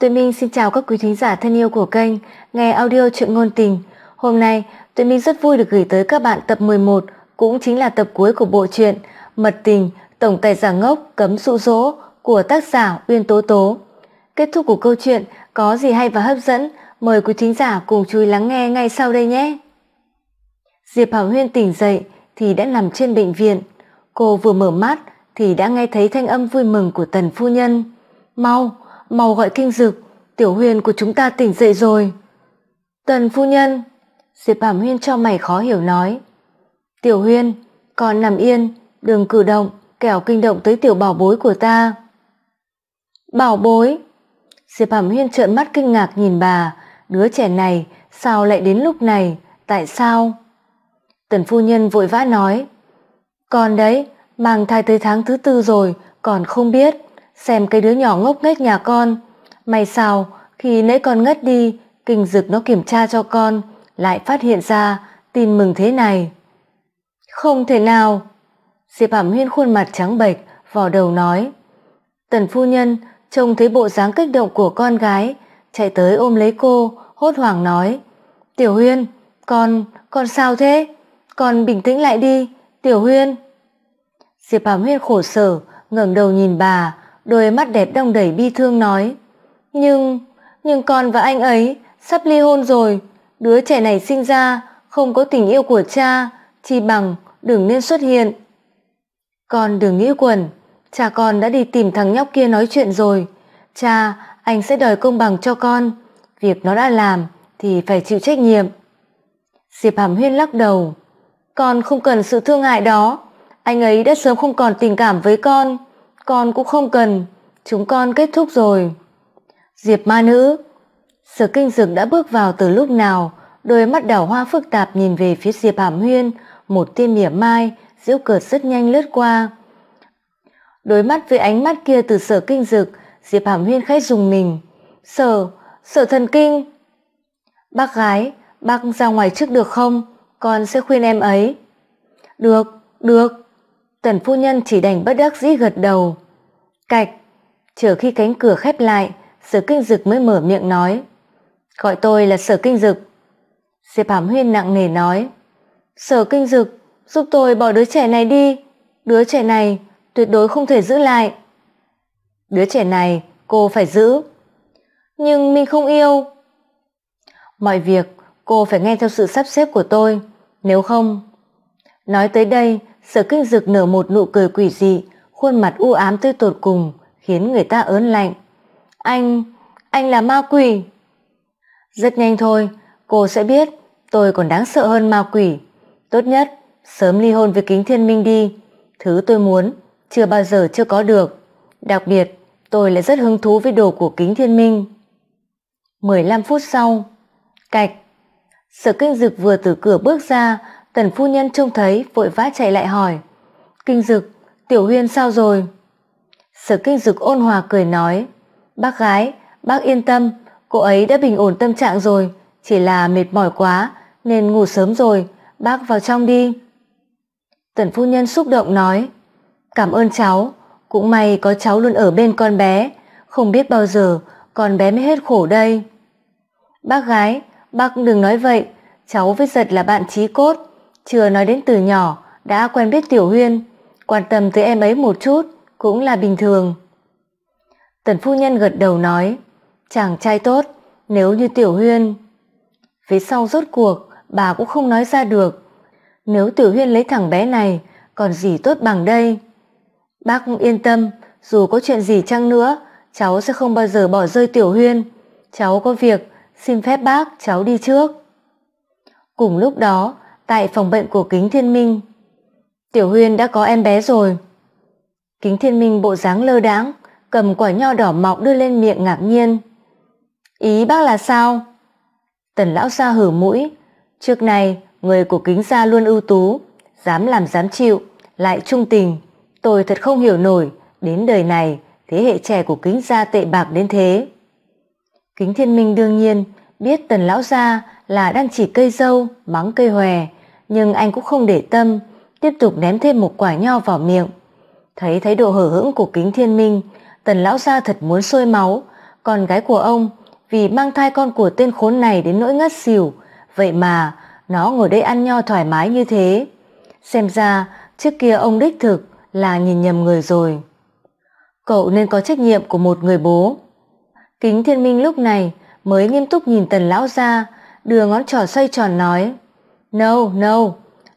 Tuệ Minh xin chào các quý thính giả thân yêu của kênh Nghe audio chuyện ngôn tình. Hôm nay, Tuệ Minh rất vui được gửi tới các bạn tập 11, cũng chính là tập cuối của bộ truyện Mật tình, tổng tài giả ngốc cấm sụ dỗ của tác giả Uyên Tố Tố. Kết thúc của câu chuyện có gì hay và hấp dẫn, mời quý thính giả cùng chú ý lắng nghe ngay sau đây nhé. Diệp Hảo Huyên tỉnh dậy thì đã nằm trên bệnh viện. Cô vừa mở mắt thì đã nghe thấy thanh âm vui mừng của Tần phu nhân. "Mau, mau gọi kinh dực, tiểu huyền của chúng ta tỉnh dậy rồi. Tần phu nhân, Diệp Hàm Huyên cho mày khó hiểu nói. Tiểu huyên, con nằm yên, đừng cử động, kẻo kinh động tới tiểu bảo bối của ta. Bảo bối? Diệp Hàm Huyên trợn mắt kinh ngạc nhìn bà, đứa trẻ này sao lại đến lúc này, tại sao? Tần phu nhân vội vã nói, con đấy, mang thai tới tháng thứ tư rồi, còn không biết xem cái đứa nhỏ ngốc nghếch nhà con. May sao, khi nãy con ngất đi, kinh dực nó kiểm tra cho con, lại phát hiện ra tin mừng thế này. Không thể nào. Diệp Hàm Huyên khuôn mặt trắng bệch, vò đầu nói. Tần phu nhân trông thấy bộ dáng kích động của con gái, chạy tới ôm lấy cô, hốt hoảng nói. Tiểu Huyên, con, con sao thế? Con bình tĩnh lại đi, Tiểu Huyên. Diệp Hàm Huyên khổ sở, ngẩng đầu nhìn bà, đôi mắt đẹp đong đầy bi thương nói nhưng nhưng con và anh ấy sắp ly hôn rồi đứa trẻ này sinh ra không có tình yêu của cha chỉ bằng đừng nên xuất hiện con đừng nghĩ quẩn cha con đã đi tìm thằng nhóc kia nói chuyện rồi cha anh sẽ đòi công bằng cho con việc nó đã làm thì phải chịu trách nhiệm diệp hàm huyên lắc đầu con không cần sự thương hại đó anh ấy đã sớm không còn tình cảm với con con cũng không cần chúng con kết thúc rồi diệp ma nữ sở kinh dược đã bước vào từ lúc nào đôi mắt đảo hoa phức tạp nhìn về phía diệp hàm huyên một tia mỉa mai diễu cợt rất nhanh lướt qua đối mắt với ánh mắt kia từ sở kinh dực diệp hàm huyên khách dùng mình sở sở thần kinh bác gái bác ra ngoài trước được không con sẽ khuyên em ấy được được Tần phu nhân chỉ đành bất đắc dĩ gật đầu. Cạch, chờ khi cánh cửa khép lại, sở kinh dực mới mở miệng nói. Gọi tôi là sở kinh dực. Diệp Hàm Huyên nặng nề nói. Sở kinh dực, giúp tôi bỏ đứa trẻ này đi. Đứa trẻ này tuyệt đối không thể giữ lại. Đứa trẻ này cô phải giữ. Nhưng mình không yêu. Mọi việc cô phải nghe theo sự sắp xếp của tôi, nếu không... Nói tới đây, sở kinh dực nở một nụ cười quỷ dị, khuôn mặt u ám tươi tột cùng, khiến người ta ớn lạnh. Anh, anh là ma quỷ. Rất nhanh thôi, cô sẽ biết tôi còn đáng sợ hơn ma quỷ. Tốt nhất, sớm ly hôn với kính thiên minh đi. Thứ tôi muốn, chưa bao giờ chưa có được. Đặc biệt, tôi lại rất hứng thú với đồ của kính thiên minh. 15 phút sau, cạch. Sở kinh dực vừa từ cửa bước ra, tần phu nhân trông thấy vội vã chạy lại hỏi kinh dực tiểu huyên sao rồi sở kinh dực ôn hòa cười nói bác gái bác yên tâm cô ấy đã bình ổn tâm trạng rồi chỉ là mệt mỏi quá nên ngủ sớm rồi bác vào trong đi tần phu nhân xúc động nói cảm ơn cháu cũng may có cháu luôn ở bên con bé không biết bao giờ con bé mới hết khổ đây bác gái bác đừng nói vậy cháu với giật là bạn trí cốt chưa nói đến từ nhỏ đã quen biết Tiểu Huyên, quan tâm tới em ấy một chút cũng là bình thường. Tần phu nhân gật đầu nói, chàng trai tốt, nếu như Tiểu Huyên. Phía sau rốt cuộc, bà cũng không nói ra được. Nếu Tiểu Huyên lấy thằng bé này, còn gì tốt bằng đây. Bác cũng yên tâm, dù có chuyện gì chăng nữa, cháu sẽ không bao giờ bỏ rơi Tiểu Huyên. Cháu có việc, xin phép bác cháu đi trước. Cùng lúc đó, tại phòng bệnh của Kính Thiên Minh. Tiểu Huyên đã có em bé rồi. Kính Thiên Minh bộ dáng lơ đãng, cầm quả nho đỏ mọng đưa lên miệng ngạc nhiên. Ý bác là sao? Tần lão gia hử mũi, trước này người của Kính gia luôn ưu tú, dám làm dám chịu, lại trung tình, tôi thật không hiểu nổi, đến đời này thế hệ trẻ của Kính gia tệ bạc đến thế. Kính Thiên Minh đương nhiên biết Tần lão gia là đang chỉ cây dâu, mắng cây hòe, nhưng anh cũng không để tâm, tiếp tục ném thêm một quả nho vào miệng. Thấy thái độ hở hững của kính thiên minh, tần lão gia thật muốn sôi máu, con gái của ông vì mang thai con của tên khốn này đến nỗi ngất xỉu, vậy mà nó ngồi đây ăn nho thoải mái như thế. Xem ra trước kia ông đích thực là nhìn nhầm người rồi. Cậu nên có trách nhiệm của một người bố. Kính thiên minh lúc này mới nghiêm túc nhìn tần lão gia đưa ngón trỏ xoay tròn nói. No, no,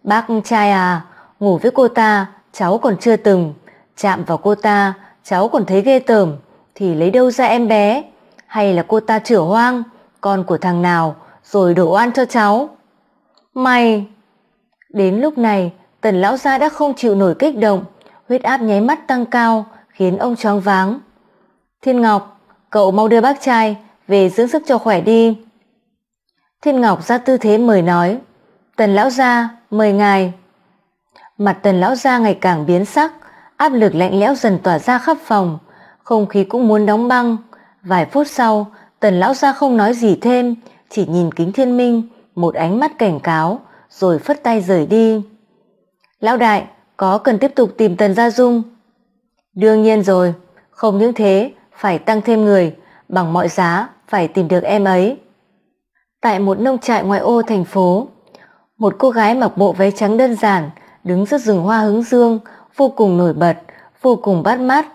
bác trai à, ngủ với cô ta, cháu còn chưa từng. Chạm vào cô ta, cháu còn thấy ghê tởm, thì lấy đâu ra em bé? Hay là cô ta chửa hoang, con của thằng nào, rồi đổ ăn cho cháu? Mày! Đến lúc này, tần lão gia đã không chịu nổi kích động, huyết áp nháy mắt tăng cao, khiến ông choáng váng. Thiên Ngọc, cậu mau đưa bác trai về dưỡng sức cho khỏe đi. Thiên Ngọc ra tư thế mời nói. Tần lão gia mời ngài. Mặt tần lão gia ngày càng biến sắc Áp lực lạnh lẽo dần tỏa ra khắp phòng Không khí cũng muốn đóng băng Vài phút sau Tần lão gia không nói gì thêm Chỉ nhìn kính thiên minh Một ánh mắt cảnh cáo Rồi phất tay rời đi Lão đại có cần tiếp tục tìm tần gia dung Đương nhiên rồi Không những thế phải tăng thêm người Bằng mọi giá phải tìm được em ấy Tại một nông trại ngoại ô thành phố một cô gái mặc bộ váy trắng đơn giản đứng giữa rừng hoa hướng dương vô cùng nổi bật vô cùng bắt mắt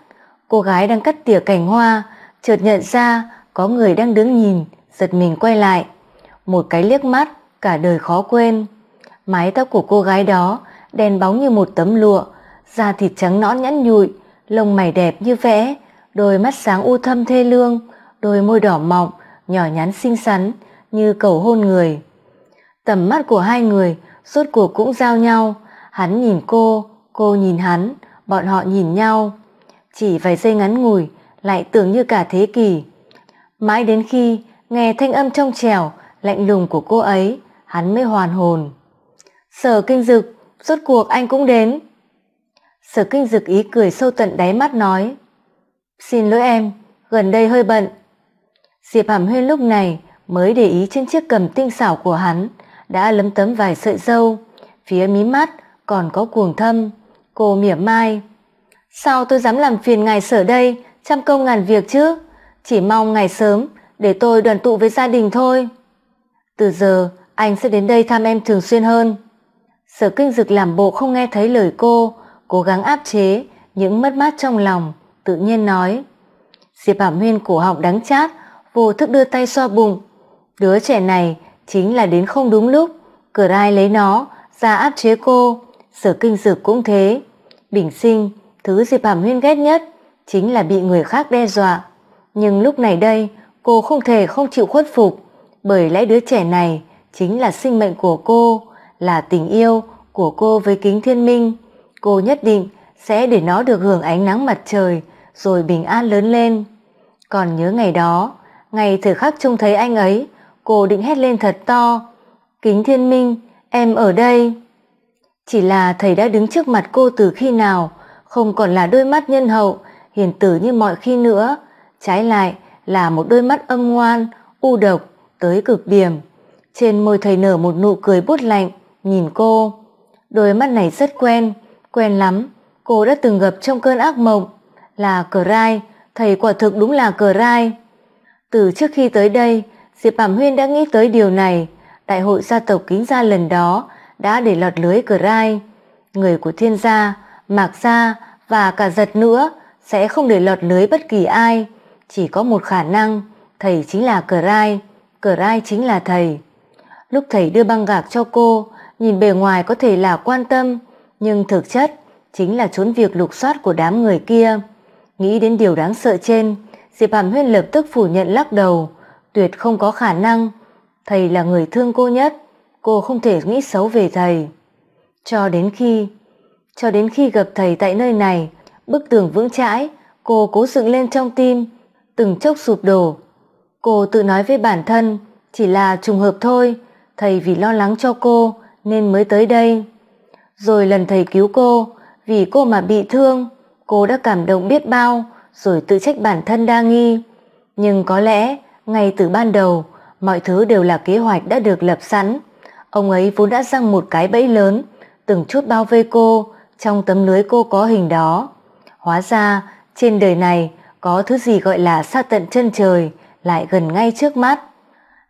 cô gái đang cắt tỉa cành hoa chợt nhận ra có người đang đứng nhìn giật mình quay lại một cái liếc mắt cả đời khó quên mái tóc của cô gái đó đen bóng như một tấm lụa da thịt trắng nõn nhẵn nhụi lông mày đẹp như vẽ đôi mắt sáng u thâm thê lương đôi môi đỏ mọng nhỏ nhắn xinh xắn như cầu hôn người Tầm mắt của hai người rốt cuộc cũng giao nhau, hắn nhìn cô, cô nhìn hắn, bọn họ nhìn nhau. Chỉ vài giây ngắn ngủi lại tưởng như cả thế kỷ. Mãi đến khi nghe thanh âm trong trèo, lạnh lùng của cô ấy, hắn mới hoàn hồn. Sở kinh dực, rốt cuộc anh cũng đến. Sở kinh dực ý cười sâu tận đáy mắt nói. Xin lỗi em, gần đây hơi bận. Diệp Hàm Huyên lúc này mới để ý trên chiếc cầm tinh xảo của hắn, đã lấm tấm vài sợi dâu, phía mí mắt còn có cuồng thâm. Cô mỉa mai. Sao tôi dám làm phiền ngài sở đây, trăm công ngàn việc chứ? Chỉ mong ngày sớm để tôi đoàn tụ với gia đình thôi. Từ giờ anh sẽ đến đây thăm em thường xuyên hơn. Sở kinh dực làm bộ không nghe thấy lời cô, cố gắng áp chế những mất mát trong lòng, tự nhiên nói. Diệp Bảo Huyên cổ họng đắng chát, vô thức đưa tay xoa bụng. Đứa trẻ này chính là đến không đúng lúc cửa ai lấy nó ra áp chế cô sở kinh dực cũng thế bình sinh thứ diệp hàm huyên ghét nhất chính là bị người khác đe dọa nhưng lúc này đây cô không thể không chịu khuất phục bởi lẽ đứa trẻ này chính là sinh mệnh của cô là tình yêu của cô với kính thiên minh cô nhất định sẽ để nó được hưởng ánh nắng mặt trời rồi bình an lớn lên còn nhớ ngày đó ngày thời khắc trông thấy anh ấy cô định hét lên thật to kính thiên minh em ở đây chỉ là thầy đã đứng trước mặt cô từ khi nào không còn là đôi mắt nhân hậu hiền tử như mọi khi nữa trái lại là một đôi mắt âm ngoan u độc tới cực điểm trên môi thầy nở một nụ cười bút lạnh nhìn cô đôi mắt này rất quen quen lắm cô đã từng gặp trong cơn ác mộng là cờ rai thầy quả thực đúng là cờ rai từ trước khi tới đây Diệp Hàm Huyên đã nghĩ tới điều này. Đại hội gia tộc kính gia lần đó đã để lọt lưới rai, Người của thiên gia, mạc gia và cả giật nữa sẽ không để lọt lưới bất kỳ ai. Chỉ có một khả năng, thầy chính là rai, Grai, rai chính là thầy. Lúc thầy đưa băng gạc cho cô, nhìn bề ngoài có thể là quan tâm, nhưng thực chất chính là trốn việc lục soát của đám người kia. Nghĩ đến điều đáng sợ trên, Diệp Hàm Huyên lập tức phủ nhận lắc đầu, tuyệt không có khả năng. Thầy là người thương cô nhất, cô không thể nghĩ xấu về thầy. Cho đến khi, cho đến khi gặp thầy tại nơi này, bức tường vững chãi, cô cố dựng lên trong tim, từng chốc sụp đổ. Cô tự nói với bản thân, chỉ là trùng hợp thôi, thầy vì lo lắng cho cô nên mới tới đây. Rồi lần thầy cứu cô, vì cô mà bị thương, cô đã cảm động biết bao, rồi tự trách bản thân đa nghi. Nhưng có lẽ ngay từ ban đầu, mọi thứ đều là kế hoạch đã được lập sẵn. Ông ấy vốn đã răng một cái bẫy lớn, từng chút bao vây cô, trong tấm lưới cô có hình đó. Hóa ra, trên đời này có thứ gì gọi là xa tận chân trời, lại gần ngay trước mắt.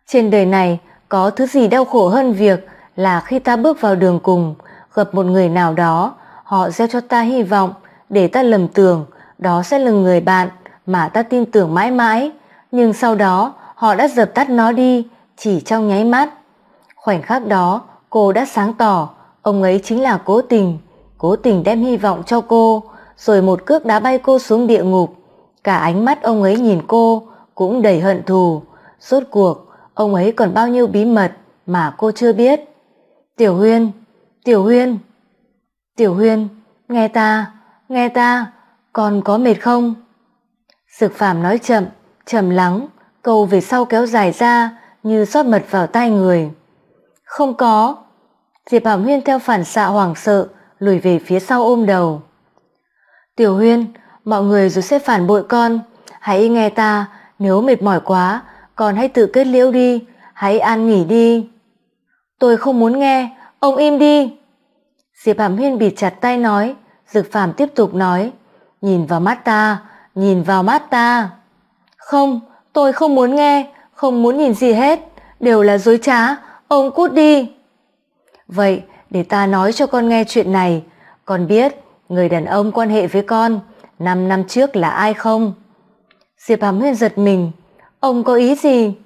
Trên đời này có thứ gì đau khổ hơn việc là khi ta bước vào đường cùng, gặp một người nào đó, họ gieo cho ta hy vọng để ta lầm tưởng đó sẽ là người bạn mà ta tin tưởng mãi mãi nhưng sau đó họ đã dập tắt nó đi chỉ trong nháy mắt. Khoảnh khắc đó, cô đã sáng tỏ, ông ấy chính là cố tình, cố tình đem hy vọng cho cô, rồi một cước đá bay cô xuống địa ngục. Cả ánh mắt ông ấy nhìn cô cũng đầy hận thù, rốt cuộc ông ấy còn bao nhiêu bí mật mà cô chưa biết. Tiểu Huyên, Tiểu Huyên, Tiểu Huyên, nghe ta, nghe ta, còn có mệt không? Sực phàm nói chậm, trầm lắng, câu về sau kéo dài ra như rót mật vào tay người. Không có. Diệp Hàm Huyên theo phản xạ hoảng sợ, lùi về phía sau ôm đầu. Tiểu Huyên, mọi người rồi sẽ phản bội con, hãy nghe ta, nếu mệt mỏi quá, con hãy tự kết liễu đi, hãy an nghỉ đi. Tôi không muốn nghe, ông im đi. Diệp Hàm Huyên bịt chặt tay nói, Dực Phàm tiếp tục nói, nhìn vào mắt ta, nhìn vào mắt ta. Không, tôi không muốn nghe, không muốn nhìn gì hết, đều là dối trá, ông cút đi. Vậy, để ta nói cho con nghe chuyện này, con biết người đàn ông quan hệ với con 5 năm trước là ai không? Diệp Hàm Huyên giật mình, ông có ý gì?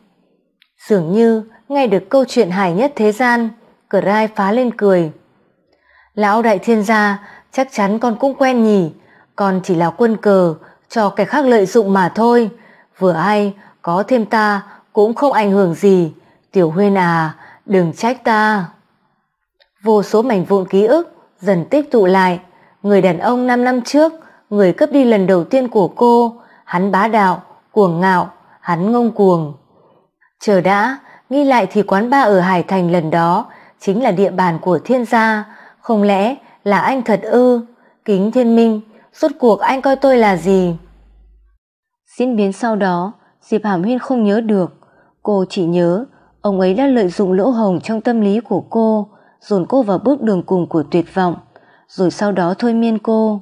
Dường như nghe được câu chuyện hài nhất thế gian, cửa rai phá lên cười. Lão đại thiên gia, chắc chắn con cũng quen nhỉ, con chỉ là quân cờ, cho kẻ khác lợi dụng mà thôi. Vừa hay, có thêm ta cũng không ảnh hưởng gì. Tiểu Huyên à, đừng trách ta. Vô số mảnh vụn ký ức dần tích tụ lại. Người đàn ông 5 năm trước, người cướp đi lần đầu tiên của cô, hắn bá đạo, cuồng ngạo, hắn ngông cuồng. Chờ đã, nghi lại thì quán ba ở Hải Thành lần đó chính là địa bàn của thiên gia. Không lẽ là anh thật ư? Kính thiên minh, suốt cuộc anh coi tôi là gì? Diễn biến sau đó, Diệp Hàm Huyên không nhớ được. Cô chỉ nhớ, ông ấy đã lợi dụng lỗ hồng trong tâm lý của cô, dồn cô vào bước đường cùng của tuyệt vọng, rồi sau đó thôi miên cô.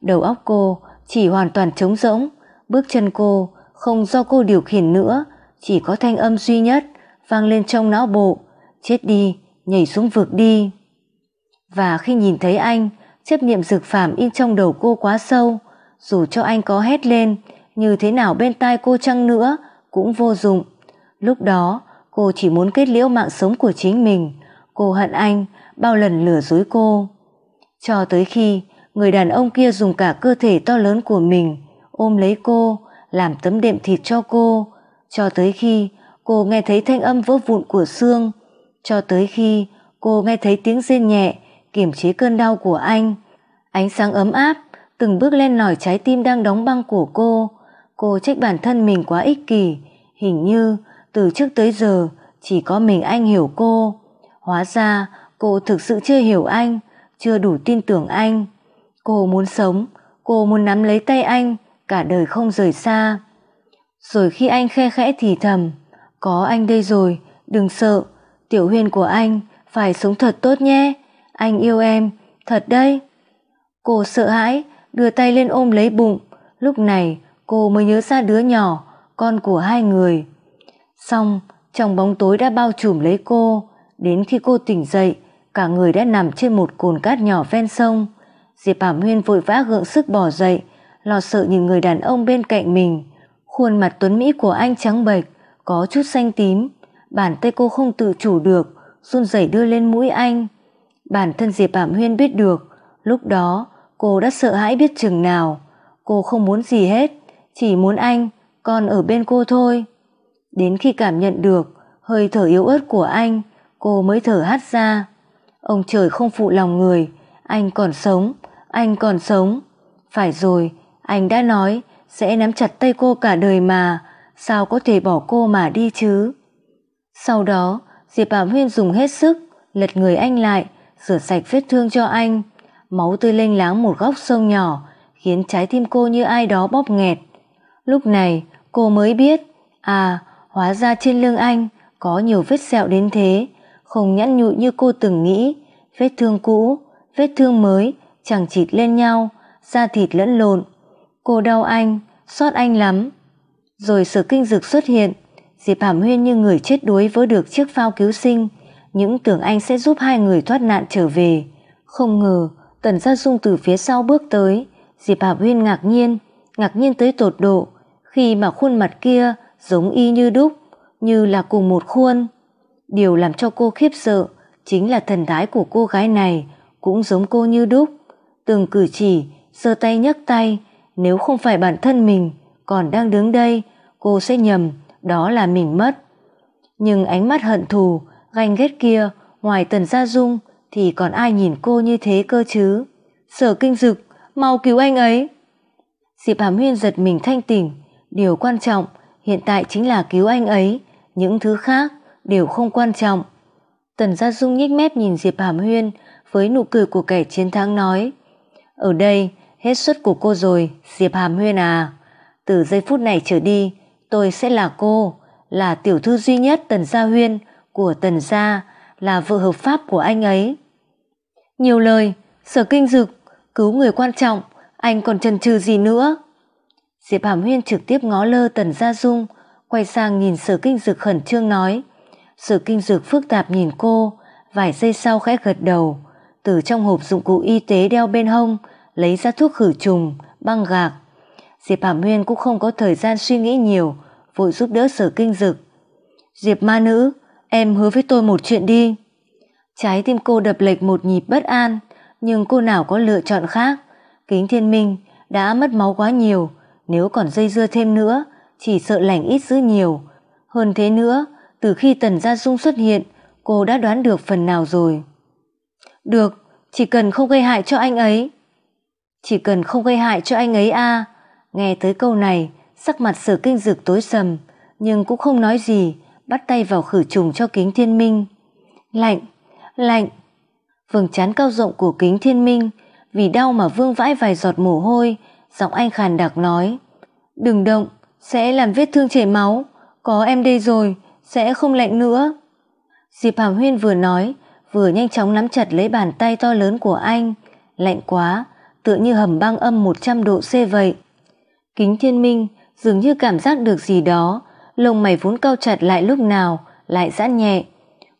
Đầu óc cô chỉ hoàn toàn trống rỗng, bước chân cô không do cô điều khiển nữa, chỉ có thanh âm duy nhất vang lên trong não bộ, chết đi, nhảy xuống vực đi. Và khi nhìn thấy anh, chấp niệm dược phàm in trong đầu cô quá sâu, dù cho anh có hét lên, như thế nào bên tai cô chăng nữa cũng vô dụng. Lúc đó, cô chỉ muốn kết liễu mạng sống của chính mình. Cô hận anh, bao lần lừa dối cô. Cho tới khi người đàn ông kia dùng cả cơ thể to lớn của mình ôm lấy cô, làm tấm đệm thịt cho cô. Cho tới khi cô nghe thấy thanh âm vỡ vụn của xương. Cho tới khi cô nghe thấy tiếng rên nhẹ, kiềm chế cơn đau của anh. Ánh sáng ấm áp, từng bước len lỏi trái tim đang đóng băng của cô. Cô trách bản thân mình quá ích kỷ, hình như từ trước tới giờ chỉ có mình anh hiểu cô. Hóa ra cô thực sự chưa hiểu anh, chưa đủ tin tưởng anh. Cô muốn sống, cô muốn nắm lấy tay anh, cả đời không rời xa. Rồi khi anh khe khẽ thì thầm, có anh đây rồi, đừng sợ, tiểu huyền của anh phải sống thật tốt nhé, anh yêu em, thật đấy. Cô sợ hãi, đưa tay lên ôm lấy bụng, lúc này cô mới nhớ ra đứa nhỏ, con của hai người. Xong, trong bóng tối đã bao trùm lấy cô, đến khi cô tỉnh dậy, cả người đã nằm trên một cồn cát nhỏ ven sông. Diệp Bảo Nguyên vội vã gượng sức bỏ dậy, lo sợ nhìn người đàn ông bên cạnh mình. Khuôn mặt tuấn mỹ của anh trắng bệch, có chút xanh tím, bàn tay cô không tự chủ được, run rẩy đưa lên mũi anh. Bản thân Diệp Bảo Huyên biết được, lúc đó cô đã sợ hãi biết chừng nào, cô không muốn gì hết, chỉ muốn anh còn ở bên cô thôi. Đến khi cảm nhận được hơi thở yếu ớt của anh, cô mới thở hắt ra. Ông trời không phụ lòng người, anh còn sống, anh còn sống. Phải rồi, anh đã nói sẽ nắm chặt tay cô cả đời mà, sao có thể bỏ cô mà đi chứ. Sau đó, Diệp Bảo Huyên dùng hết sức, lật người anh lại, rửa sạch vết thương cho anh. Máu tươi lênh láng một góc sông nhỏ, khiến trái tim cô như ai đó bóp nghẹt. Lúc này cô mới biết, à, hóa ra trên lưng anh có nhiều vết sẹo đến thế, không nhẵn nhụi như cô từng nghĩ, vết thương cũ, vết thương mới chẳng chịt lên nhau, da thịt lẫn lộn. Cô đau anh, xót anh lắm. Rồi sự kinh dực xuất hiện, Diệp Hàm Huyên như người chết đuối vỡ được chiếc phao cứu sinh, những tưởng anh sẽ giúp hai người thoát nạn trở về. Không ngờ, Tần Gia Dung từ phía sau bước tới, Diệp Hàm Huyên ngạc nhiên, ngạc nhiên tới tột độ khi mà khuôn mặt kia giống y như đúc, như là cùng một khuôn. Điều làm cho cô khiếp sợ chính là thần thái của cô gái này cũng giống cô như đúc, từng cử chỉ, giơ tay nhấc tay, nếu không phải bản thân mình còn đang đứng đây, cô sẽ nhầm đó là mình mất. Nhưng ánh mắt hận thù, ganh ghét kia ngoài Tần Gia Dung thì còn ai nhìn cô như thế cơ chứ? Sở Kinh Dực, mau cứu anh ấy! Diệp Hàm Huyên giật mình thanh tỉnh, điều quan trọng hiện tại chính là cứu anh ấy, những thứ khác đều không quan trọng. Tần Gia Dung nhếch mép nhìn Diệp Hàm Huyên với nụ cười của kẻ chiến thắng nói Ở đây, hết suất của cô rồi, Diệp Hàm Huyên à. Từ giây phút này trở đi, tôi sẽ là cô, là tiểu thư duy nhất Tần Gia Huyên của Tần Gia, là vợ hợp pháp của anh ấy. Nhiều lời, sở kinh dực, cứu người quan trọng, anh còn chần chừ gì nữa diệp hàm huyên trực tiếp ngó lơ tần gia dung quay sang nhìn sở kinh dực khẩn trương nói sở kinh dực phức tạp nhìn cô vài giây sau khẽ gật đầu từ trong hộp dụng cụ y tế đeo bên hông lấy ra thuốc khử trùng băng gạc diệp hàm huyên cũng không có thời gian suy nghĩ nhiều vội giúp đỡ sở kinh dực diệp ma nữ em hứa với tôi một chuyện đi trái tim cô đập lệch một nhịp bất an nhưng cô nào có lựa chọn khác Kính Thiên Minh đã mất máu quá nhiều, nếu còn dây dưa thêm nữa, chỉ sợ lành ít dữ nhiều. Hơn thế nữa, từ khi Tần Gia Dung xuất hiện, cô đã đoán được phần nào rồi. Được, chỉ cần không gây hại cho anh ấy. Chỉ cần không gây hại cho anh ấy a Nghe tới câu này, sắc mặt sở kinh dực tối sầm, nhưng cũng không nói gì, bắt tay vào khử trùng cho kính thiên minh. Lạnh, lạnh. Vầng trán cao rộng của kính thiên minh vì đau mà Vương vãi vài giọt mồ hôi, giọng anh khàn đặc nói. Đừng động, sẽ làm vết thương chảy máu, có em đây rồi, sẽ không lạnh nữa. Diệp Hàm Huyên vừa nói, vừa nhanh chóng nắm chặt lấy bàn tay to lớn của anh. Lạnh quá, tựa như hầm băng âm một trăm độ C vậy. Kính thiên minh dường như cảm giác được gì đó, lông mày vốn cao chặt lại lúc nào, lại giãn nhẹ.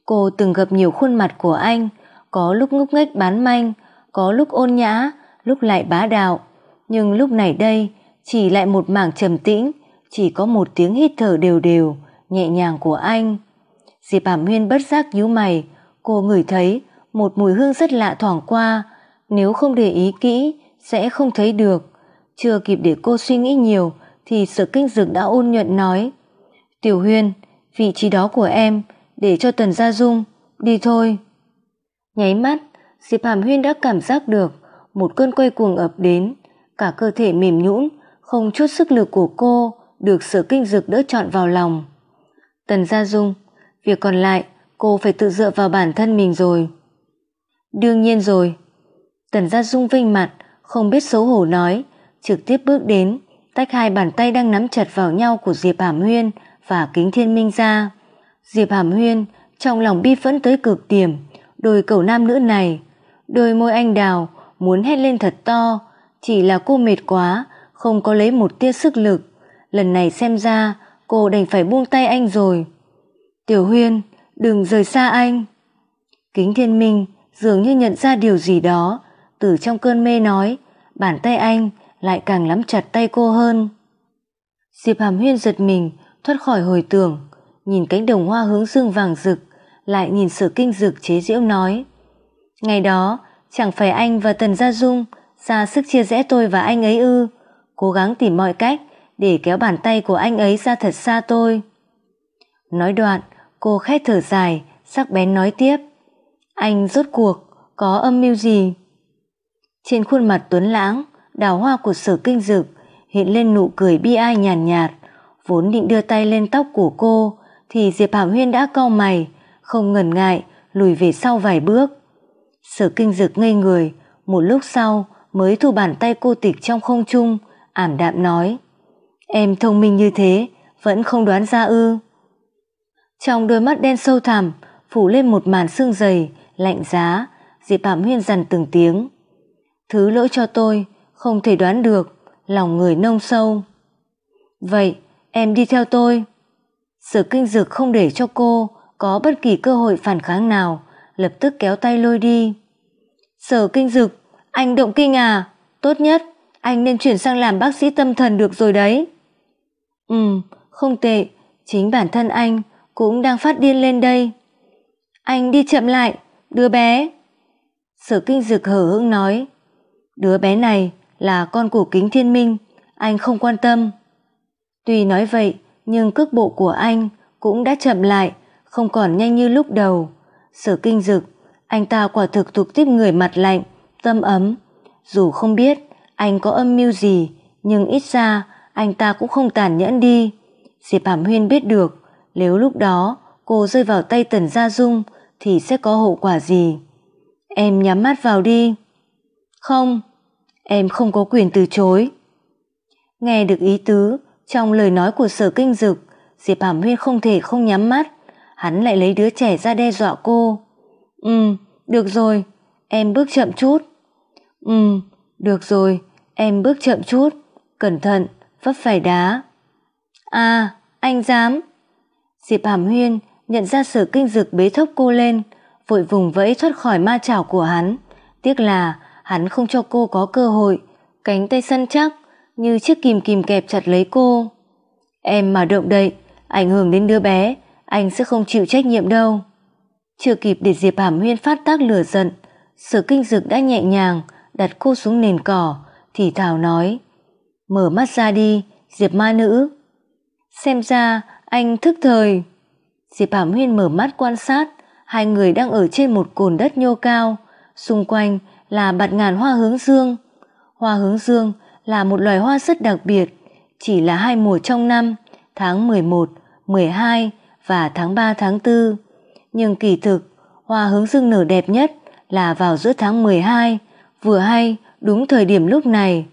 Cô từng gặp nhiều khuôn mặt của anh, có lúc ngốc nghếch bán manh, có lúc ôn nhã, lúc lại bá đạo. Nhưng lúc này đây, chỉ lại một mảng trầm tĩnh, chỉ có một tiếng hít thở đều đều, nhẹ nhàng của anh. Diệp Hàm Huyên bất giác nhíu mày, cô ngửi thấy một mùi hương rất lạ thoảng qua, nếu không để ý kỹ sẽ không thấy được. Chưa kịp để cô suy nghĩ nhiều thì sự Kinh dược đã ôn nhuận nói: "Tiểu Huyên, vị trí đó của em để cho Tần Gia Dung, đi thôi." Nháy mắt, Diệp Hàm Huyên đã cảm giác được một cơn quay cuồng ập đến, cả cơ thể mềm nhũn, không chút sức lực của cô được Sở Kinh Dực đỡ trọn vào lòng. Tần Gia Dung, việc còn lại cô phải tự dựa vào bản thân mình rồi. Đương nhiên rồi. Tần Gia Dung vinh mặt, không biết xấu hổ nói, trực tiếp bước đến, tách hai bàn tay đang nắm chặt vào nhau của Diệp Hàm Huyên và Kính Thiên Minh ra. Diệp Hàm Huyên trong lòng bi phẫn tới cực điểm, đôi cầu nam nữ này Đôi môi anh đào muốn hét lên thật to, chỉ là cô mệt quá, không có lấy một tia sức lực. Lần này xem ra cô đành phải buông tay anh rồi. Tiểu Huyên, đừng rời xa anh. Kính Thiên Minh dường như nhận ra điều gì đó, từ trong cơn mê nói, bàn tay anh lại càng nắm chặt tay cô hơn. Diệp Hàm Huyên giật mình, thoát khỏi hồi tưởng, nhìn cánh đồng hoa hướng dương vàng rực, lại nhìn sở kinh dực chế diễu nói. Ngày đó, chẳng phải anh và Tần Gia Dung ra sức chia rẽ tôi và anh ấy ư, cố gắng tìm mọi cách để kéo bàn tay của anh ấy ra thật xa tôi. Nói đoạn, cô khét thở dài, sắc bén nói tiếp. Anh rốt cuộc, có âm mưu gì? Trên khuôn mặt tuấn lãng, đào hoa của sở kinh dực hiện lên nụ cười bi ai nhàn nhạt, nhạt, vốn định đưa tay lên tóc của cô, thì Diệp Hảo Huyên đã cau mày, không ngần ngại, lùi về sau vài bước. Sở kinh dực ngây người, một lúc sau mới thu bàn tay cô tịch trong không trung, ảm đạm nói. Em thông minh như thế, vẫn không đoán ra ư. Trong đôi mắt đen sâu thẳm, phủ lên một màn xương dày, lạnh giá, Diệp Hàm Huyên dằn từng tiếng. Thứ lỗi cho tôi, không thể đoán được, lòng người nông sâu. Vậy, em đi theo tôi. Sở kinh dực không để cho cô có bất kỳ cơ hội phản kháng nào, lập tức kéo tay lôi đi sở kinh dực anh động kinh à tốt nhất anh nên chuyển sang làm bác sĩ tâm thần được rồi đấy ừ không tệ chính bản thân anh cũng đang phát điên lên đây anh đi chậm lại đứa bé sở kinh dực hở hững nói đứa bé này là con của kính thiên minh anh không quan tâm tuy nói vậy nhưng cước bộ của anh cũng đã chậm lại không còn nhanh như lúc đầu sở kinh dực, anh ta quả thực thuộc tiếp người mặt lạnh, tâm ấm. Dù không biết anh có âm mưu gì, nhưng ít ra anh ta cũng không tàn nhẫn đi. Diệp Hàm Huyên biết được, nếu lúc đó cô rơi vào tay Tần Gia Dung thì sẽ có hậu quả gì. Em nhắm mắt vào đi. Không, em không có quyền từ chối. Nghe được ý tứ trong lời nói của sở kinh dực, Diệp Hàm Huyên không thể không nhắm mắt hắn lại lấy đứa trẻ ra đe dọa cô. Ừ, được rồi, em bước chậm chút. Ừ, được rồi, em bước chậm chút, cẩn thận, vấp phải đá. À, anh dám. Diệp Hàm Huyên nhận ra sở kinh dực bế thốc cô lên, vội vùng vẫy thoát khỏi ma chảo của hắn. Tiếc là hắn không cho cô có cơ hội, cánh tay săn chắc như chiếc kìm kìm kẹp chặt lấy cô. Em mà động đậy, ảnh hưởng đến đứa bé, anh sẽ không chịu trách nhiệm đâu. Chưa kịp để Diệp Hàm Huyên phát tác lửa giận, Sở Kinh Dực đã nhẹ nhàng đặt cô xuống nền cỏ, thì thào nói: "Mở mắt ra đi, Diệp ma nữ." Xem ra anh thức thời. Diệp Hàm Huyên mở mắt quan sát, hai người đang ở trên một cồn đất nhô cao, xung quanh là bạt ngàn hoa hướng dương. Hoa hướng dương là một loài hoa rất đặc biệt, chỉ là hai mùa trong năm, tháng mười một, mười hai và tháng 3 tháng 4. Nhưng kỳ thực, hoa hướng dương nở đẹp nhất là vào giữa tháng 12, vừa hay đúng thời điểm lúc này.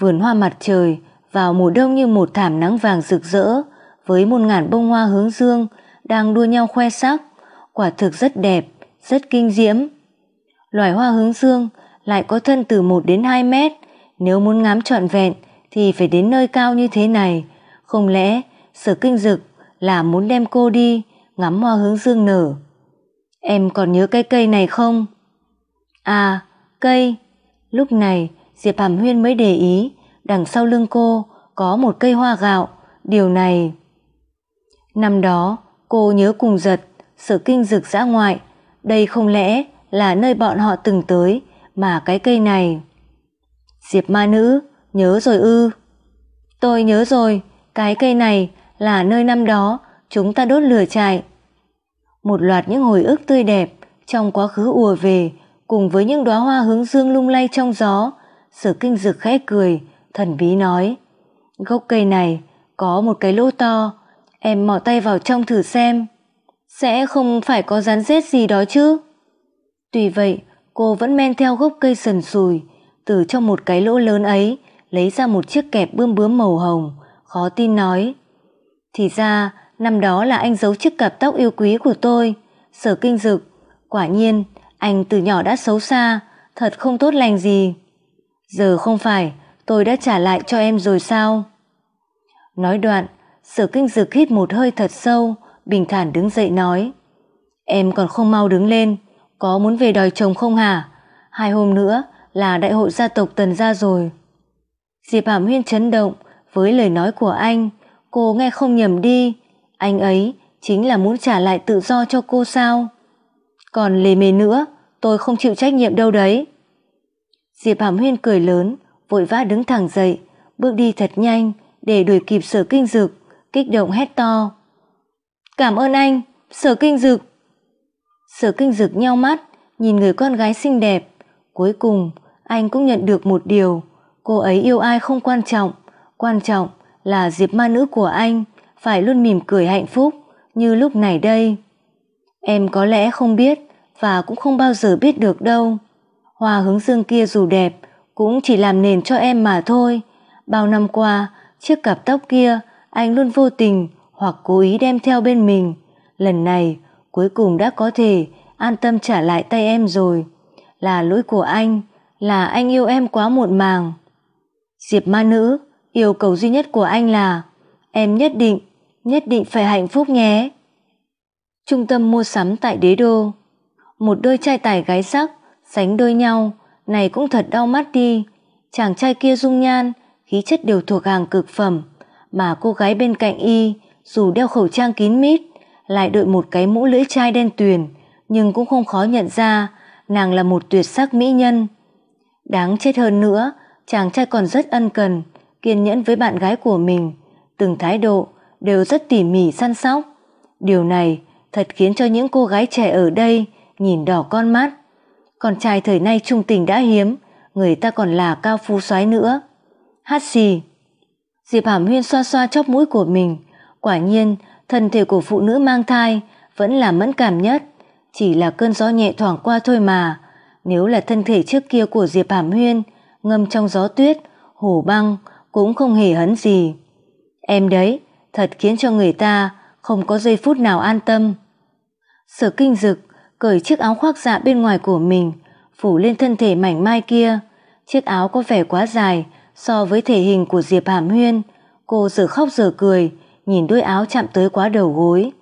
Vườn hoa mặt trời vào mùa đông như một thảm nắng vàng rực rỡ với một ngàn bông hoa hướng dương đang đua nhau khoe sắc, quả thực rất đẹp, rất kinh diễm. Loài hoa hướng dương lại có thân từ 1 đến 2 mét, nếu muốn ngắm trọn vẹn thì phải đến nơi cao như thế này, không lẽ sở kinh dực là muốn đem cô đi ngắm hoa hướng dương nở. Em còn nhớ cái cây này không? À, cây. Lúc này Diệp Hàm Huyên mới để ý đằng sau lưng cô có một cây hoa gạo, điều này. Năm đó cô nhớ cùng giật, sở kinh rực dã ngoại, đây không lẽ là nơi bọn họ từng tới mà cái cây này. Diệp ma nữ, nhớ rồi ư. Tôi nhớ rồi, cái cây này là nơi năm đó chúng ta đốt lửa trại. Một loạt những hồi ức tươi đẹp trong quá khứ ùa về cùng với những đóa hoa hướng dương lung lay trong gió. Sở kinh dực khẽ cười, thần bí nói. Gốc cây này có một cái lỗ to, em mò tay vào trong thử xem. Sẽ không phải có rắn rết gì đó chứ. Tuy vậy, cô vẫn men theo gốc cây sần sùi, từ trong một cái lỗ lớn ấy lấy ra một chiếc kẹp bươm bướm màu hồng, khó tin nói. Thì ra, năm đó là anh giấu chiếc cặp tóc yêu quý của tôi, sở kinh dực. Quả nhiên, anh từ nhỏ đã xấu xa, thật không tốt lành gì. Giờ không phải, tôi đã trả lại cho em rồi sao? Nói đoạn, sở kinh dực hít một hơi thật sâu, bình thản đứng dậy nói. Em còn không mau đứng lên, có muốn về đòi chồng không hả? Hai hôm nữa là đại hội gia tộc Tần gia rồi. Diệp Hàm Huyên chấn động với lời nói của anh, Cô nghe không nhầm đi, anh ấy chính là muốn trả lại tự do cho cô sao? Còn lề mề nữa, tôi không chịu trách nhiệm đâu đấy. Diệp Hàm Huyên cười lớn, vội vã đứng thẳng dậy, bước đi thật nhanh để đuổi kịp sở kinh dực, kích động hét to. Cảm ơn anh, sở kinh dực. Sở kinh dực nheo mắt, nhìn người con gái xinh đẹp. Cuối cùng, anh cũng nhận được một điều, cô ấy yêu ai không quan trọng, quan trọng là diệp ma nữ của anh phải luôn mỉm cười hạnh phúc như lúc này đây. Em có lẽ không biết và cũng không bao giờ biết được đâu. Hoa hướng dương kia dù đẹp cũng chỉ làm nền cho em mà thôi. Bao năm qua, chiếc cặp tóc kia anh luôn vô tình hoặc cố ý đem theo bên mình. Lần này, cuối cùng đã có thể an tâm trả lại tay em rồi. Là lỗi của anh, là anh yêu em quá muộn màng. Diệp ma nữ, Yêu cầu duy nhất của anh là em nhất định, nhất định phải hạnh phúc nhé. Trung tâm mua sắm tại đế đô. Một đôi trai tài gái sắc, sánh đôi nhau, này cũng thật đau mắt đi. Chàng trai kia dung nhan, khí chất đều thuộc hàng cực phẩm, mà cô gái bên cạnh y, dù đeo khẩu trang kín mít, lại đội một cái mũ lưỡi chai đen tuyền, nhưng cũng không khó nhận ra nàng là một tuyệt sắc mỹ nhân. Đáng chết hơn nữa, chàng trai còn rất ân cần, kiên nhẫn với bạn gái của mình, từng thái độ đều rất tỉ mỉ săn sóc. Điều này thật khiến cho những cô gái trẻ ở đây nhìn đỏ con mắt. Con trai thời nay trung tình đã hiếm, người ta còn là cao phu soái nữa. Hát xì. Diệp Hàm Huyên xoa xoa chóp mũi của mình, quả nhiên thân thể của phụ nữ mang thai vẫn là mẫn cảm nhất, chỉ là cơn gió nhẹ thoảng qua thôi mà. Nếu là thân thể trước kia của Diệp Hàm Huyên, ngâm trong gió tuyết, hồ băng, cũng không hề hấn gì. Em đấy, thật khiến cho người ta không có giây phút nào an tâm. Sở kinh dực, cởi chiếc áo khoác dạ bên ngoài của mình, phủ lên thân thể mảnh mai kia. Chiếc áo có vẻ quá dài so với thể hình của Diệp Hàm Huyên. Cô giờ khóc giờ cười, nhìn đôi áo chạm tới quá đầu gối.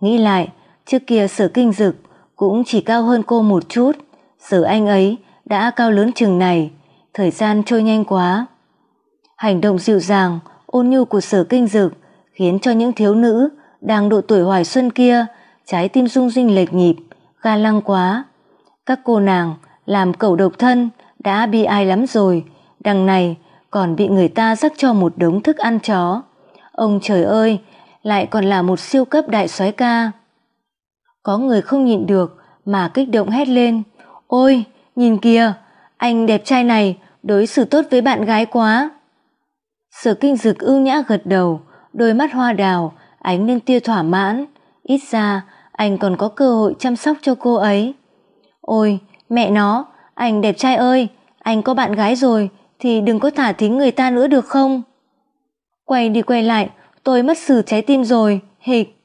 Nghĩ lại, trước kia sở kinh dực cũng chỉ cao hơn cô một chút. sở anh ấy đã cao lớn chừng này, thời gian trôi nhanh quá. Hành động dịu dàng, ôn nhu của sở kinh dực khiến cho những thiếu nữ đang độ tuổi hoài xuân kia trái tim rung rinh lệch nhịp, ga lăng quá. Các cô nàng làm cẩu độc thân đã bi ai lắm rồi, đằng này còn bị người ta rắc cho một đống thức ăn chó. Ông trời ơi, lại còn là một siêu cấp đại soái ca. Có người không nhịn được mà kích động hét lên. Ôi, nhìn kìa, anh đẹp trai này đối xử tốt với bạn gái quá. Sở kinh dực ưu nhã gật đầu, đôi mắt hoa đào, ánh lên tia thỏa mãn. Ít ra, anh còn có cơ hội chăm sóc cho cô ấy. Ôi, mẹ nó, anh đẹp trai ơi, anh có bạn gái rồi thì đừng có thả thính người ta nữa được không? Quay đi quay lại, tôi mất xử trái tim rồi, hịch.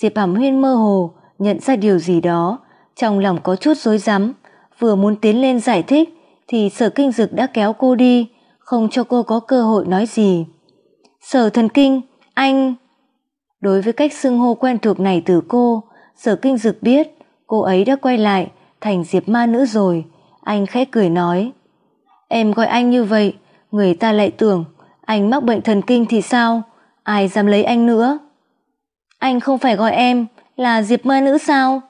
Diệp Hàm Huyên mơ hồ, nhận ra điều gì đó, trong lòng có chút rối rắm, vừa muốn tiến lên giải thích thì sở kinh dực đã kéo cô đi, không cho cô có cơ hội nói gì. Sở thần kinh, anh... Đối với cách xưng hô quen thuộc này từ cô, sở kinh dực biết cô ấy đã quay lại thành diệp ma nữ rồi. Anh khẽ cười nói, em gọi anh như vậy, người ta lại tưởng anh mắc bệnh thần kinh thì sao, ai dám lấy anh nữa. Anh không phải gọi em là diệp ma nữ sao?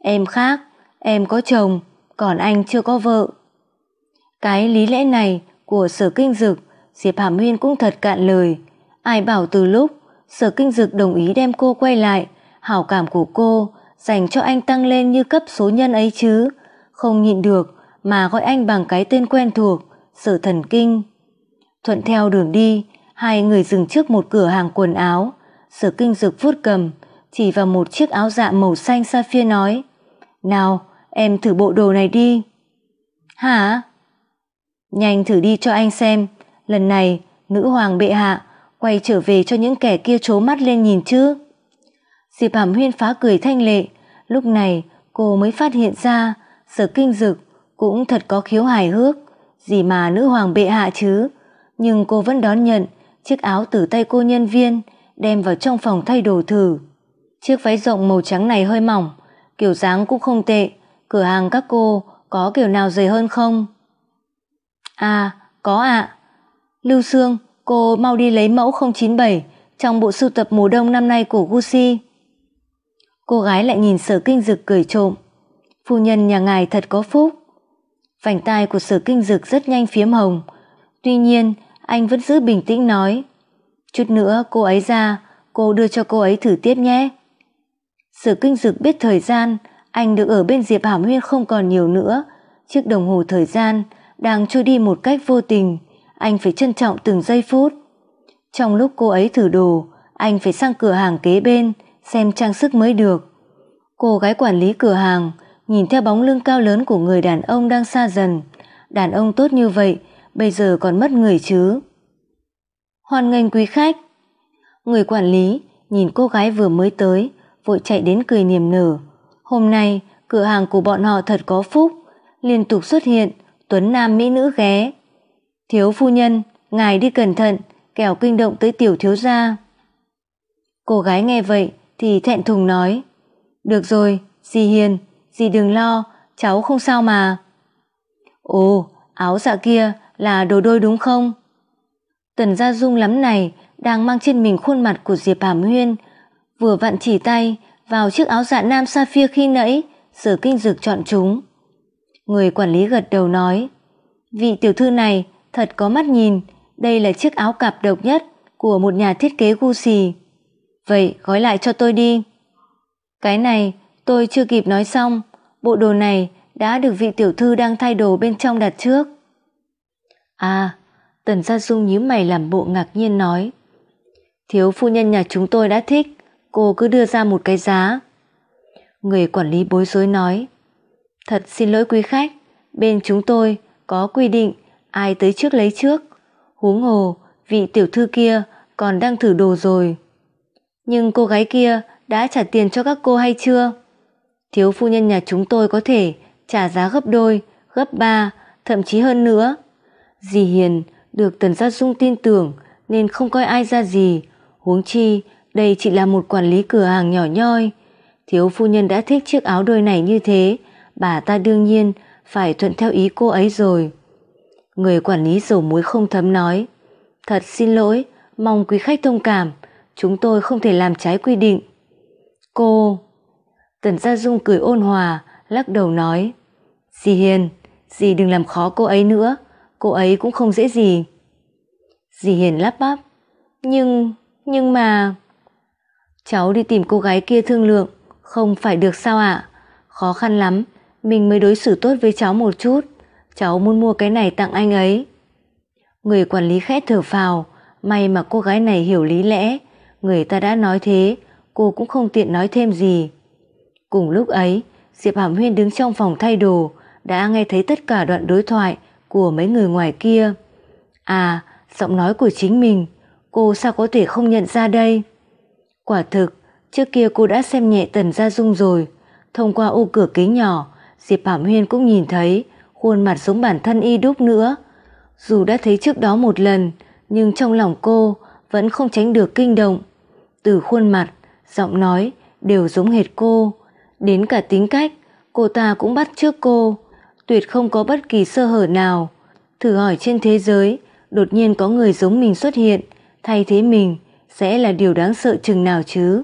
Em khác, em có chồng, còn anh chưa có vợ. Cái lý lẽ này của sở kinh dực, Diệp Hàm Huyên cũng thật cạn lời. Ai bảo từ lúc sở kinh dực đồng ý đem cô quay lại, hảo cảm của cô dành cho anh tăng lên như cấp số nhân ấy chứ. Không nhịn được mà gọi anh bằng cái tên quen thuộc, sở thần kinh. Thuận theo đường đi, hai người dừng trước một cửa hàng quần áo. Sở kinh dực vuốt cầm, chỉ vào một chiếc áo dạ màu xanh phía nói. Nào, em thử bộ đồ này đi. Hả? Nhanh thử đi cho anh xem, lần này nữ hoàng bệ hạ quay trở về cho những kẻ kia trố mắt lên nhìn chứ. Diệp Hàm Huyên phá cười thanh lệ, lúc này cô mới phát hiện ra sở kinh dực cũng thật có khiếu hài hước, gì mà nữ hoàng bệ hạ chứ. Nhưng cô vẫn đón nhận chiếc áo từ tay cô nhân viên đem vào trong phòng thay đồ thử. Chiếc váy rộng màu trắng này hơi mỏng, kiểu dáng cũng không tệ, cửa hàng các cô có kiểu nào dày hơn không? À, có ạ. Lưu Sương, cô mau đi lấy mẫu 097 trong bộ sưu tập mùa đông năm nay của Gucci. Cô gái lại nhìn sở kinh dực cười trộm. Phu nhân nhà ngài thật có phúc. Vành tai của sở kinh dực rất nhanh phiếm hồng. Tuy nhiên, anh vẫn giữ bình tĩnh nói. Chút nữa cô ấy ra, cô đưa cho cô ấy thử tiếp nhé. Sở kinh dực biết thời gian, anh được ở bên Diệp Hảo Huyên không còn nhiều nữa. Chiếc đồng hồ thời gian, đang trôi đi một cách vô tình, anh phải trân trọng từng giây phút. Trong lúc cô ấy thử đồ, anh phải sang cửa hàng kế bên xem trang sức mới được. Cô gái quản lý cửa hàng nhìn theo bóng lưng cao lớn của người đàn ông đang xa dần. Đàn ông tốt như vậy, bây giờ còn mất người chứ. Hoan nghênh quý khách. Người quản lý nhìn cô gái vừa mới tới, vội chạy đến cười niềm nở. Hôm nay, cửa hàng của bọn họ thật có phúc, liên tục xuất hiện tuấn nam mỹ nữ ghé. Thiếu phu nhân, ngài đi cẩn thận, kẻo kinh động tới tiểu thiếu gia. Cô gái nghe vậy thì thẹn thùng nói, được rồi, dì hiền, dì đừng lo, cháu không sao mà. Ồ, áo dạ kia là đồ đôi đúng không? Tần Gia Dung lắm này đang mang trên mình khuôn mặt của Diệp Hàm Huyên, vừa vặn chỉ tay vào chiếc áo dạ nam sa sapphire khi nãy, sở kinh dực chọn chúng. Người quản lý gật đầu nói, vị tiểu thư này thật có mắt nhìn, đây là chiếc áo cạp độc nhất của một nhà thiết kế gu xì. Vậy gói lại cho tôi đi. Cái này tôi chưa kịp nói xong, bộ đồ này đã được vị tiểu thư đang thay đồ bên trong đặt trước. À, Tần Gia Dung nhíu mày làm bộ ngạc nhiên nói. Thiếu phu nhân nhà chúng tôi đã thích, cô cứ đưa ra một cái giá. Người quản lý bối rối nói. Thật xin lỗi quý khách, bên chúng tôi có quy định ai tới trước lấy trước. Huống hồ, vị tiểu thư kia còn đang thử đồ rồi. Nhưng cô gái kia đã trả tiền cho các cô hay chưa? Thiếu phu nhân nhà chúng tôi có thể trả giá gấp đôi, gấp ba, thậm chí hơn nữa. Dì Hiền được Tần Gia Dung tin tưởng nên không coi ai ra gì. Huống chi, đây chỉ là một quản lý cửa hàng nhỏ nhoi. Thiếu phu nhân đã thích chiếc áo đôi này như thế, bà ta đương nhiên phải thuận theo ý cô ấy rồi. Người quản lý dầu muối không thấm nói, thật xin lỗi, mong quý khách thông cảm, chúng tôi không thể làm trái quy định. Cô... Tần Gia Dung cười ôn hòa, lắc đầu nói, dì Hiền, dì đừng làm khó cô ấy nữa, cô ấy cũng không dễ gì. Dì Hiền lắp bắp, nhưng, nhưng mà... Cháu đi tìm cô gái kia thương lượng, không phải được sao ạ? Khó khăn lắm mình mới đối xử tốt với cháu một chút. Cháu muốn mua cái này tặng anh ấy. Người quản lý khẽ thở phào, may mà cô gái này hiểu lý lẽ. Người ta đã nói thế, cô cũng không tiện nói thêm gì. Cùng lúc ấy, Diệp Hàm Huyên đứng trong phòng thay đồ, đã nghe thấy tất cả đoạn đối thoại của mấy người ngoài kia. À, giọng nói của chính mình, cô sao có thể không nhận ra đây? Quả thực, trước kia cô đã xem nhẹ Tần Gia Dung rồi, thông qua ô cửa kính nhỏ, Diệp Phạm Huyên cũng nhìn thấy khuôn mặt giống bản thân y đúc nữa. Dù đã thấy trước đó một lần, nhưng trong lòng cô vẫn không tránh được kinh động. Từ khuôn mặt, giọng nói đều giống hệt cô. Đến cả tính cách, cô ta cũng bắt trước cô. Tuyệt không có bất kỳ sơ hở nào. Thử hỏi trên thế giới, đột nhiên có người giống mình xuất hiện, thay thế mình sẽ là điều đáng sợ chừng nào chứ.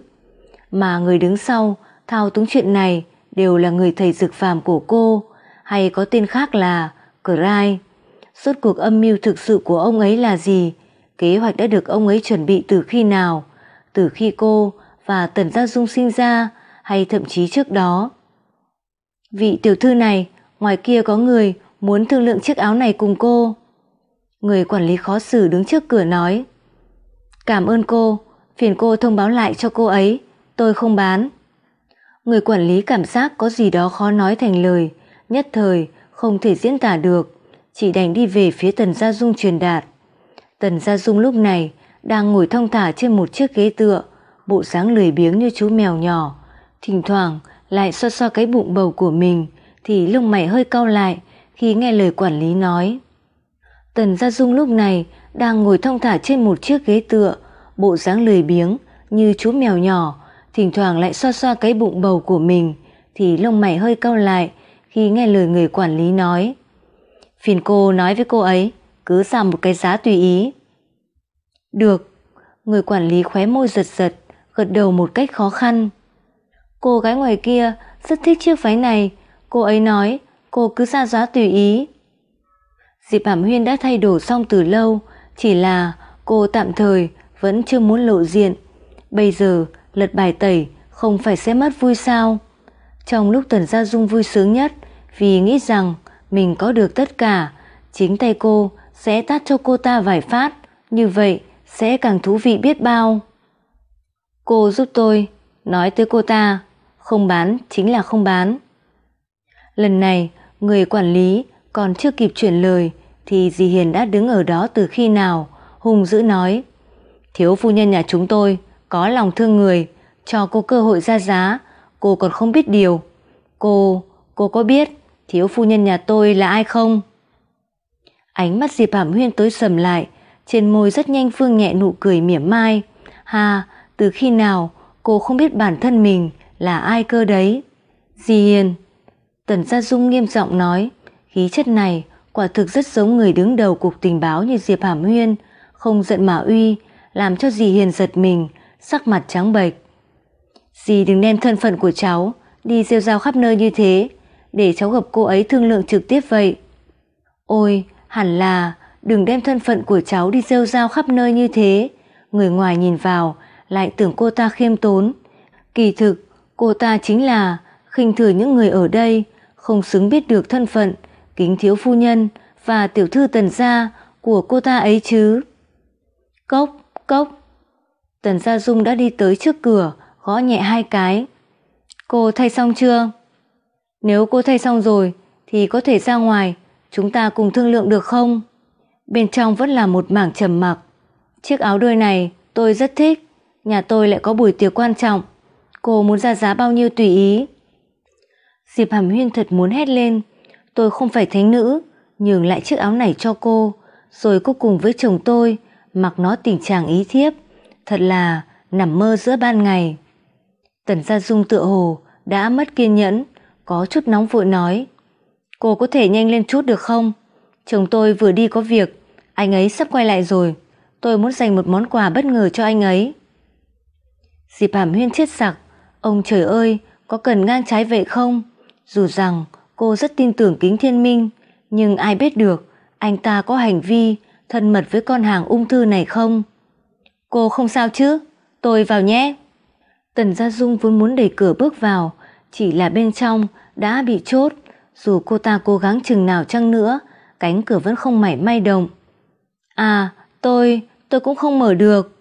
Mà người đứng sau, thao túng chuyện này đều là người thầy dược phàm của cô, hay có tên khác là Crai. Suốt cuộc âm mưu thực sự của ông ấy là gì? Kế hoạch đã được ông ấy chuẩn bị từ khi nào? Từ khi cô và Tần Gia Dung sinh ra hay thậm chí trước đó? Vị tiểu thư này, ngoài kia có người muốn thương lượng chiếc áo này cùng cô. Người quản lý khó xử đứng trước cửa nói. Cảm ơn cô, phiền cô thông báo lại cho cô ấy, tôi không bán. Người quản lý cảm giác có gì đó khó nói thành lời, nhất thời không thể diễn tả được, chỉ đành đi về phía Tần Gia Dung truyền đạt. Tần Gia Dung lúc này đang ngồi thong thả trên một chiếc ghế tựa, bộ dáng lười biếng như chú mèo nhỏ, thỉnh thoảng lại xoa xoa cái bụng bầu của mình thì lông mày hơi cau lại khi nghe lời quản lý nói. Tần Gia Dung lúc này đang ngồi thong thả trên một chiếc ghế tựa, bộ dáng lười biếng như chú mèo nhỏ, thỉnh thoảng lại xoa xoa cái bụng bầu của mình thì lông mày hơi cau lại khi nghe lời người quản lý nói. Phiền cô nói với cô ấy, cứ ra một cái giá tùy ý. Được, người quản lý khóe môi giật giật, gật đầu một cách khó khăn. Cô gái ngoài kia rất thích chiếc váy này, cô ấy nói, cô cứ ra giá tùy ý. Diệp Hàm Huyên đã thay đổi xong từ lâu, chỉ là cô tạm thời vẫn chưa muốn lộ diện. Bây giờ lật bài tẩy không phải xem mắt vui sao? Trong lúc Tần Gia Dung vui sướng nhất vì nghĩ rằng mình có được tất cả, chính tay cô sẽ tát cho cô ta vài phát, như vậy sẽ càng thú vị biết bao. Cô giúp tôi, nói tới cô ta, không bán chính là không bán. Lần này, người quản lý còn chưa kịp chuyển lời thì dì Hiền đã đứng ở đó từ khi nào, hùng dữ nói. Thiếu phu nhân nhà chúng tôi có lòng thương người, cho cô cơ hội ra giá, cô còn không biết điều. Cô, cô có biết thiếu phu nhân nhà tôi là ai không? Ánh mắt Diệp Hàm Huyên tối sầm lại, trên môi rất nhanh phương nhẹ nụ cười mỉa mai. hà từ khi nào cô không biết bản thân mình là ai cơ đấy? Di Hiền. Tần Gia Dung nghiêm giọng nói, khí chất này quả thực rất giống người đứng đầu cục tình báo như Diệp Hàm Huyên, không giận mà uy, làm cho di Hiền giật mình, sắc mặt trắng bệch. Dì đừng đem thân phận của cháu, đi rêu rao khắp nơi như thế, để cháu gặp cô ấy thương lượng trực tiếp vậy. Ôi, hẳn là đừng đem thân phận của cháu đi rêu rao khắp nơi như thế. Người ngoài nhìn vào lại tưởng cô ta khiêm tốn. Kỳ thực, cô ta chính là khinh thừa những người ở đây, không xứng biết được thân phận, kính thiếu phu nhân và tiểu thư tần gia của cô ta ấy chứ. Cốc, cốc, Tần Gia Dung đã đi tới trước cửa, gõ nhẹ hai cái. Cô thay xong chưa? Nếu cô thay xong rồi, thì có thể ra ngoài, chúng ta cùng thương lượng được không? Bên trong vẫn là một mảng trầm mặc. Chiếc áo đôi này tôi rất thích, nhà tôi lại có buổi tiệc quan trọng. Cô muốn ra giá bao nhiêu tùy ý. Diệp Hàm Huyên thật muốn hét lên, tôi không phải thánh nữ, nhường lại chiếc áo này cho cô, rồi cô cùng với chồng tôi, mặc nó tình trạng ý thiếp. Thật là nằm mơ giữa ban ngày. Tần Gia Dung tựa hồ đã mất kiên nhẫn, có chút nóng vội nói. Cô có thể nhanh lên chút được không? Chồng tôi vừa đi có việc, anh ấy sắp quay lại rồi. Tôi muốn dành một món quà bất ngờ cho anh ấy. Dịp hàm huyên chết sặc, ông trời ơi, có cần ngang trái vậy không? Dù rằng cô rất tin tưởng kính thiên minh, nhưng ai biết được anh ta có hành vi thân mật với con hàng ung thư này không? Cô không sao chứ? Tôi vào nhé. Tần Gia Dung vốn muốn đẩy cửa bước vào, chỉ là bên trong đã bị chốt. Dù cô ta cố gắng chừng nào chăng nữa, cánh cửa vẫn không mảy may động. À, tôi, tôi cũng không mở được.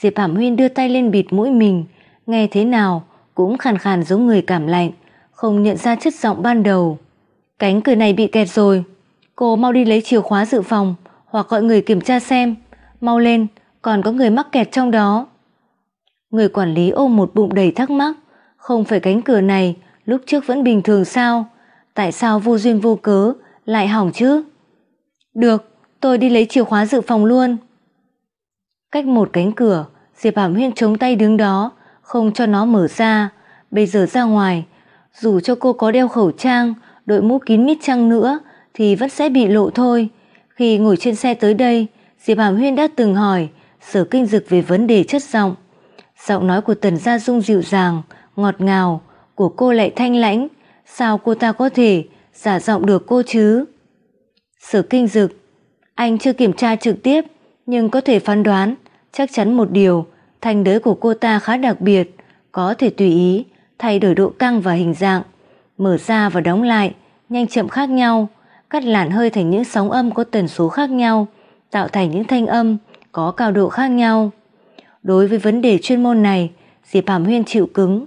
Diệp Hàm Huyên đưa tay lên bịt mũi mình, nghe thế nào cũng khàn khàn giống người cảm lạnh, không nhận ra chất giọng ban đầu. Cánh cửa này bị kẹt rồi, cô mau đi lấy chìa khóa dự phòng hoặc gọi người kiểm tra xem, mau lên, còn có người mắc kẹt trong đó. Người quản lý ôm một bụng đầy thắc mắc, không phải cánh cửa này lúc trước vẫn bình thường sao? Tại sao vô duyên vô cớ lại hỏng chứ? Được, tôi đi lấy chìa khóa dự phòng luôn. Cách một cánh cửa, Diệp Hàm Huyên chống tay đứng đó, không cho nó mở ra. Bây giờ ra ngoài, dù cho cô có đeo khẩu trang, đội mũ kín mít chăng nữa thì vẫn sẽ bị lộ thôi. Khi ngồi trên xe tới đây, Diệp Hàm Huyên đã từng hỏi sở kinh dực về vấn đề chất giọng. Giọng nói của Tần Gia Dung dịu dàng, ngọt ngào, của cô lại thanh lãnh. Sao cô ta có thể giả giọng được cô chứ? Sở kinh dực, anh chưa kiểm tra trực tiếp, nhưng có thể phán đoán, chắc chắn một điều, thanh đới của cô ta khá đặc biệt, có thể tùy ý, thay đổi độ căng và hình dạng, mở ra và đóng lại, nhanh chậm khác nhau, cắt làn hơi thành những sóng âm có tần số khác nhau, tạo thành những thanh âm, có cao độ khác nhau. Đối với vấn đề chuyên môn này, Diệp Hàm Huyên chịu cứng.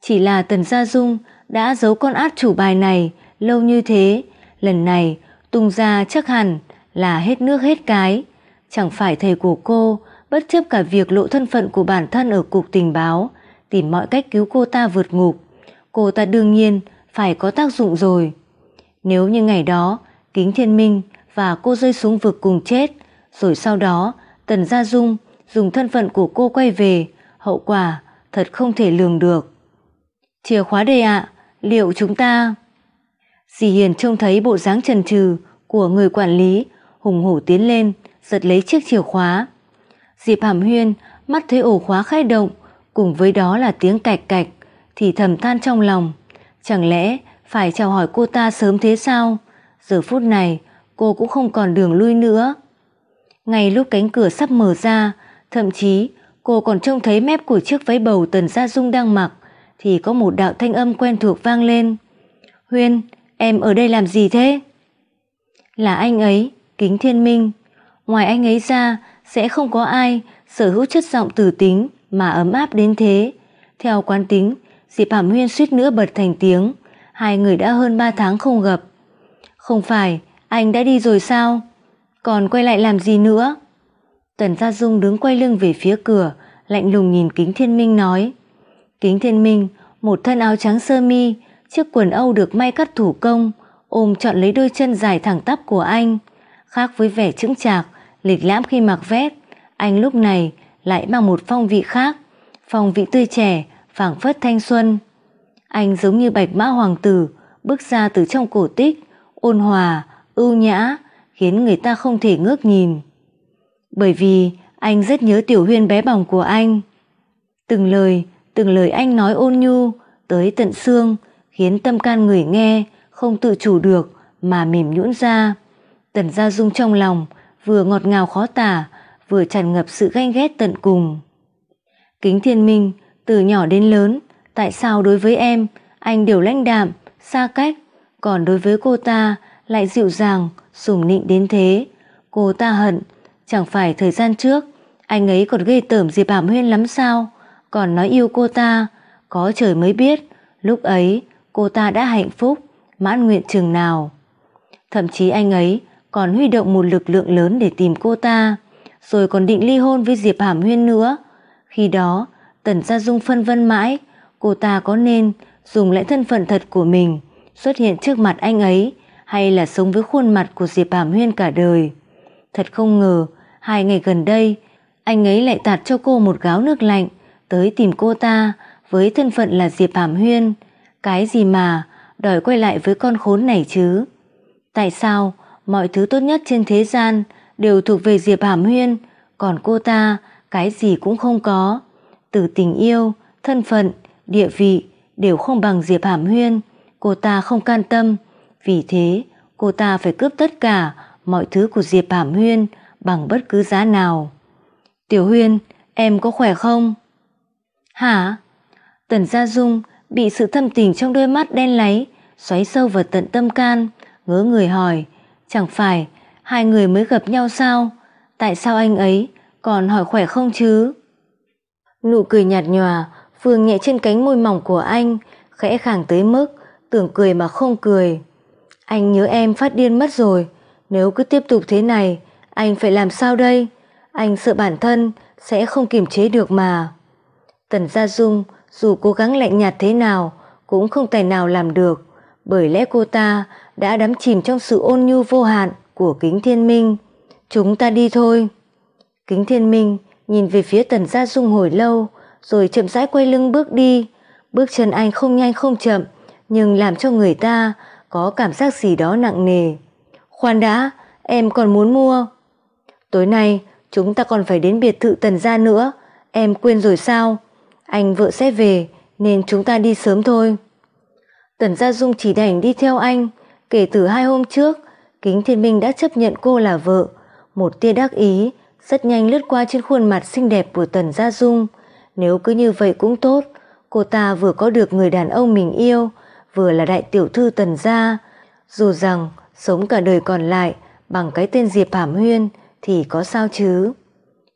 Chỉ là Tần Gia Dung đã giấu con át chủ bài này lâu như thế, lần này tung ra chắc hẳn là hết nước hết cái. Chẳng phải thầy của cô bất chấp cả việc lộ thân phận của bản thân ở cục tình báo, tìm mọi cách cứu cô ta vượt ngục. Cô ta đương nhiên phải có tác dụng rồi. Nếu như ngày đó, Kính Thiên Minh và cô rơi xuống vực cùng chết, rồi sau đó Tần Gia Dung dùng thân phận của cô quay về, hậu quả thật không thể lường được. Chìa khóa đề ạ, liệu chúng ta... Dì Hiền trông thấy bộ dáng trần trừ của người quản lý, hùng hổ tiến lên, giật lấy chiếc chìa khóa. Diệp Hàm Huyên mắt thấy ổ khóa khai động, cùng với đó là tiếng cạch cạch, thì thầm than trong lòng. Chẳng lẽ phải chào hỏi cô ta sớm thế sao? Giờ phút này, cô cũng không còn đường lui nữa. Ngay lúc cánh cửa sắp mở ra, thậm chí cô còn trông thấy mép của chiếc váy bầu Tần Gia Dung đang mặc, thì có một đạo thanh âm quen thuộc vang lên. Huyên, em ở đây làm gì thế? Là anh ấy, Kính Thiên Minh. Ngoài anh ấy ra, sẽ không có ai sở hữu chất giọng tử tính mà ấm áp đến thế. Theo quán tính, Diệp Hàm Huyên suýt nữa bật thành tiếng. Hai người đã hơn 3 tháng không gặp. Không phải, anh đã đi rồi sao? còn quay lại làm gì nữa? Tần Gia Dung đứng quay lưng về phía cửa, lạnh lùng nhìn Kính Thiên Minh nói. Kính Thiên Minh, một thân áo trắng sơ mi, chiếc quần âu được may cắt thủ công, ôm chọn lấy đôi chân dài thẳng tắp của anh. Khác với vẻ chững chạc, lịch lãm khi mặc vét, anh lúc này lại mang một phong vị khác, phong vị tươi trẻ, phảng phất thanh xuân. Anh giống như bạch mã hoàng tử, bước ra từ trong cổ tích, ôn hòa, ưu nhã, khiến người ta không thể ngước nhìn. Bởi vì anh rất nhớ Tiểu Huyên bé bỏng của anh. Từng lời, từng lời anh nói ôn nhu, tới tận xương, khiến tâm can người nghe không tự chủ được mà mềm nhũn ra. Tần Gia Dung trong lòng vừa ngọt ngào khó tả, vừa tràn ngập sự ganh ghét tận cùng. Kính Thiên Minh, từ nhỏ đến lớn, tại sao đối với em, anh đều lãnh đạm, xa cách, còn đối với cô ta lại dịu dàng, sủng nịnh đến thế. Cô ta hận, chẳng phải thời gian trước, anh ấy còn gây tởm Diệp Hàm Huyên lắm sao, còn nói yêu cô ta, có trời mới biết, lúc ấy cô ta đã hạnh phúc, mãn nguyện chừng nào. Thậm chí anh ấy còn huy động một lực lượng lớn để tìm cô ta, rồi còn định ly hôn với Diệp Hàm Huyên nữa. Khi đó, Tần Gia Dung phân vân mãi, cô ta có nên dùng lại thân phận thật của mình xuất hiện trước mặt anh ấy hay là sống với khuôn mặt của Diệp Hàm Huyên cả đời. Thật không ngờ, hai ngày gần đây, anh ấy lại tạt cho cô một gáo nước lạnh, tới tìm cô ta với thân phận là Diệp Hàm Huyên. Cái gì mà, đòi quay lại với con khốn này chứ? Tại sao mọi thứ tốt nhất trên thế gian đều thuộc về Diệp Hàm Huyên, còn cô ta cái gì cũng không có? Từ tình yêu, thân phận, địa vị đều không bằng Diệp Hàm Huyên, cô ta không can tâm, vì thế, cô ta phải cướp tất cả mọi thứ của Diệp Hàm Huyên bằng bất cứ giá nào. Tiểu Huyên, em có khỏe không? Hả? Tần Gia Dung bị sự thâm tình trong đôi mắt đen láy xoáy sâu vào tận tâm can, ngớ người hỏi, chẳng phải hai người mới gặp nhau sao? Tại sao anh ấy còn hỏi khỏe không chứ? Nụ cười nhạt nhòa phương nhẹ trên cánh môi mỏng của anh, khẽ khàng tới mức tưởng cười mà không cười. Anh nhớ em phát điên mất rồi, nếu cứ tiếp tục thế này, anh phải làm sao đây? Anh sợ bản thân sẽ không kiềm chế được mà. Tần Gia Dung dù cố gắng lạnh nhạt thế nào cũng không tài nào làm được, bởi lẽ cô ta đã đắm chìm trong sự ôn nhu vô hạn của Kính Thiên Minh. Chúng ta đi thôi. Kính Thiên Minh nhìn về phía Tần Gia Dung hồi lâu, rồi chậm rãi quay lưng bước đi. Bước chân anh không nhanh không chậm, nhưng làm cho người ta có cảm giác gì đó nặng nề. Khoan đã, em còn muốn mua. Tối nay chúng ta còn phải đến biệt thự Tần gia nữa, em quên rồi sao? Anh vợ sẽ về nên chúng ta đi sớm thôi. Tần Gia Dung chỉ đành đi theo anh, kể từ hai hôm trước, Kính Thiên Minh đã chấp nhận cô là vợ. Một tia đắc ý rất nhanh lướt qua trên khuôn mặt xinh đẹp của Tần Gia Dung. Nếu cứ như vậy cũng tốt, cô ta vừa có được người đàn ông mình yêu, vừa là đại tiểu thư tần gia. Dù rằng sống cả đời còn lại bằng cái tên Diệp Hàm Huyên thì có sao chứ.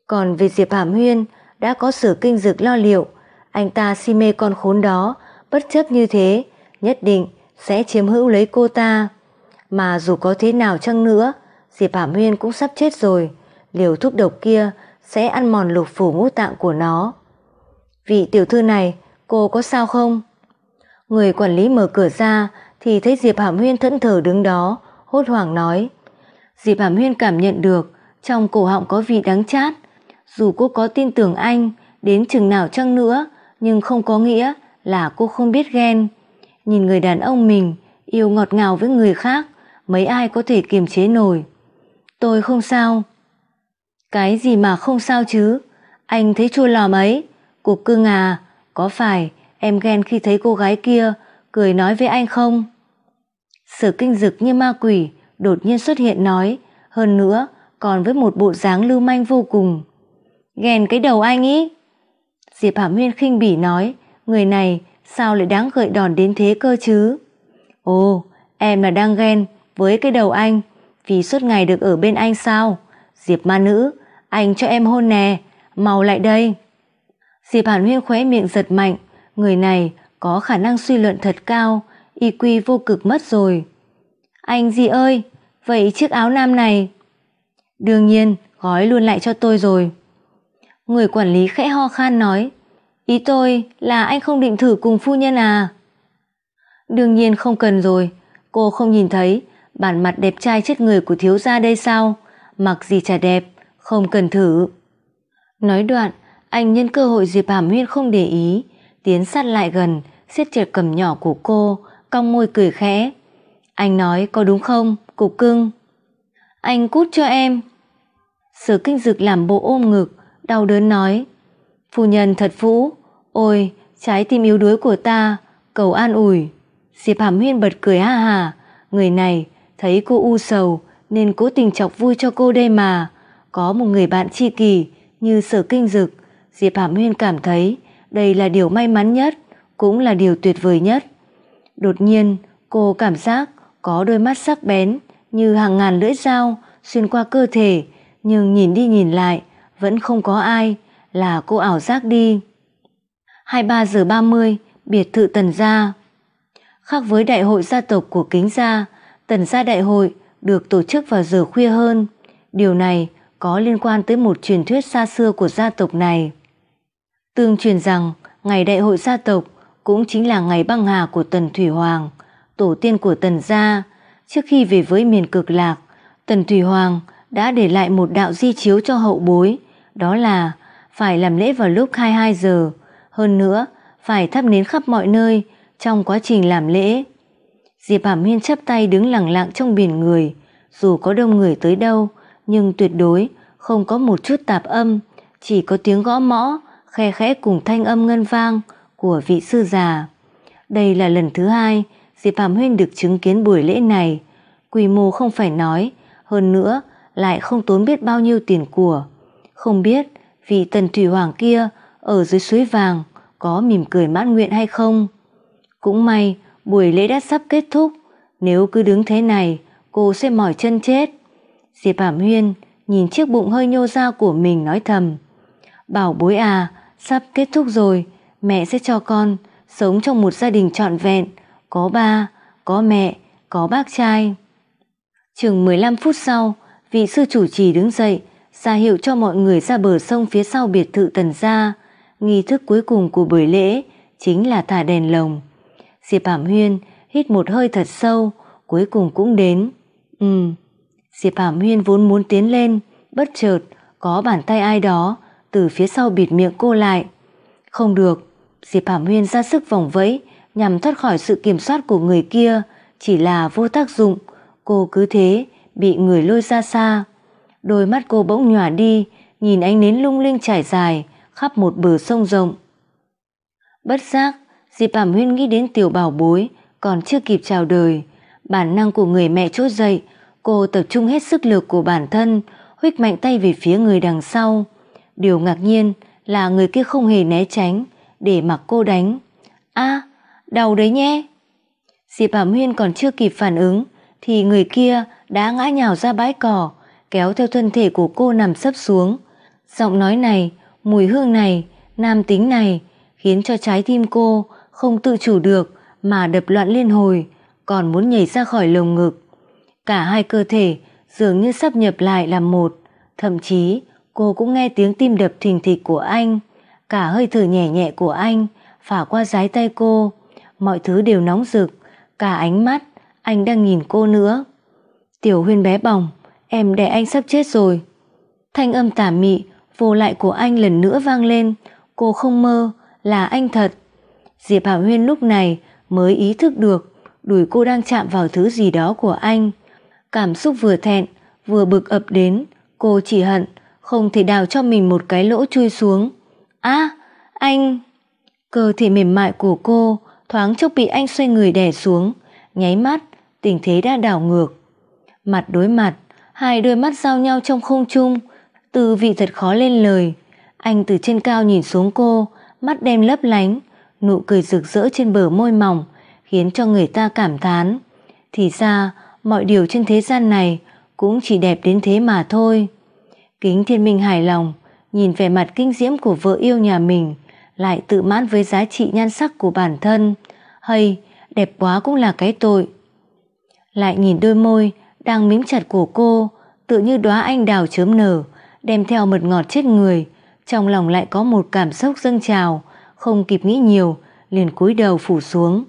Còn về Diệp Hàm Huyên đã có sử kinh dược lo liệu, anh ta si mê con khốn đó, bất chấp như thế, nhất định sẽ chiếm hữu lấy cô ta. Mà dù có thế nào chăng nữa, Diệp Hàm Huyên cũng sắp chết rồi, liều thuốc độc kia sẽ ăn mòn lục phủ ngũ tạng của nó. Vị tiểu thư này, cô có sao không? Người quản lý mở cửa ra thì thấy Diệp Hàm Huyên thẫn thờ đứng đó, hốt hoảng nói. Diệp Hàm Huyên cảm nhận được trong cổ họng có vị đắng chát. Dù cô có tin tưởng anh đến chừng nào chăng nữa nhưng không có nghĩa là cô không biết ghen. Nhìn người đàn ông mình yêu ngọt ngào với người khác mấy ai có thể kiềm chế nổi. Tôi không sao. Cái gì mà không sao chứ? Anh thấy chua lò mấy Cục cưng à, có phải em ghen khi thấy cô gái kia cười nói với anh không? Sở kinh dực như ma quỷ đột nhiên xuất hiện nói hơn nữa còn với một bộ dáng lưu manh vô cùng. Ghen cái đầu anh ý. Diệp Hàm Huyên khinh bỉ nói người này sao lại đáng gợi đòn đến thế cơ chứ? Ồ, em là đang ghen với cái đầu anh vì suốt ngày được ở bên anh sao? Diệp ma nữ, anh cho em hôn nè, mau lại đây. Diệp Hàn Huyên khóe miệng giật mạnh, Người này có khả năng suy luận thật cao, y IQ vô cực mất rồi. Anh gì ơi, vậy chiếc áo nam này? Đương nhiên, gói luôn lại cho tôi rồi. Người quản lý khẽ ho khan nói, ý tôi là anh không định thử cùng phu nhân à? Đương nhiên không cần rồi, cô không nhìn thấy bản mặt đẹp trai chết người của thiếu gia đây sao? Mặc gì chả đẹp, không cần thử. Nói đoạn, anh nhân cơ hội Diệp Hàm Huyên không để ý, tiến sát lại gần, siết chặt cầm nhỏ của cô, cong môi cười khẽ. Anh nói có đúng không, cục cưng? Anh cút cho em. Sở kinh dực làm bộ ôm ngực, đau đớn nói. Phu nhân thật phũ, ôi, trái tim yếu đuối của ta, cầu an ủi. Diệp Hàm Huyên bật cười ha hà, người này thấy cô u sầu nên cố tình chọc vui cho cô đây mà. Có một người bạn tri kỷ như sở kinh dực, Diệp Hàm Huyên cảm thấy đây là điều may mắn nhất, cũng là điều tuyệt vời nhất. Đột nhiên, cô cảm giác có đôi mắt sắc bén như hàng ngàn lưỡi dao xuyên qua cơ thể, nhưng nhìn đi nhìn lại vẫn không có ai, là cô ảo giác đi. 23 giờ 30, biệt thự Tần gia. Khác với đại hội gia tộc của Kính gia, Tần gia đại hội được tổ chức vào giờ khuya hơn. Điều này có liên quan tới một truyền thuyết xa xưa của gia tộc này. Tương truyền rằng ngày đại hội gia tộc cũng chính là ngày băng hà của Tần Thủy Hoàng, tổ tiên của Tần Gia. Trước khi về với miền cực lạc, Tần Thủy Hoàng đã để lại một đạo di chiếu cho hậu bối, đó là phải làm lễ vào lúc 22 giờ, hơn nữa phải thắp nến khắp mọi nơi trong quá trình làm lễ. Diệp Hàm Hiên chắp tay đứng lặng lặng trong biển người, dù có đông người tới đâu, nhưng tuyệt đối không có một chút tạp âm, chỉ có tiếng gõ mõ khe khẽ cùng thanh âm ngân vang của vị sư già. Đây là lần thứ hai Diệp Hàm Huyên được chứng kiến buổi lễ này. Quy mô không phải nói, hơn nữa lại không tốn biết bao nhiêu tiền của. Không biết vị tần thủy hoàng kia ở dưới suối vàng có mỉm cười mãn nguyện hay không. Cũng may buổi lễ đã sắp kết thúc, nếu cứ đứng thế này cô sẽ mỏi chân chết. Diệp Hàm Huyên nhìn chiếc bụng hơi nhô ra của mình nói thầm. Bảo bối à, sắp kết thúc rồi, mẹ sẽ cho con sống trong một gia đình trọn vẹn, có ba, có mẹ, có bác trai. Chừng 15 phút sau, vị sư chủ trì đứng dậy, ra hiệu cho mọi người ra bờ sông phía sau biệt thự tần gia. Nghi thức cuối cùng của buổi lễ chính là thả đèn lồng. Diệp Hàm Huyên hít một hơi thật sâu, cuối cùng cũng đến. Ừm, Diệp Hàm Huyên vốn muốn tiến lên, bất chợt có bàn tay ai đó từ phía sau bịt miệng cô lại. Không được, Diệp Hàm Huyên ra sức vòng vẫy nhằm thoát khỏi sự kiểm soát của người kia, chỉ là vô tác dụng, cô cứ thế bị người lôi ra xa. Đôi mắt cô bỗng nhòa đi, nhìn ánh nến lung linh trải dài khắp một bờ sông rộng. Bất giác, Diệp Hàm Huyên nghĩ đến tiểu bảo bối còn chưa kịp chào đời, bản năng của người mẹ trỗi dậy, cô tập trung hết sức lực của bản thân, huých mạnh tay về phía người đằng sau. Điều ngạc nhiên là người kia không hề né tránh để mặc cô đánh. a đau đấy nhé. Diệp Hàm Huyên còn chưa kịp phản ứng thì người kia đã ngã nhào ra bãi cỏ kéo theo thân thể của cô nằm sấp xuống. Giọng nói này, mùi hương này, nam tính này khiến cho trái tim cô không tự chủ được mà đập loạn liên hồi, còn muốn nhảy ra khỏi lồng ngực. Cả hai cơ thể dường như sắp nhập lại làm một, thậm chí Cô cũng nghe tiếng tim đập thình thịch của anh, cả hơi thở nhẹ nhẹ của anh phả qua dái tay cô. Mọi thứ đều nóng rực, cả ánh mắt, anh đang nhìn cô nữa. Tiểu huyên bé bỏng, em đẻ anh sắp chết rồi. Thanh âm tả mị, vô lại của anh lần nữa vang lên, cô không mơ, là anh thật. Diệp Hảo Huyên lúc này mới ý thức được đùi cô đang chạm vào thứ gì đó của anh. Cảm xúc vừa thẹn, vừa bực ập đến, cô chỉ hận không thể đào cho mình một cái lỗ chui xuống. a à, anh... Cơ thể mềm mại của cô thoáng chốc bị anh xoay người đè xuống, nháy mắt, tình thế đã đảo ngược. Mặt đối mặt, hai đôi mắt giao nhau trong không trung, từ vị thật khó lên lời. Anh từ trên cao nhìn xuống cô, mắt đen lấp lánh, nụ cười rực rỡ trên bờ môi mỏng, khiến cho người ta cảm thán. Thì ra, mọi điều trên thế gian này cũng chỉ đẹp đến thế mà thôi. Kính thiên minh hài lòng, nhìn vẻ mặt kinh diễm của vợ yêu nhà mình, lại tự mãn với giá trị nhan sắc của bản thân. Hay, đẹp quá cũng là cái tội. Lại nhìn đôi môi, đang mím chặt của cô, tự như đóa anh đào chớm nở, đem theo mật ngọt chết người. Trong lòng lại có một cảm xúc dâng trào, không kịp nghĩ nhiều, liền cúi đầu phủ xuống.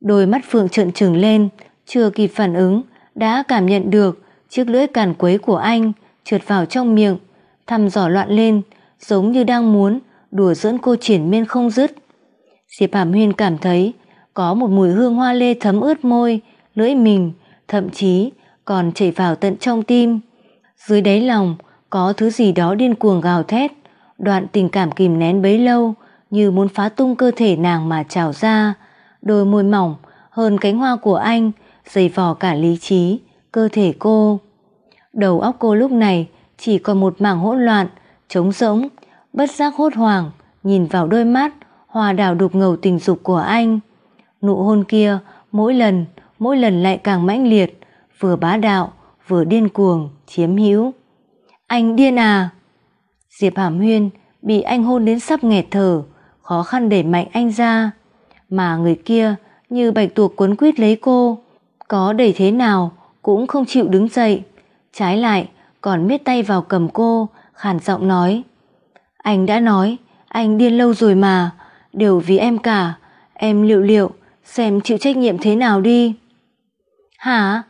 Đôi mắt Phượng trợn trừng lên, chưa kịp phản ứng, đã cảm nhận được chiếc lưỡi càn quấy của anh trượt vào trong miệng, thăm dò loạn lên, giống như đang muốn đùa giỡn cô triển miên không dứt. Diệp Hàm Huyên cảm thấy có một mùi hương hoa lê thấm ướt môi, lưỡi mình, thậm chí còn chảy vào tận trong tim. Dưới đáy lòng có thứ gì đó điên cuồng gào thét, đoạn tình cảm kìm nén bấy lâu như muốn phá tung cơ thể nàng mà trào ra, đôi môi mỏng hơn cánh hoa của anh, dày vò cả lý trí, cơ thể cô. Đầu óc cô lúc này chỉ còn một mảng hỗn loạn, trống rỗng, bất giác hốt hoảng, nhìn vào đôi mắt hòa đảo đục ngầu tình dục của anh. Nụ hôn kia mỗi lần, mỗi lần lại càng mãnh liệt, vừa bá đạo, vừa điên cuồng, chiếm hữu. Anh điên à? Diệp Hàm Huyên bị anh hôn đến sắp nghẹt thở, khó khăn đẩy mạnh anh ra, mà người kia như bạch tuộc quấn quýt lấy cô, có đẩy thế nào cũng không chịu đứng dậy. Trái lại, còn miết tay vào cầm cô, khàn giọng nói. Anh đã nói, anh điên lâu rồi mà, đều vì em cả, em liệu liệu, xem chịu trách nhiệm thế nào đi. Hả?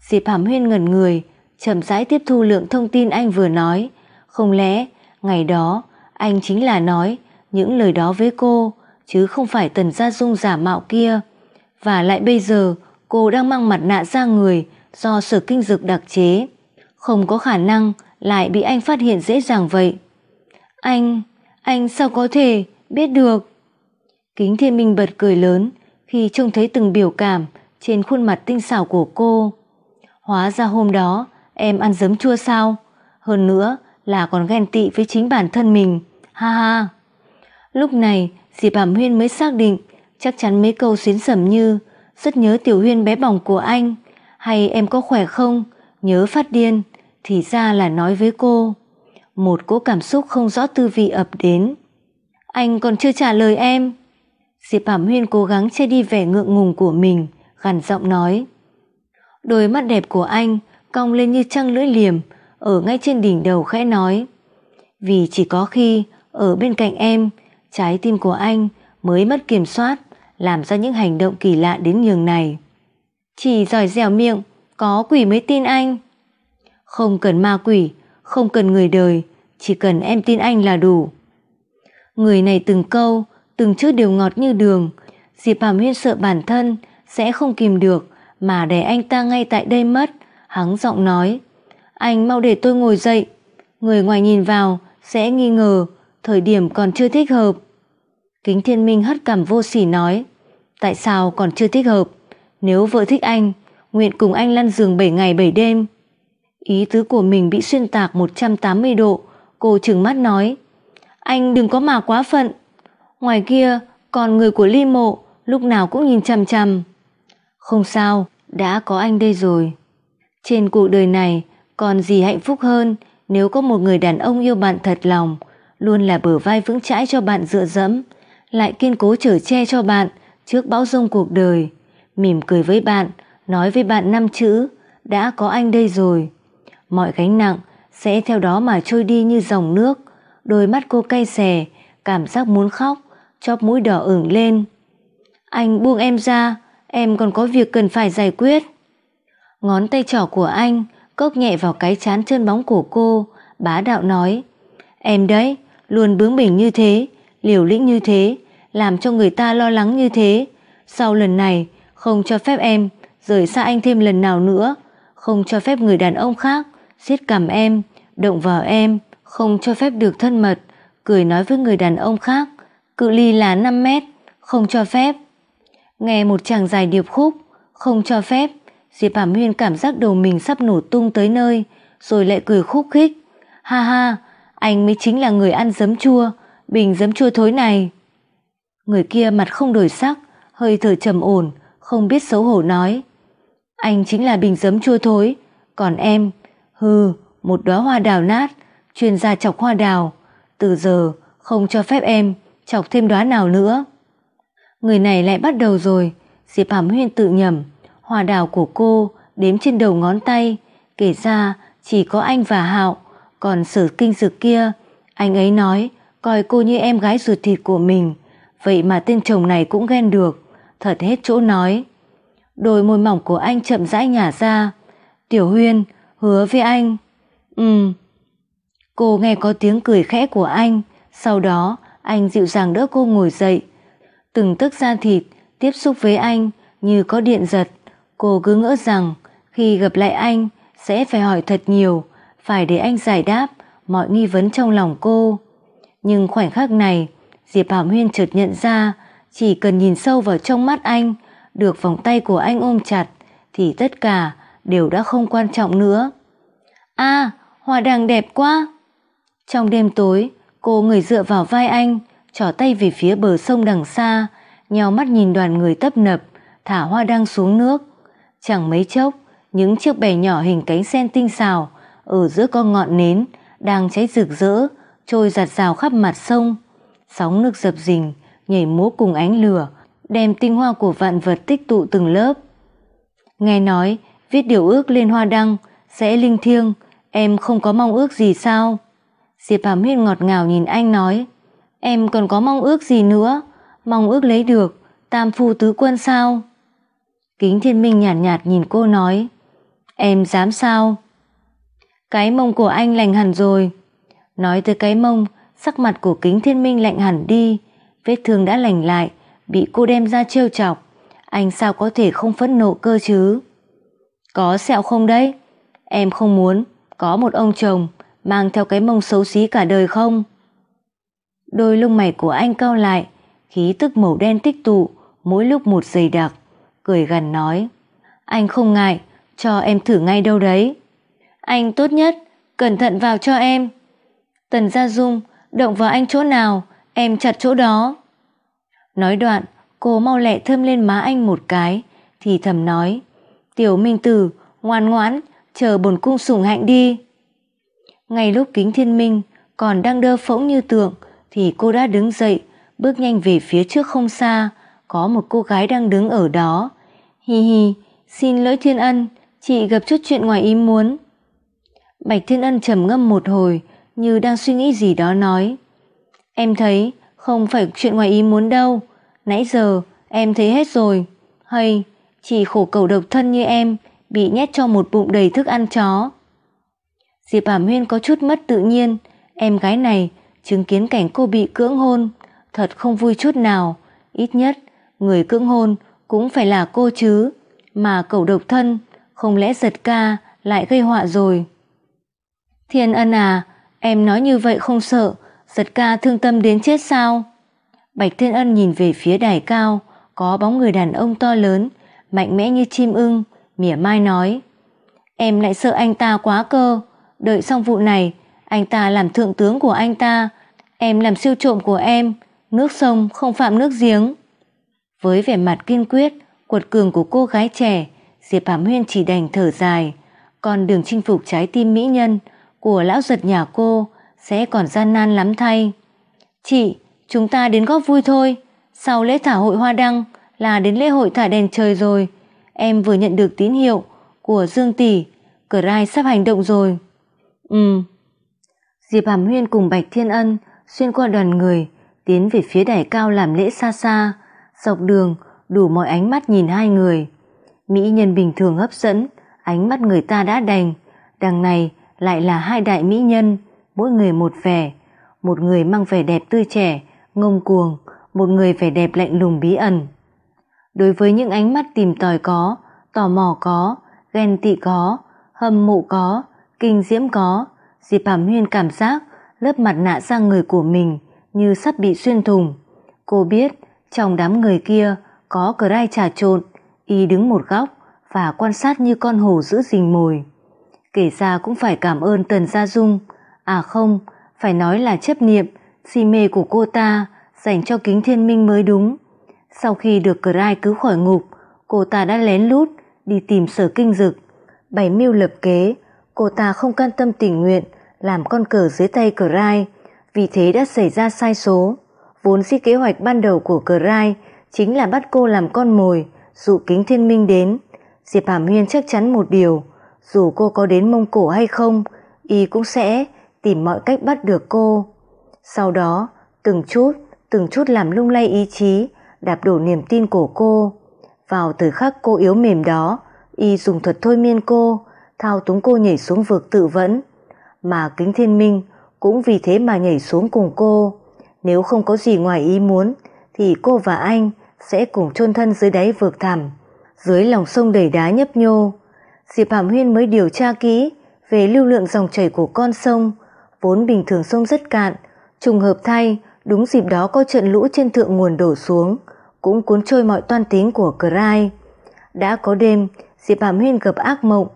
Diệp Hàm Huyên ngẩn người, chậm rãi tiếp thu lượng thông tin anh vừa nói. Không lẽ, ngày đó, anh chính là nói những lời đó với cô, chứ không phải tần gia dung giả mạo kia. Và lại bây giờ, cô đang mang mặt nạ ra người do sở kinh dược đặc chế không có khả năng lại bị anh phát hiện dễ dàng vậy. Anh, anh sao có thể biết được? Kính Thiên Minh bật cười lớn khi trông thấy từng biểu cảm trên khuôn mặt tinh xảo của cô. Hóa ra hôm đó em ăn giấm chua sao? Hơn nữa là còn ghen tị với chính bản thân mình. Ha ha. Lúc này dịp Hàm Huyên mới xác định chắc chắn mấy câu xuyến sẩm như rất nhớ Tiểu Huyên bé bỏng của anh hay em có khỏe không? Nhớ phát điên thì ra là nói với cô. Một cỗ cảm xúc không rõ tư vị ập đến. Anh còn chưa trả lời em. Diệp Hàm Huyên cố gắng che đi vẻ ngượng ngùng của mình, gằn giọng nói. Đôi mắt đẹp của anh cong lên như trăng lưỡi liềm, ở ngay trên đỉnh đầu khẽ nói. Vì chỉ có khi ở bên cạnh em, trái tim của anh mới mất kiểm soát, làm ra những hành động kỳ lạ đến nhường này. Chỉ giỏi dẻo miệng, có quỷ mới tin anh. Không cần ma quỷ, không cần người đời, chỉ cần em tin anh là đủ. Người này từng câu, từng chữ đều ngọt như đường, Diệp Hàm Huyên sợ bản thân sẽ không kìm được mà để anh ta ngay tại đây mất, hắn giọng nói, "Anh mau để tôi ngồi dậy, người ngoài nhìn vào sẽ nghi ngờ, thời điểm còn chưa thích hợp." Kính Thiên Minh hất cảm vô sỉ nói, "Tại sao còn chưa thích hợp? Nếu vợ thích anh, nguyện cùng anh lăn giường 7 ngày 7 đêm." Ý tứ của mình bị xuyên tạc 180 độ, cô trừng mắt nói, anh đừng có mà quá phận. Ngoài kia, còn người của Ly Mộ lúc nào cũng nhìn chằm chằm. Không sao, đã có anh đây rồi. Trên cuộc đời này, còn gì hạnh phúc hơn nếu có một người đàn ông yêu bạn thật lòng, luôn là bờ vai vững chãi cho bạn dựa dẫm, lại kiên cố chở che cho bạn trước bão rông cuộc đời, mỉm cười với bạn, nói với bạn năm chữ, đã có anh đây rồi mọi gánh nặng sẽ theo đó mà trôi đi như dòng nước. Đôi mắt cô cay xè, cảm giác muốn khóc, chóp mũi đỏ ửng lên. Anh buông em ra, em còn có việc cần phải giải quyết. Ngón tay trỏ của anh cốc nhẹ vào cái chán chân bóng của cô, bá đạo nói. Em đấy, luôn bướng bỉnh như thế, liều lĩnh như thế, làm cho người ta lo lắng như thế. Sau lần này, không cho phép em rời xa anh thêm lần nào nữa, không cho phép người đàn ông khác siết cằm em, động vào em, không cho phép được thân mật, cười nói với người đàn ông khác, cự ly là 5 mét, không cho phép. Nghe một chàng dài điệp khúc, không cho phép, Diệp Hàm Huyên cảm giác đầu mình sắp nổ tung tới nơi, rồi lại cười khúc khích. Ha ha, anh mới chính là người ăn giấm chua, bình giấm chua thối này. Người kia mặt không đổi sắc, hơi thở trầm ổn, không biết xấu hổ nói. Anh chính là bình giấm chua thối, còn em Hừ, một đóa hoa đào nát, chuyên gia chọc hoa đào, từ giờ không cho phép em chọc thêm đóa nào nữa. Người này lại bắt đầu rồi, Diệp Hàm Huyên tự nhẩm, hoa đào của cô đếm trên đầu ngón tay, kể ra chỉ có anh và Hạo, còn Sở Kinh Dực kia, anh ấy nói coi cô như em gái ruột thịt của mình, vậy mà tên chồng này cũng ghen được, thật hết chỗ nói. Đôi môi mỏng của anh chậm rãi nhả ra, "Tiểu Huyên, hứa với anh. Ừ. Cô nghe có tiếng cười khẽ của anh, sau đó anh dịu dàng đỡ cô ngồi dậy. Từng tức da thịt, tiếp xúc với anh như có điện giật. Cô cứ ngỡ rằng khi gặp lại anh sẽ phải hỏi thật nhiều, phải để anh giải đáp mọi nghi vấn trong lòng cô. Nhưng khoảnh khắc này, Diệp Hàm Huyên chợt nhận ra chỉ cần nhìn sâu vào trong mắt anh, được vòng tay của anh ôm chặt thì tất cả đều đã không quan trọng nữa. a à, hoa đằng đẹp quá! Trong đêm tối, cô người dựa vào vai anh, trỏ tay về phía bờ sông đằng xa, nhào mắt nhìn đoàn người tấp nập, thả hoa đăng xuống nước. Chẳng mấy chốc, những chiếc bè nhỏ hình cánh sen tinh xào ở giữa con ngọn nến đang cháy rực rỡ, trôi giạt rào khắp mặt sông. Sóng nước dập dình, nhảy múa cùng ánh lửa, đem tinh hoa của vạn vật tích tụ từng lớp. Nghe nói, viết điều ước lên hoa đăng, sẽ linh thiêng, em không có mong ước gì sao? Diệp Hàm Huyên ngọt ngào nhìn anh nói, em còn có mong ước gì nữa, mong ước lấy được, tam phu tứ quân sao? Kính thiên minh nhàn nhạt, nhạt nhìn cô nói, em dám sao? Cái mông của anh lành hẳn rồi. Nói tới cái mông, sắc mặt của kính thiên minh lạnh hẳn đi, vết thương đã lành lại, bị cô đem ra trêu chọc, anh sao có thể không phẫn nộ cơ chứ? Có sẹo không đấy? Em không muốn có một ông chồng mang theo cái mông xấu xí cả đời không? Đôi lông mày của anh cau lại, khí tức màu đen tích tụ, mỗi lúc một dày đặc, cười gần nói. Anh không ngại, cho em thử ngay đâu đấy. Anh tốt nhất, cẩn thận vào cho em. Tần Gia Dung, động vào anh chỗ nào, em chặt chỗ đó. Nói đoạn, cô mau lẹ thơm lên má anh một cái, thì thầm nói. Tiểu Minh Tử, ngoan ngoãn, chờ bổn cung sùng hạnh đi. Ngay lúc kính thiên minh còn đang đơ phỗng như tượng thì cô đã đứng dậy, bước nhanh về phía trước không xa, có một cô gái đang đứng ở đó. Hi hi, xin lỗi thiên ân, chị gặp chút chuyện ngoài ý muốn. Bạch thiên ân trầm ngâm một hồi, như đang suy nghĩ gì đó nói. Em thấy không phải chuyện ngoài ý muốn đâu, nãy giờ em thấy hết rồi. Hay, chỉ khổ cầu độc thân như em, bị nhét cho một bụng đầy thức ăn chó. Diệp Hàm Huyên có chút mất tự nhiên, em gái này chứng kiến cảnh cô bị cưỡng hôn, thật không vui chút nào, ít nhất người cưỡng hôn cũng phải là cô chứ, mà cậu độc thân, không lẽ giật ca lại gây họa rồi. Thiên Ân à, em nói như vậy không sợ, giật ca thương tâm đến chết sao? Bạch Thiên Ân nhìn về phía đài cao, có bóng người đàn ông to lớn, mạnh mẽ như chim ưng, mỉa mai nói. Em lại sợ anh ta quá cơ, đợi xong vụ này, anh ta làm thượng tướng của anh ta, em làm siêu trộm của em, nước sông không phạm nước giếng. Với vẻ mặt kiên quyết, quật cường của cô gái trẻ, Diệp Hàm Huyên chỉ đành thở dài, còn đường chinh phục trái tim mỹ nhân của lão giật nhà cô sẽ còn gian nan lắm thay. Chị, chúng ta đến góp vui thôi, sau lễ thả hội hoa đăng, là đến lễ hội thả đèn trời rồi. Em vừa nhận được tín hiệu của Dương Tỷ, cửa rai sắp hành động rồi. Ừ. Diệp Hàm Huyên cùng Bạch Thiên Ân xuyên qua đoàn người, tiến về phía đài cao làm lễ xa xa, dọc đường đủ mọi ánh mắt nhìn hai người. Mỹ nhân bình thường hấp dẫn, ánh mắt người ta đã đành, đằng này lại là hai đại mỹ nhân, mỗi người một vẻ, một người mang vẻ đẹp tươi trẻ, ngông cuồng, một người vẻ đẹp lạnh lùng bí ẩn. Đối với những ánh mắt tìm tòi có, tò mò có, ghen tị có, hâm mộ có, kinh diễm có, Diệp Hàm Huyên cảm giác lớp mặt nạ sang người của mình như sắp bị xuyên thủng. Cô biết trong đám người kia có cờ Crai trà trộn, y đứng một góc và quan sát như con hổ giữ rình mồi. Kể ra cũng phải cảm ơn Tần Gia Dung, à không, phải nói là chấp niệm, si mê của cô ta dành cho kính thiên minh mới đúng. Sau khi được Crai cứu khỏi ngục, cô ta đã lén lút đi tìm sở kinh dực, bày mưu lập kế, cô ta không can tâm tình nguyện làm con cờ dưới tay Crai, vì thế đã xảy ra sai số. Vốn dĩ kế hoạch ban đầu của Crai chính là bắt cô làm con mồi, dụ kính thiên minh đến. Diệp Hàm Huyên chắc chắn một điều, dù cô có đến Mông Cổ hay không, y cũng sẽ tìm mọi cách bắt được cô. Sau đó, từng chút, từng chút làm lung lay ý chí đạp đổ niềm tin của cô. Vào thời khắc cô yếu mềm đó, y dùng thuật thôi miên cô, thao túng cô nhảy xuống vực tự vẫn. Mà kính thiên minh cũng vì thế mà nhảy xuống cùng cô. Nếu không có gì ngoài ý muốn, thì cô và anh sẽ cùng chôn thân dưới đáy vực thẳm, dưới lòng sông đầy đá nhấp nhô. Diệp Hàm Huyên mới điều tra kỹ về lưu lượng dòng chảy của con sông, vốn bình thường sông rất cạn, trùng hợp thay, đúng dịp đó có trận lũ trên thượng nguồn đổ xuống, cũng cuốn trôi mọi toan tính của Cry. Đã có đêm, Diệp Hàm Huyên gặp ác mộng,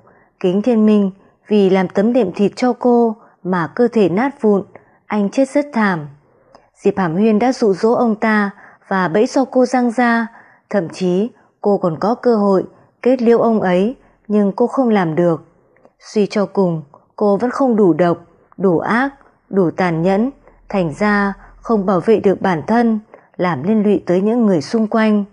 kính thiên minh vì làm tấm đệm thịt cho cô mà cơ thể nát vụn, anh chết rất thảm. Diệp Hàm Huyên đã dụ dỗ ông ta và bẫy cho cô răng ra, thậm chí cô còn có cơ hội kết liễu ông ấy, nhưng cô không làm được. Suy cho cùng, cô vẫn không đủ độc, đủ ác, đủ tàn nhẫn, thành ra không bảo vệ được bản thân làm liên lụy tới những người xung quanh.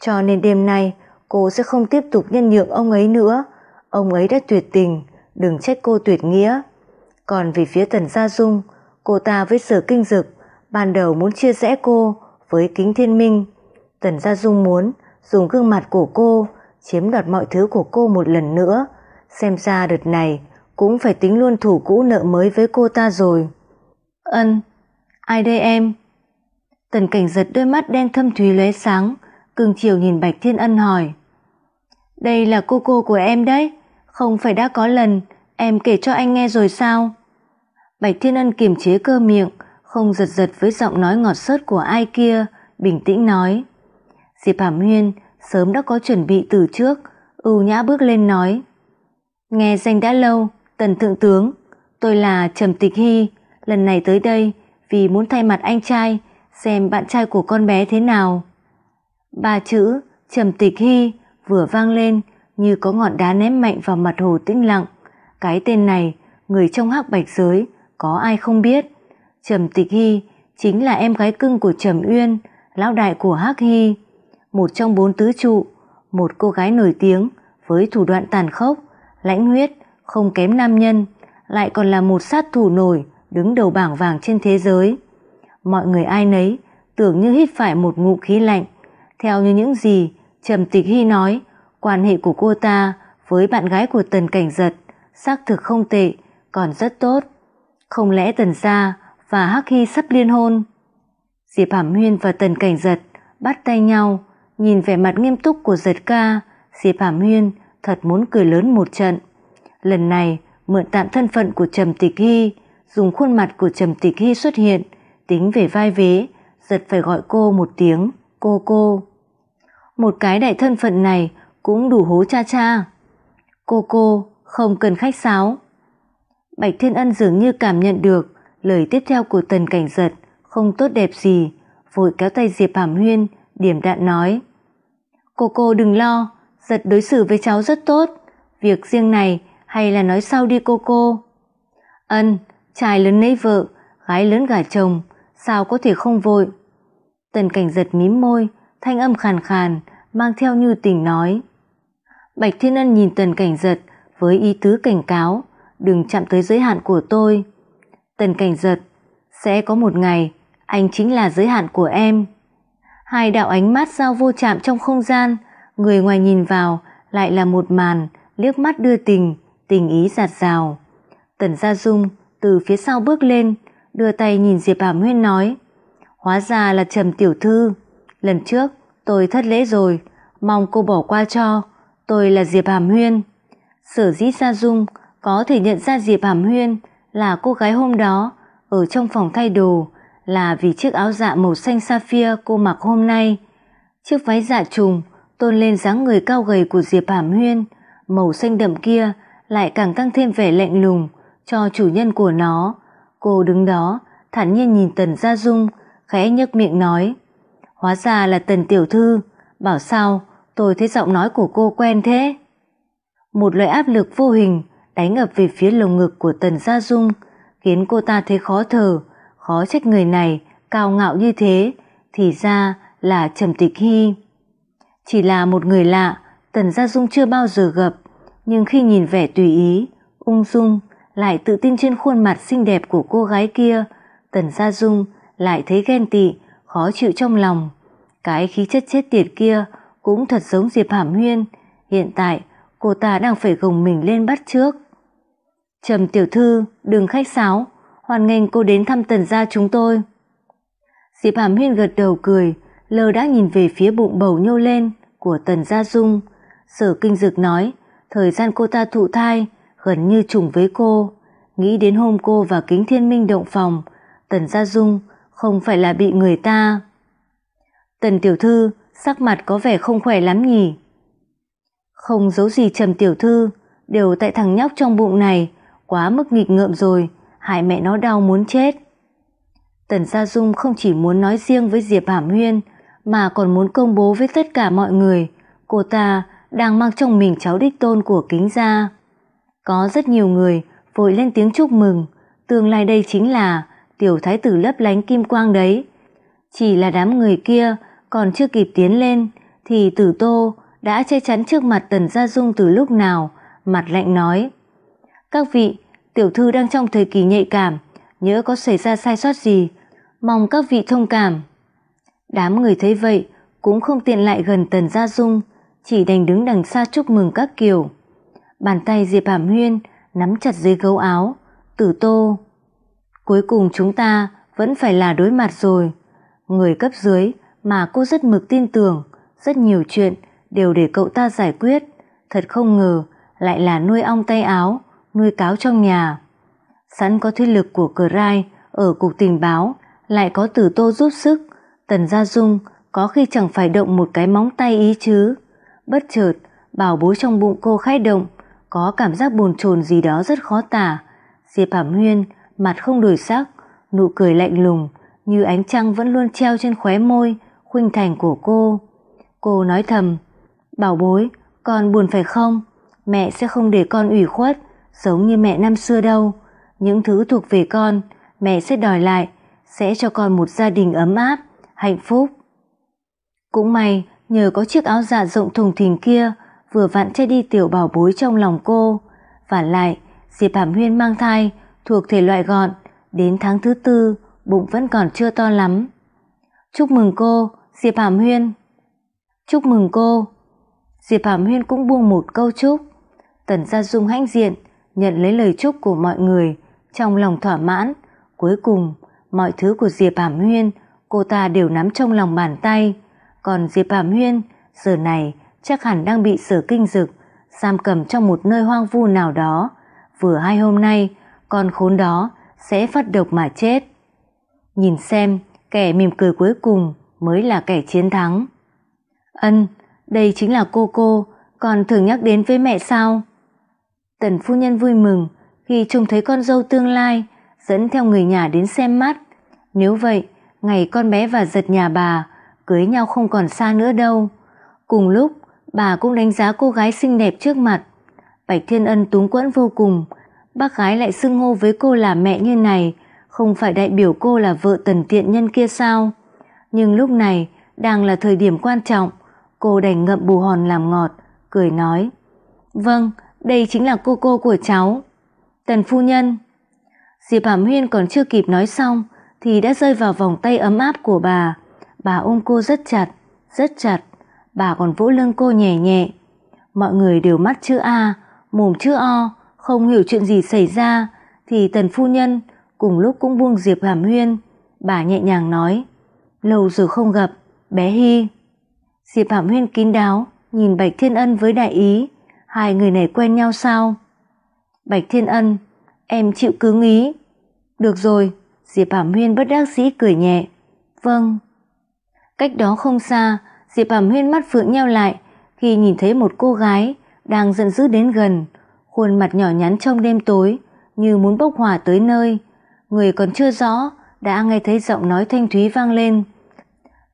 Cho nên đêm nay cô sẽ không tiếp tục nhân nhượng ông ấy nữa. Ông ấy đã tuyệt tình, đừng trách cô tuyệt nghĩa. Còn về phía Tần Gia Dung, cô ta với sở kinh dực, ban đầu muốn chia rẽ cô với kính thiên minh. Tần Gia Dung muốn dùng gương mặt của cô, chiếm đoạt mọi thứ của cô một lần nữa. Xem ra đợt này cũng phải tính luôn thủ cũ nợ mới với cô ta rồi. Ân, ai đây em? Tần cảnh giật đôi mắt đen thâm thúy lóe sáng, cương chiều nhìn Bạch Thiên Ân hỏi. Đây là cô cô của em đấy, không phải đã có lần em kể cho anh nghe rồi sao? Bạch Thiên Ân kiềm chế cơ miệng, không giật giật với giọng nói ngọt sớt của ai kia, bình tĩnh nói. Diệp Hàm Huyên sớm đã có chuẩn bị từ trước, ưu nhã bước lên nói. Nghe danh đã lâu, Tần Thượng Tướng, tôi là Trầm Tịch Hy, lần này tới đây vì muốn thay mặt anh trai xem bạn trai của con bé thế nào. Ba chữ Trầm Tịch Hy vừa vang lên như có ngọn đá ném mạnh vào mặt hồ tĩnh lặng. Cái tên này, người trong hắc bạch giới, có ai không biết. Trầm Tịch Hy chính là em gái cưng của Trầm Uyên, lão đại của Hắc Hy, một trong bốn tứ trụ, một cô gái nổi tiếng với thủ đoạn tàn khốc, lãnh huyết, không kém nam nhân, lại còn là một sát thủ nổi đứng đầu bảng vàng trên thế giới mọi người ai nấy tưởng như hít phải một ngụ khí lạnh. Theo như những gì Trầm Tịch Hy nói, quan hệ của cô ta với bạn gái của Tần Cảnh Giật xác thực không tệ, còn rất tốt. Không lẽ Tần Gia và Hắc Hy sắp liên hôn? Diệp Hàm Huyên và Tần Cảnh Giật bắt tay nhau, nhìn vẻ mặt nghiêm túc của Giật ca, Diệp Hàm Huyên thật muốn cười lớn một trận. Lần này, mượn tạm thân phận của Trầm Tịch Hy, dùng khuôn mặt của Trầm Tịch Hy xuất hiện, tính về vai vế, giật phải gọi cô một tiếng, cô cô. Một cái đại thân phận này cũng đủ hố cha cha. Cô cô, không cần khách sáo. Bạch Thiên Ân dường như cảm nhận được lời tiếp theo của tần cảnh giật không tốt đẹp gì, vội kéo tay Diệp Hàm Huyên, điểm đạn nói. Cô cô đừng lo, giật đối xử với cháu rất tốt, việc riêng này hay là nói sau đi cô cô. Ân, trai lớn lấy vợ, gái lớn gả chồng, sao có thể không vội? Tần cảnh giật mím môi, thanh âm khàn khàn, mang theo như tình nói. Bạch Thiên Ân nhìn tần cảnh giật với ý tứ cảnh cáo, đừng chạm tới giới hạn của tôi. Tần cảnh giật, sẽ có một ngày, anh chính là giới hạn của em. Hai đạo ánh mắt giao vô chạm trong không gian, người ngoài nhìn vào lại là một màn, liếc mắt đưa tình, tình ý giạt rào. Tần Gia Dung từ phía sau bước lên, đưa tay nhìn Diệp Hàm Huyên nói, hóa ra là Trầm Tiểu Thư. Lần trước tôi thất lễ rồi, mong cô bỏ qua cho, tôi là Diệp Hàm Huyên. Sở dĩ Sa Dung có thể nhận ra Diệp Hàm Huyên là cô gái hôm đó ở trong phòng thay đồ là vì chiếc áo dạ màu xanh sapphire cô mặc hôm nay. Chiếc váy dạ trùng tôn lên dáng người cao gầy của Diệp Hàm Huyên, màu xanh đậm kia lại càng tăng thêm vẻ lạnh lùng cho chủ nhân của nó. Cô đứng đó, thản nhiên nhìn Tần Gia Dung, khẽ nhếch miệng nói. Hóa ra là Tần Tiểu Thư, bảo sao tôi thấy giọng nói của cô quen thế. Một loại áp lực vô hình đánh ập về phía lồng ngực của Tần Gia Dung, khiến cô ta thấy khó thở, khó trách người này cao ngạo như thế, thì ra là Trầm Tịch Hy. Chỉ là một người lạ, Tần Gia Dung chưa bao giờ gặp, nhưng khi nhìn vẻ tùy ý, ung dung, lại tự tin trên khuôn mặt xinh đẹp của cô gái kia, Tần Gia Dung lại thấy ghen tị, khó chịu trong lòng. Cái khí chất chết tiệt kia cũng thật giống Diệp Hàm Huyên, hiện tại cô ta đang phải gồng mình lên bắt trước. Trầm tiểu thư, đừng khách sáo, hoàn nghênh cô đến thăm Tần Gia chúng tôi. Diệp Hàm Huyên gật đầu cười, lơ đã nhìn về phía bụng bầu nhô lên của Tần Gia Dung. Sở kinh dực nói, thời gian cô ta thụ thai gần như trùng với cô. Nghĩ đến hôm cô và kính thiên minh động phòng, Tần Gia Dung không phải là bị người ta. Tần Tiểu Thư sắc mặt có vẻ không khỏe lắm nhỉ. Không giấu gì Trầm Tiểu Thư, đều tại thằng nhóc trong bụng này, quá mức nghịch ngợm rồi, hại mẹ nó đau muốn chết. Tần Gia Dung không chỉ muốn nói riêng với Diệp Hàm Huyên, mà còn muốn công bố với tất cả mọi người, cô ta đang mang trong mình cháu đích tôn của kính gia. Có rất nhiều người vội lên tiếng chúc mừng, tương lai đây chính là tiểu thái tử lấp lánh kim quang đấy. Chỉ là đám người kia còn chưa kịp tiến lên thì Tử Tô đã che chắn trước mặt Tần Gia Dung từ lúc nào, mặt lạnh nói: "Các vị, tiểu thư đang trong thời kỳ nhạy cảm, nhớ có xảy ra sai sót gì, mong các vị thông cảm." Đám người thấy vậy cũng không tiện lại gần Tần Gia Dung, chỉ đành đứng đằng xa chúc mừng các kiểu. Bàn tay Diệp Hàm Huyên nắm chặt dưới gấu áo, tử tô. Cuối cùng chúng ta vẫn phải là đối mặt rồi. Người cấp dưới mà cô rất mực tin tưởng, rất nhiều chuyện đều để cậu ta giải quyết. Thật không ngờ lại là nuôi ong tay áo, nuôi cáo trong nhà. Sẵn có thế lực của cờ rai ở cục tình báo, lại có tử tô giúp sức. Tần Gia Dung có khi chẳng phải động một cái móng tay ý chứ. Bất chợt, bảo bối trong bụng cô khai động, có cảm giác buồn chồn gì đó rất khó tả. Diệp Hàm Huyên, mặt không đổi sắc, nụ cười lạnh lùng, như ánh trăng vẫn luôn treo trên khóe môi, khuynh thành của cô. Cô nói thầm, bảo bối, con buồn phải không? Mẹ sẽ không để con ủy khuất, giống như mẹ năm xưa đâu. Những thứ thuộc về con, mẹ sẽ đòi lại, sẽ cho con một gia đình ấm áp, hạnh phúc. Cũng may, nhờ có chiếc áo dạ rộng thùng thình kia, vừa vặn che đi tiểu bảo bối trong lòng cô. Và lại, Diệp Hàm Huyên mang thai, thuộc thể loại gọn, đến tháng thứ tư, bụng vẫn còn chưa to lắm. Chúc mừng cô, Diệp Hàm Huyên. Chúc mừng cô. Diệp Hàm Huyên cũng buông một câu chúc. Tần Gia Dung hãnh diện, nhận lấy lời chúc của mọi người, trong lòng thỏa mãn. Cuối cùng, mọi thứ của Diệp Hàm Huyên, cô ta đều nắm trong lòng bàn tay. Còn Diệp Hàm Huyên, giờ này chắc hẳn đang bị sở kinh dực, giam cầm trong một nơi hoang vu nào đó. Vừa hai hôm nay, con khốn đó sẽ phát độc mà chết. Nhìn xem, kẻ mỉm cười cuối cùng mới là kẻ chiến thắng. Ân, đây chính là cô cô, còn thường nhắc đến với mẹ sao? Tần phu nhân vui mừng khi trông thấy con dâu tương lai dẫn theo người nhà đến xem mắt. Nếu vậy, ngày con bé và giật nhà bà cưới nhau không còn xa nữa đâu. Cùng lúc, Bà cũng đánh giá cô gái xinh đẹp trước mặt. Bạch Thiên Ân túng quẫn vô cùng, bác gái lại xưng hô với cô là mẹ như này, không phải đại biểu cô là vợ tần tiện nhân kia sao? Nhưng lúc này đang là thời điểm quan trọng, cô đành ngậm bù hòn làm ngọt, cười nói. Vâng, đây chính là cô cô của cháu. Tần phu nhân. Diệp Hàm Huyên còn chưa kịp nói xong thì đã rơi vào vòng tay ấm áp của bà. Bà ôm cô rất chặt, rất chặt bà còn vỗ lưng cô nhẹ nhẹ. Mọi người đều mắt chữ A, mồm chữ O, không hiểu chuyện gì xảy ra, thì tần phu nhân cùng lúc cũng buông Diệp Hàm Huyên. Bà nhẹ nhàng nói, lâu rồi không gặp, bé Hy. Diệp Hàm Huyên kín đáo, nhìn Bạch Thiên Ân với đại ý, hai người này quen nhau sao? Bạch Thiên Ân, em chịu cứng ý. Được rồi, Diệp Hàm Huyên bất đắc dĩ cười nhẹ. Vâng. Cách đó không xa, Diệp Hàm Huyên mắt phượng nheo lại khi nhìn thấy một cô gái đang giận dữ đến gần, khuôn mặt nhỏ nhắn trong đêm tối như muốn bốc hỏa tới nơi. Người còn chưa rõ đã nghe thấy giọng nói thanh thúy vang lên.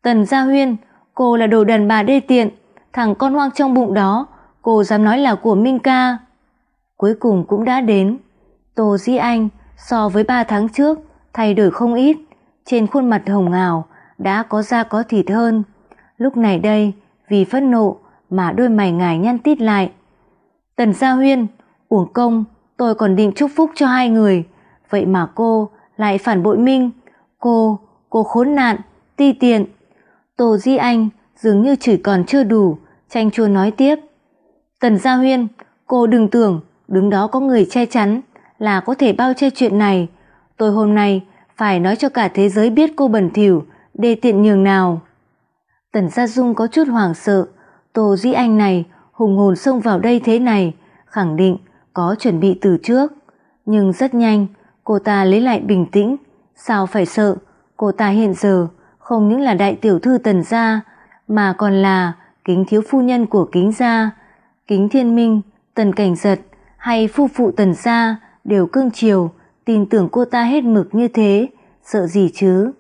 Tần Gia Huyên, cô là đồ đàn bà đê tiện, thằng con hoang trong bụng đó, cô dám nói là của Minh Ca. Cuối cùng cũng đã đến. Tô Di Anh so với ba tháng trước thay đổi không ít, trên khuôn mặt hồng ngào đã có da có thịt hơn. Lúc này đây, vì phẫn nộ mà đôi mày ngài nhăn tít lại. Tần Gia Huyên, uổng công, tôi còn định chúc phúc cho hai người. Vậy mà cô lại phản bội Minh. Cô, cô khốn nạn, ti tiện. Tô Di Anh dường như chửi còn chưa đủ, tranh chua nói tiếp. Tần Gia Huyên, cô đừng tưởng đứng đó có người che chắn là có thể bao che chuyện này. Tôi hôm nay phải nói cho cả thế giới biết cô bẩn thỉu, đê tiện nhường nào. Tần Gia Dung có chút hoảng sợ, Tô Dĩ Anh này hùng hồn xông vào đây thế này, khẳng định có chuẩn bị từ trước. Nhưng rất nhanh, cô ta lấy lại bình tĩnh, sao phải sợ, cô ta hiện giờ không những là đại tiểu thư Tần Gia, mà còn là kính thiếu phu nhân của kính gia. Kính thiên minh, Tần Cảnh Giật hay phu phụ Tần Gia đều cưng chiều, tin tưởng cô ta hết mực như thế, sợ gì chứ.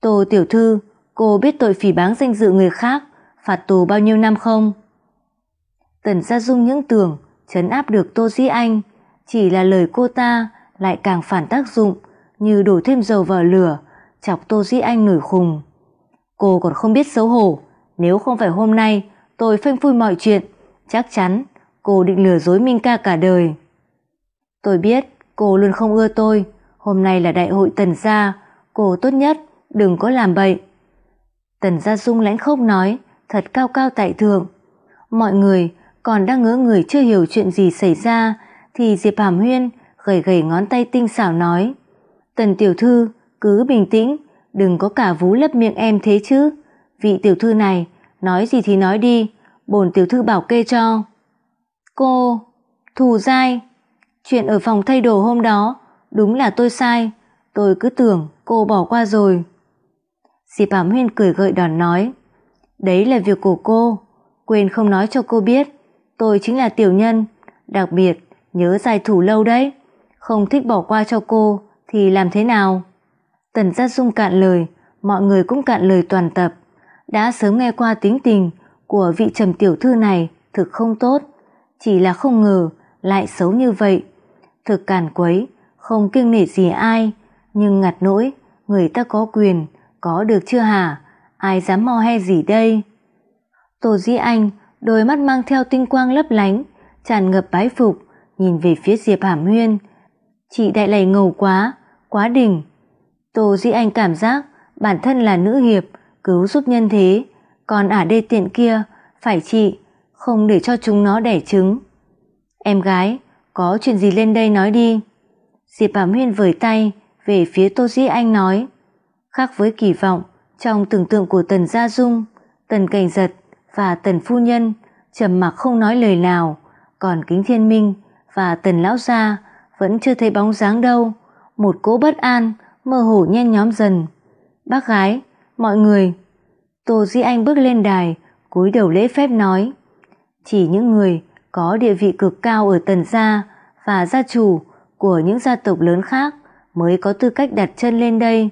Tô Tiểu Thư Cô biết tội phỉ báng danh dự người khác Phạt tù bao nhiêu năm không Tần Gia Dung những tưởng Chấn áp được Tô Di Anh Chỉ là lời cô ta Lại càng phản tác dụng Như đổ thêm dầu vào lửa Chọc Tô Di Anh nổi khùng Cô còn không biết xấu hổ Nếu không phải hôm nay tôi phanh phui mọi chuyện Chắc chắn cô định lừa dối Minh ca cả đời Tôi biết cô luôn không ưa tôi Hôm nay là đại hội tần gia Cô tốt nhất đừng có làm bậy Tần Gia Dung lãnh khốc nói, thật cao cao tại thượng. Mọi người còn đang ngỡ người chưa hiểu chuyện gì xảy ra thì Diệp Hàm Huyên gầy gầy ngón tay tinh xảo nói Tần tiểu thư cứ bình tĩnh đừng có cả vú lấp miệng em thế chứ vị tiểu thư này nói gì thì nói đi bổn tiểu thư bảo kê cho cô thù dai chuyện ở phòng thay đồ hôm đó đúng là tôi sai tôi cứ tưởng cô bỏ qua rồi Dì Bảo Huyên cười gợi đòn nói Đấy là việc của cô Quên không nói cho cô biết Tôi chính là tiểu nhân Đặc biệt nhớ dài thủ lâu đấy Không thích bỏ qua cho cô Thì làm thế nào Tần gia Dung cạn lời Mọi người cũng cạn lời toàn tập Đã sớm nghe qua tính tình Của vị trầm tiểu thư này Thực không tốt Chỉ là không ngờ lại xấu như vậy Thực càn quấy Không kiêng nể gì ai Nhưng ngặt nỗi Người ta có quyền có được chưa hả? Ai dám mò he gì đây? tô Di Anh, đôi mắt mang theo tinh quang lấp lánh, tràn ngập bái phục, nhìn về phía Diệp Hàm Huyên. Chị đại lầy ngầu quá, quá đỉnh. Tô Di Anh cảm giác bản thân là nữ hiệp, cứu giúp nhân thế, còn ả đê tiện kia, phải chị, không để cho chúng nó đẻ trứng. Em gái, có chuyện gì lên đây nói đi. Diệp Hàm Huyên vời tay về phía Tô Di Anh nói. Khác với kỳ vọng, trong tưởng tượng của Tần Gia Dung, Tần Cảnh Giật và Tần Phu Nhân trầm mặc không nói lời nào, còn Kính Thiên Minh và Tần Lão Gia vẫn chưa thấy bóng dáng đâu. Một cỗ bất an, mơ hồ nhen nhóm dần. Bác gái, mọi người. Tô Di Anh bước lên đài, cúi đầu lễ phép nói. Chỉ những người có địa vị cực cao ở Tần Gia và gia chủ của những gia tộc lớn khác mới có tư cách đặt chân lên đây.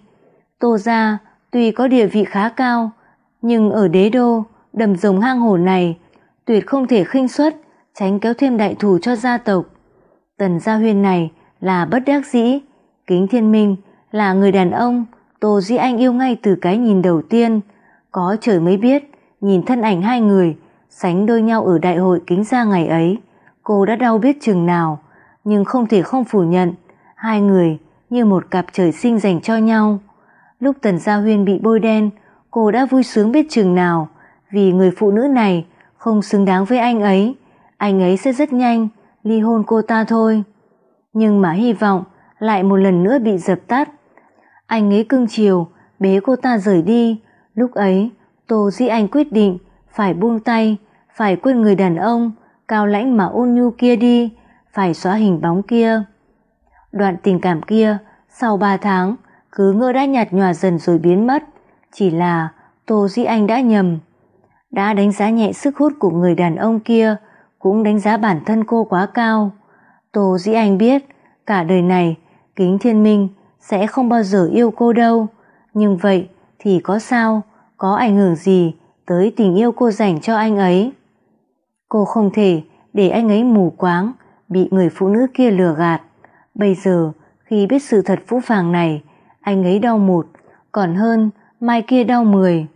Tô gia tuy có địa vị khá cao, nhưng ở đế đô, đầm rồng hang hổ này tuyệt không thể khinh suất, tránh kéo thêm đại thù cho gia tộc. Tần Gia Huyên này là bất đắc dĩ, Kính Thiên Minh là người đàn ông Tô Di Anh yêu ngay từ cái nhìn đầu tiên, có trời mới biết, nhìn thân ảnh hai người sánh đôi nhau ở đại hội kính gia ngày ấy, cô đã đau biết chừng nào, nhưng không thể không phủ nhận, hai người như một cặp trời sinh dành cho nhau. Lúc Tần Gia Huyên bị bôi đen, cô đã vui sướng biết chừng nào, vì người phụ nữ này không xứng đáng với anh ấy, anh ấy sẽ rất nhanh ly hôn cô ta thôi. Nhưng mà hy vọng lại một lần nữa bị dập tắt. Anh ấy cưng chiều, bế cô ta rời đi, lúc ấy Tô Di Anh quyết định phải buông tay, phải quên người đàn ông cao lãnh mà ôn nhu kia đi, phải xóa hình bóng kia. Đoạn tình cảm kia, sau 3 tháng, cứ ngơ đã nhạt nhòa dần rồi biến mất. Chỉ là Tô Di Anh đã nhầm. Đã đánh giá nhẹ sức hút của người đàn ông kia, cũng đánh giá bản thân cô quá cao. Tô Di Anh biết, cả đời này, Kính Thiên Minh sẽ không bao giờ yêu cô đâu. Nhưng vậy thì có sao, có ảnh hưởng gì tới tình yêu cô dành cho anh ấy. Cô không thể để anh ấy mù quáng, bị người phụ nữ kia lừa gạt. Bây giờ, khi biết sự thật phũ phàng này, anh ấy đau một, còn hơn mai kia đau mười.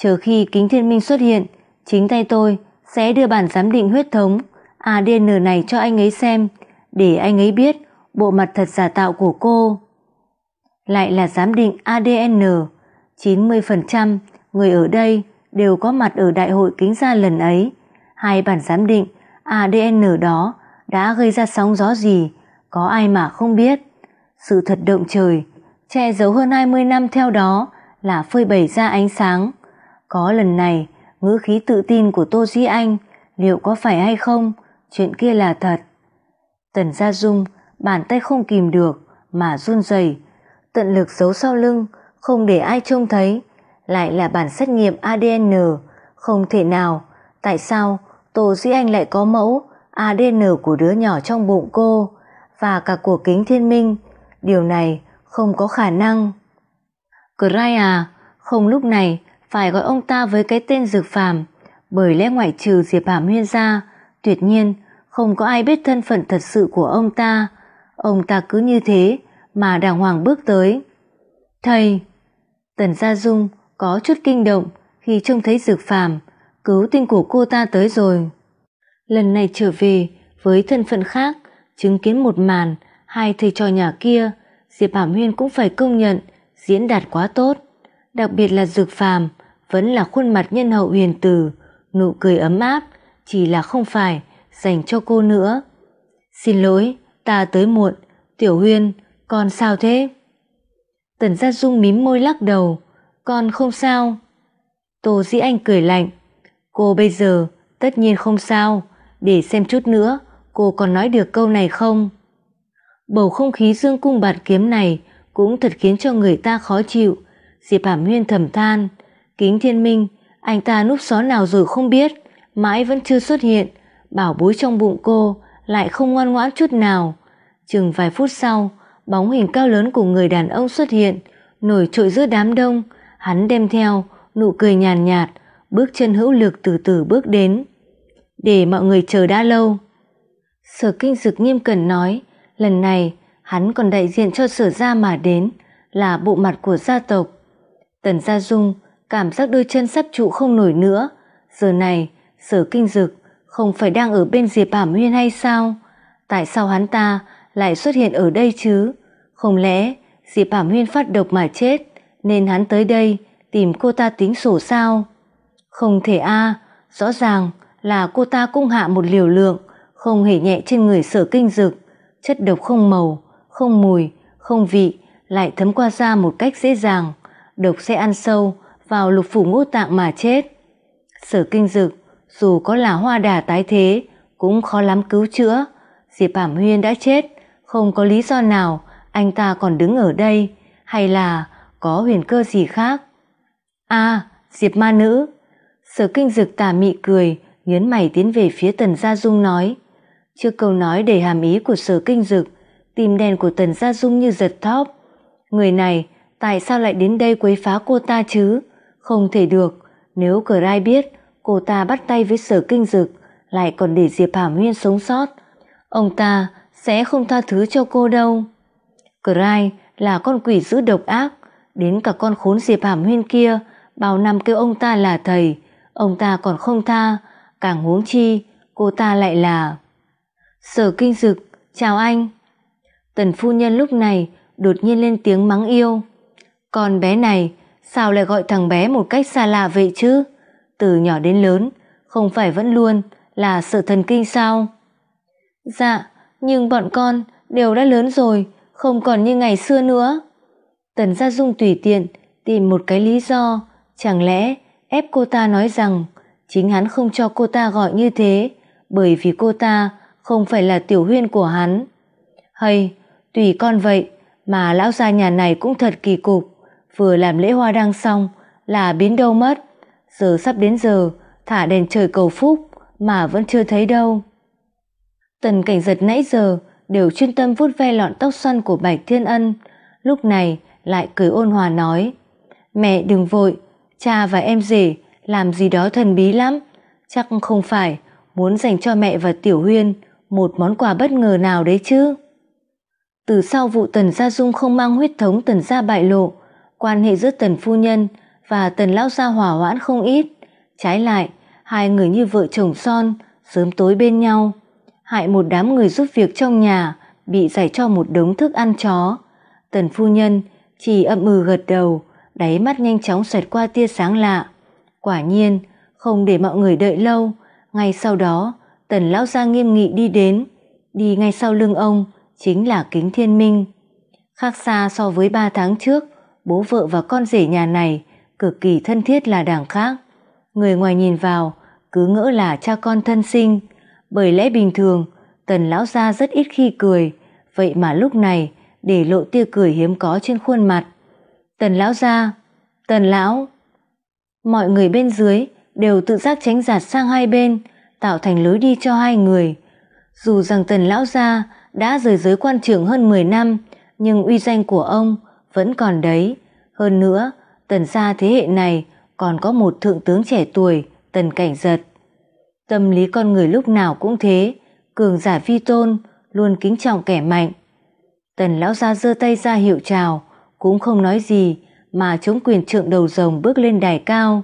Chờ khi kính thiên minh xuất hiện, chính tay tôi sẽ đưa bản giám định huyết thống ADN này cho anh ấy xem, để anh ấy biết bộ mặt thật giả tạo của cô. Lại là giám định ADN, 90% người ở đây đều có mặt ở đại hội kính gia lần ấy. Hai bản giám định ADN đó đã gây ra sóng gió gì, có ai mà không biết sự thật động trời, che giấu hơn hai mươi năm theo đó là phơi bày ra ánh sáng. Có lần này, ngữ khí tự tin của Tô Duy Anh liệu có phải hay không, chuyện kia là thật. Tần Gia Dung bàn tay không kìm được mà run rẩy, tận lực giấu sau lưng, không để ai trông thấy, lại là bản xét nghiệm ADN, không thể nào, tại sao Tô Duy Anh lại có mẫu ADN của đứa nhỏ trong bụng cô và cả của kính thiên minh điều này không có khả năng. Cry à, không lúc này phải gọi ông ta với cái tên dược phàm, bởi lẽ ngoại trừ Diệp Hàm Huyên ra, tuyệt nhiên không có ai biết thân phận thật sự của ông ta. Ông ta cứ như thế mà đàng hoàng bước tới. Thầy, Tần Gia Dung có chút kinh động khi trông thấy dược phàm, cứu tinh của cô ta tới rồi. Lần này trở về với thân phận khác, chứng kiến một màn Hai thầy trò nhà kia, Diệp bảo Huyên cũng phải công nhận diễn đạt quá tốt. Đặc biệt là Dược Phàm vẫn là khuôn mặt nhân hậu huyền từ, nụ cười ấm áp, chỉ là không phải dành cho cô nữa. Xin lỗi, ta tới muộn, Tiểu Huyên, con sao thế? Tần Gia Dung mím môi lắc đầu, con không sao. Tô Dĩ Anh cười lạnh, cô bây giờ tất nhiên không sao, để xem chút nữa cô còn nói được câu này không? Bầu không khí dương cung bạt kiếm này cũng thật khiến cho người ta khó chịu. Diệp Hàm Nguyên thầm than. Kính thiên minh, anh ta núp xó nào rồi không biết, mãi vẫn chưa xuất hiện. Bảo bối trong bụng cô lại không ngoan ngoãn chút nào. Chừng vài phút sau, bóng hình cao lớn của người đàn ông xuất hiện, nổi trội giữa đám đông. Hắn đem theo, nụ cười nhàn nhạt, nhạt, bước chân hữu lực từ từ bước đến. Để mọi người chờ đã lâu. Sở kinh dực nghiêm cẩn nói, Lần này, hắn còn đại diện cho sở gia mà đến, là bộ mặt của gia tộc. Tần Gia Dung cảm giác đôi chân sắp trụ không nổi nữa. Giờ này, sở kinh dực không phải đang ở bên Diệp bảo nguyên hay sao? Tại sao hắn ta lại xuất hiện ở đây chứ? Không lẽ Diệp bảo nguyên phát độc mà chết nên hắn tới đây tìm cô ta tính sổ sao? Không thể a, rõ ràng là cô ta cung hạ một liều lượng không hề nhẹ trên người sở kinh dực chất độc không màu, không mùi, không vị lại thấm qua da một cách dễ dàng, độc sẽ ăn sâu vào lục phủ ngũ tạng mà chết. Sở kinh dực, dù có là hoa đà tái thế, cũng khó lắm cứu chữa. Diệp Hàm Huyên đã chết, không có lý do nào anh ta còn đứng ở đây, hay là có huyền cơ gì khác. a Diệp ma nữ. Sở kinh dực tà mị cười, nhớn mày tiến về phía tần gia dung nói. Trước câu nói đầy hàm ý của sở kinh dực, tim đen của tần gia dung như giật thóp. Người này, tại sao lại đến đây quấy phá cô ta chứ? Không thể được, nếu cờ rai biết cô ta bắt tay với sở kinh dực, lại còn để Diệp Hàm Huyên sống sót. Ông ta sẽ không tha thứ cho cô đâu. Cờ rai là con quỷ dữ độc ác, đến cả con khốn Diệp Hàm Huyên kia, bao năm kêu ông ta là thầy, ông ta còn không tha, càng huống chi cô ta lại là Sở kinh dực, chào anh. Tần phu nhân lúc này đột nhiên lên tiếng mắng yêu. Con bé này, sao lại gọi thằng bé một cách xa lạ vậy chứ? Từ nhỏ đến lớn, không phải vẫn luôn là sở thần kinh sao? Dạ, nhưng bọn con đều đã lớn rồi, không còn như ngày xưa nữa. Tần Gia Dung tùy tiện tìm một cái lý do, chẳng lẽ ép cô ta nói rằng chính hắn không cho cô ta gọi như thế, bởi vì cô ta không phải là tiểu huyên của hắn. Hay, tùy con vậy, mà lão gia nhà này cũng thật kỳ cục, vừa làm lễ hoa đăng xong là biến đâu mất, giờ sắp đến giờ, thả đèn trời cầu phúc mà vẫn chưa thấy đâu. Tần cảnh giật nãy giờ đều chuyên tâm vuốt ve lọn tóc xoăn của Bạch Thiên Ân, lúc này lại cười ôn hòa nói, mẹ đừng vội, cha và em rể làm gì đó thần bí lắm, chắc không phải muốn dành cho mẹ và Tiểu Huyên, một món quà bất ngờ nào đấy chứ. Từ sau vụ Tần Gia Dung không mang huyết thống Tần Gia bại lộ, quan hệ giữa Tần Phu Nhân và Tần Lão Gia hỏa hoãn không ít. Trái lại, hai người như vợ chồng son, sớm tối bên nhau, hại một đám người giúp việc trong nhà bị giải cho một đống thức ăn chó. Tần Phu Nhân chỉ ậm ừ gật đầu, đáy mắt nhanh chóng xoẹt qua tia sáng lạ. Quả nhiên, không để mọi người đợi lâu, ngay sau đó tần lão gia nghiêm nghị đi đến, đi ngay sau lưng ông chính là kính thiên minh. Khác xa so với ba tháng trước, bố vợ và con rể nhà này cực kỳ thân thiết là đảng khác. Người ngoài nhìn vào cứ ngỡ là cha con thân sinh, bởi lẽ bình thường tần lão gia rất ít khi cười, vậy mà lúc này để lộ tia cười hiếm có trên khuôn mặt. Tần lão gia, tần lão. Mọi người bên dưới đều tự giác tránh giạt sang hai bên, tạo thành lối đi cho hai người. Dù rằng tần lão gia đã rời giới quan trường hơn 10 năm, nhưng uy danh của ông vẫn còn đấy. Hơn nữa, tần gia thế hệ này còn có một thượng tướng trẻ tuổi, tần cảnh giật. Tâm lý con người lúc nào cũng thế, cường giả vi tôn, luôn kính trọng kẻ mạnh. Tần lão gia giơ tay ra hiệu chào, cũng không nói gì mà chống quyền trượng đầu rồng bước lên đài cao.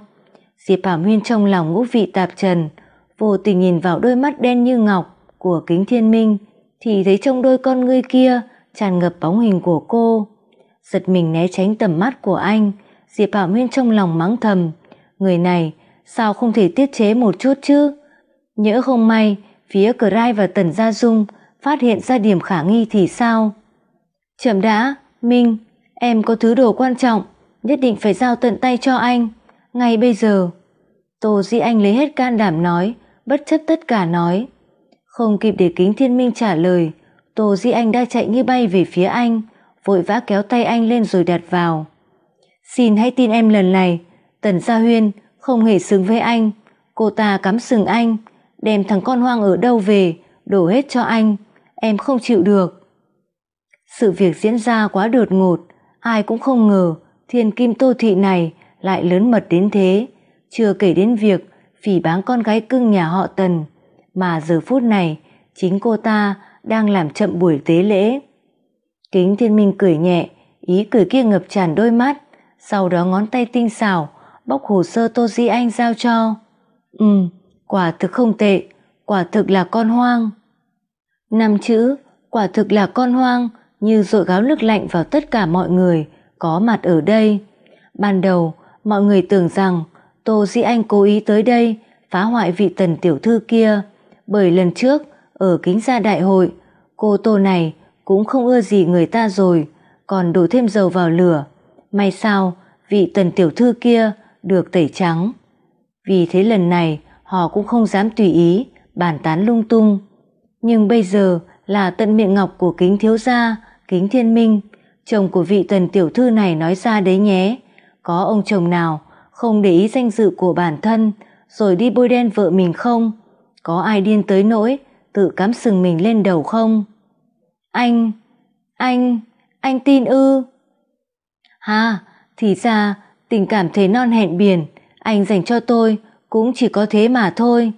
Diệp Bảo Nguyên trong lòng ngũ vị tạp trần, vô tình nhìn vào đôi mắt đen như ngọc của kính thiên minh thì thấy trong đôi con ngươi kia tràn ngập bóng hình của cô giật mình né tránh tầm mắt của anh diệp bảo huyên trong lòng mắng thầm người này sao không thể tiết chế một chút chứ nhỡ không may phía cờ rai và tần gia dung phát hiện ra điểm khả nghi thì sao chậm đã minh em có thứ đồ quan trọng nhất định phải giao tận tay cho anh ngay bây giờ tô dĩ anh lấy hết can đảm nói bất chấp tất cả nói. Không kịp để kính thiên minh trả lời, Tô Di Anh đã chạy như bay về phía anh, vội vã kéo tay anh lên rồi đặt vào. Xin hãy tin em lần này, Tần Gia Huyên không hề xứng với anh, cô ta cắm sừng anh, đem thằng con hoang ở đâu về, đổ hết cho anh, em không chịu được. Sự việc diễn ra quá đột ngột, ai cũng không ngờ thiên kim tô thị này lại lớn mật đến thế, chưa kể đến việc phỉ báng con gái cưng nhà họ Tần, mà giờ phút này chính cô ta đang làm chậm buổi tế lễ. Kính thiên minh cười nhẹ, ý cười kia ngập tràn đôi mắt, sau đó ngón tay tinh xảo bóc hồ sơ Tô Di Anh giao cho. Ừ, quả thực không tệ, quả thực là con hoang. Năm chữ, quả thực là con hoang, như dội gáo nước lạnh vào tất cả mọi người có mặt ở đây. Ban đầu, mọi người tưởng rằng Tô Dĩ Anh cố ý tới đây phá hoại vị tần tiểu thư kia bởi lần trước ở kính gia đại hội cô Tô này cũng không ưa gì người ta rồi còn đổ thêm dầu vào lửa may sao vị tần tiểu thư kia được tẩy trắng vì thế lần này họ cũng không dám tùy ý bàn tán lung tung nhưng bây giờ là tận miệng ngọc của kính thiếu gia kính thiên minh chồng của vị tần tiểu thư này nói ra đấy nhé có ông chồng nào không để ý danh dự của bản thân, rồi đi bôi đen vợ mình không? Có ai điên tới nỗi tự cắm sừng mình lên đầu không? Anh, anh, anh tin ư? Ha, thì ra tình cảm thế non hẹn biển anh dành cho tôi cũng chỉ có thế mà thôi.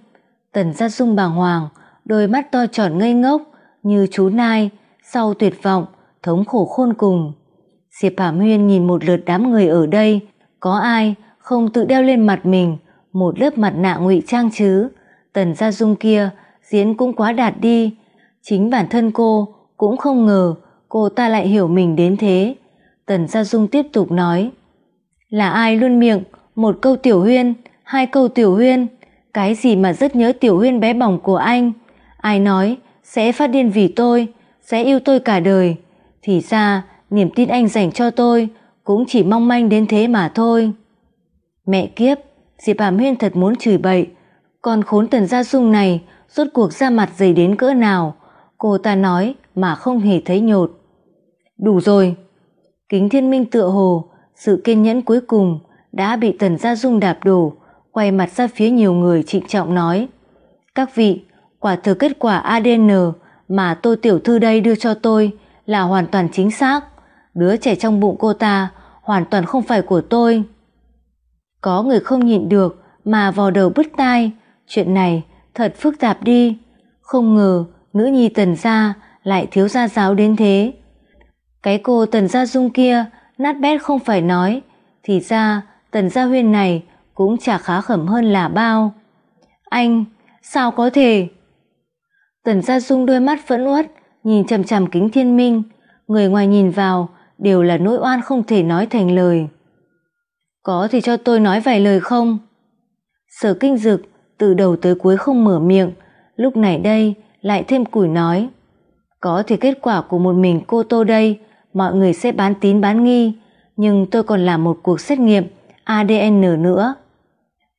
Tần Gia Dung bàng hoàng, đôi mắt to tròn ngây ngốc như chú nai, sau tuyệt vọng, thống khổ khôn cùng. Diệp Hàm Huyên nhìn một lượt đám người ở đây, có ai không tự đeo lên mặt mình một lớp mặt nạ ngụy trang chứ. Tần Gia Dung kia diễn cũng quá đạt đi. Chính bản thân cô cũng không ngờ cô ta lại hiểu mình đến thế. Tần Gia Dung tiếp tục nói. Là ai luôn miệng, một câu tiểu huyên, hai câu tiểu huyên. Cái gì mà rất nhớ tiểu huyên bé bỏng của anh. Ai nói sẽ phát điên vì tôi, sẽ yêu tôi cả đời. Thì ra niềm tin anh dành cho tôi cũng chỉ mong manh đến thế mà thôi. Mẹ kiếp, Diệp Hàm Huyên thật muốn chửi bậy. Con khốn tần gia dung này rốt cuộc ra mặt dày đến cỡ nào. Cô ta nói mà không hề thấy nhột. Đủ rồi. Kính thiên minh tựa hồ, sự kiên nhẫn cuối cùng đã bị tần gia dung đạp đổ, quay mặt ra phía nhiều người trịnh trọng nói. Các vị, quả thực kết quả ADN mà tôi tiểu thư đây đưa cho tôi là hoàn toàn chính xác. Đứa trẻ trong bụng cô ta hoàn toàn không phải của tôi. Có người không nhịn được mà vò đầu bứt tai, chuyện này thật phức tạp đi. Không ngờ nữ nhi tần gia lại thiếu gia giáo đến thế. Cái cô tần gia dung kia nát bét không phải nói, thì ra tần gia huyên này cũng chả khá khẩm hơn là bao. Anh, sao có thể? Tần gia dung đôi mắt phẫn uất, nhìn chầm chầm kính thiên minh, người ngoài nhìn vào đều là nỗi oan không thể nói thành lời. Có thì cho tôi nói vài lời không? Sở kinh dực từ đầu tới cuối không mở miệng, lúc này đây lại thêm củi nói. Có thì kết quả của một mình cô tô đây, mọi người sẽ bán tín bán nghi, nhưng tôi còn làm một cuộc xét nghiệm ADN nữa.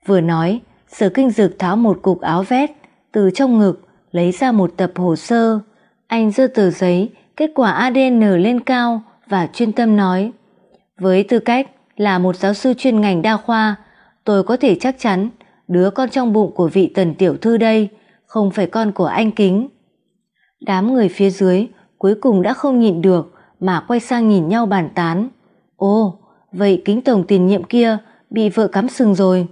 Vừa nói, sở kinh dực tháo một cục áo vét, từ trong ngực lấy ra một tập hồ sơ. Anh dơ tờ giấy, kết quả ADN lên cao và chuyên tâm nói. Với tư cách là một giáo sư chuyên ngành đa khoa, tôi có thể chắc chắn đứa con trong bụng của vị tần tiểu thư đây không phải con của anh Kính. Đám người phía dưới cuối cùng đã không nhịn được mà quay sang nhìn nhau bàn tán. Ô, vậy Kính Tổng tiền nhiệm kia bị vợ cắm sừng rồi.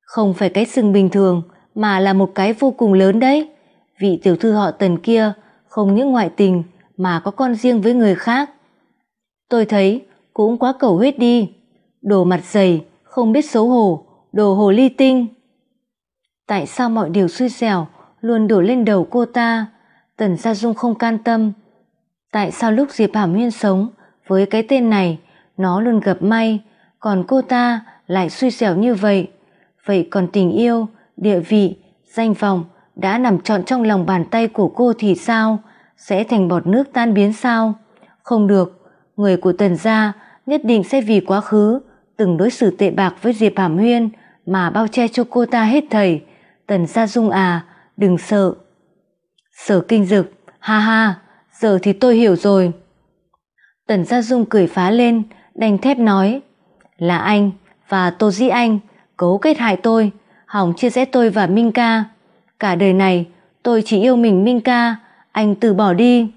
Không phải cái sừng bình thường mà là một cái vô cùng lớn đấy. Vị tiểu thư họ tần kia không những ngoại tình mà có con riêng với người khác. Tôi thấy cũng quá cầu huyết đi. Đồ mặt dày, không biết xấu hổ, đồ hồ ly tinh. Tại sao mọi điều xui xẻo luôn đổ lên đầu cô ta? Tần Gia Dung không can tâm. Tại sao lúc Diệp Hàm Nguyên sống với cái tên này, nó luôn gặp may, còn cô ta lại xui xẻo như vậy? Vậy còn tình yêu, địa vị, danh vọng đã nằm trọn trong lòng bàn tay của cô thì sao? Sẽ thành bọt nước tan biến sao? Không được, Người của Tần gia nhất định sẽ vì quá khứ từng đối xử tệ bạc với Diệp Hàm Huyên mà bao che cho cô ta hết thầy Tần gia dung à, đừng sợ. Sở kinh dực, ha ha, giờ thì tôi hiểu rồi. Tần gia dung cười phá lên, đành thép nói. Là anh và Tô Dĩ Anh cấu kết hại tôi, hỏng chia rẽ tôi và Minh Ca. Cả đời này tôi chỉ yêu mình Minh Ca, anh từ bỏ đi.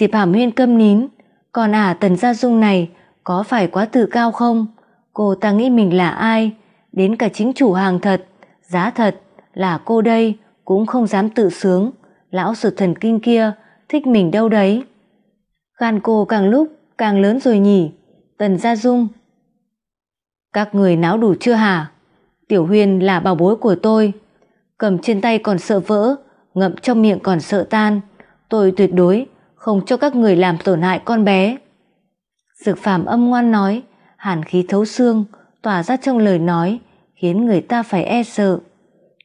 Diệp Hàm Huyên câm nín, còn ả à, Tần Gia Dung này có phải quá tự cao không? Cô ta nghĩ mình là ai? Đến cả chính chủ hàng thật, giá thật là cô đây cũng không dám tự sướng. Lão sụt thần kinh kia thích mình đâu đấy. Gan cô càng lúc càng lớn rồi nhỉ? Tần Gia Dung. Các người náo đủ chưa hả? Tiểu Huyên là bảo bối của tôi. Cầm trên tay còn sợ vỡ, ngậm trong miệng còn sợ tan. Tôi tuyệt đối không cho các người làm tổn hại con bé. Dược phàm âm ngoan nói, hàn khí thấu xương, tỏa ra trong lời nói, khiến người ta phải e sợ.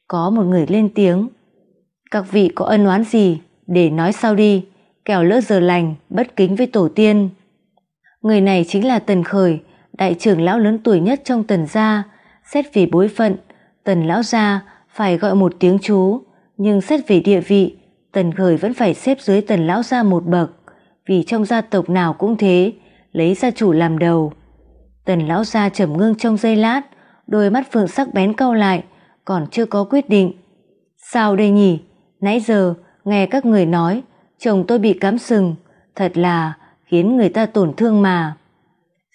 Có một người lên tiếng, các vị có ân oán gì, để nói sau đi, kẻo lỡ giờ lành, bất kính với tổ tiên. Người này chính là Tần Khởi, đại trưởng lão lớn tuổi nhất trong Tần gia, xét vì bối phận, Tần lão gia phải gọi một tiếng chú, nhưng xét về địa vị Tần Khởi vẫn phải xếp dưới Tần Lão Gia một bậc, vì trong gia tộc nào cũng thế, lấy gia chủ làm đầu. Tần Lão Gia trầm ngưng trong giây lát, đôi mắt phượng sắc bén cau lại, còn chưa có quyết định. Sao đây nhỉ? Nãy giờ, nghe các người nói, chồng tôi bị cắm sừng, thật là khiến người ta tổn thương mà.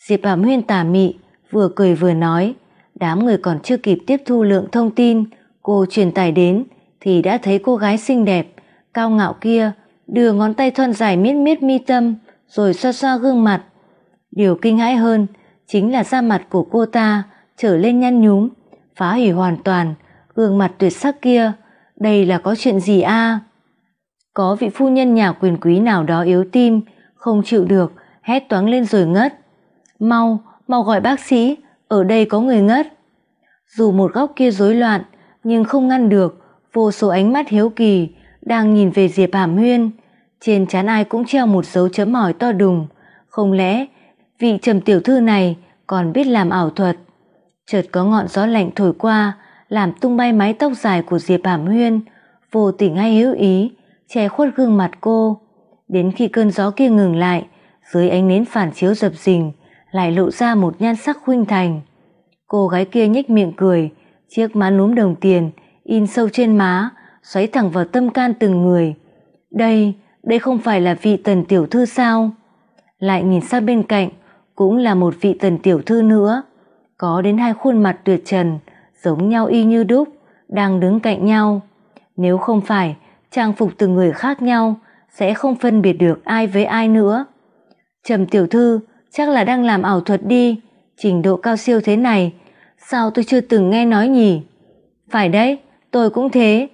Diệp Hàm Huyên tà mị, vừa cười vừa nói, đám người còn chưa kịp tiếp thu lượng thông tin cô truyền tải đến thì đã thấy cô gái xinh đẹp cao ngạo kia đưa ngón tay thon dài miết miết mi tâm rồi xoa xoa gương mặt điều kinh hãi hơn chính là da mặt của cô ta trở lên nhăn nhúm phá hủy hoàn toàn gương mặt tuyệt sắc kia đây là có chuyện gì a có vị phu nhân nhà quyền quý nào đó yếu tim không chịu được hét toáng lên rồi ngất mau mau gọi bác sĩ ở đây có người ngất dù một góc kia rối loạn nhưng không ngăn được vô số ánh mắt hiếu kỳ đang nhìn về Diệp Hàm Huyên. Trên trán ai cũng treo một dấu chấm hỏi to đùng. Không lẽ vị trầm tiểu thư này còn biết làm ảo thuật? Chợt có ngọn gió lạnh thổi qua, làm tung bay mái tóc dài của Diệp Hàm Huyên, vô tình hay hữu ý, che khuất gương mặt cô. Đến khi cơn gió kia ngừng lại, dưới ánh nến phản chiếu dập dình, lại lộ ra một nhan sắc khuynh thành. Cô gái kia nhếch miệng cười, chiếc má núm đồng tiền in sâu trên má xoáy thẳng vào tâm can từng người. Đây, đây không phải là vị tần tiểu thư sao? Lại nhìn sang bên cạnh, cũng là một vị tần tiểu thư nữa. Có đến hai khuôn mặt tuyệt trần, giống nhau y như đúc, đang đứng cạnh nhau. Nếu không phải, trang phục từng người khác nhau, sẽ không phân biệt được ai với ai nữa. Trầm tiểu thư chắc là đang làm ảo thuật đi, trình độ cao siêu thế này, sao tôi chưa từng nghe nói nhỉ? Phải đấy, tôi cũng thế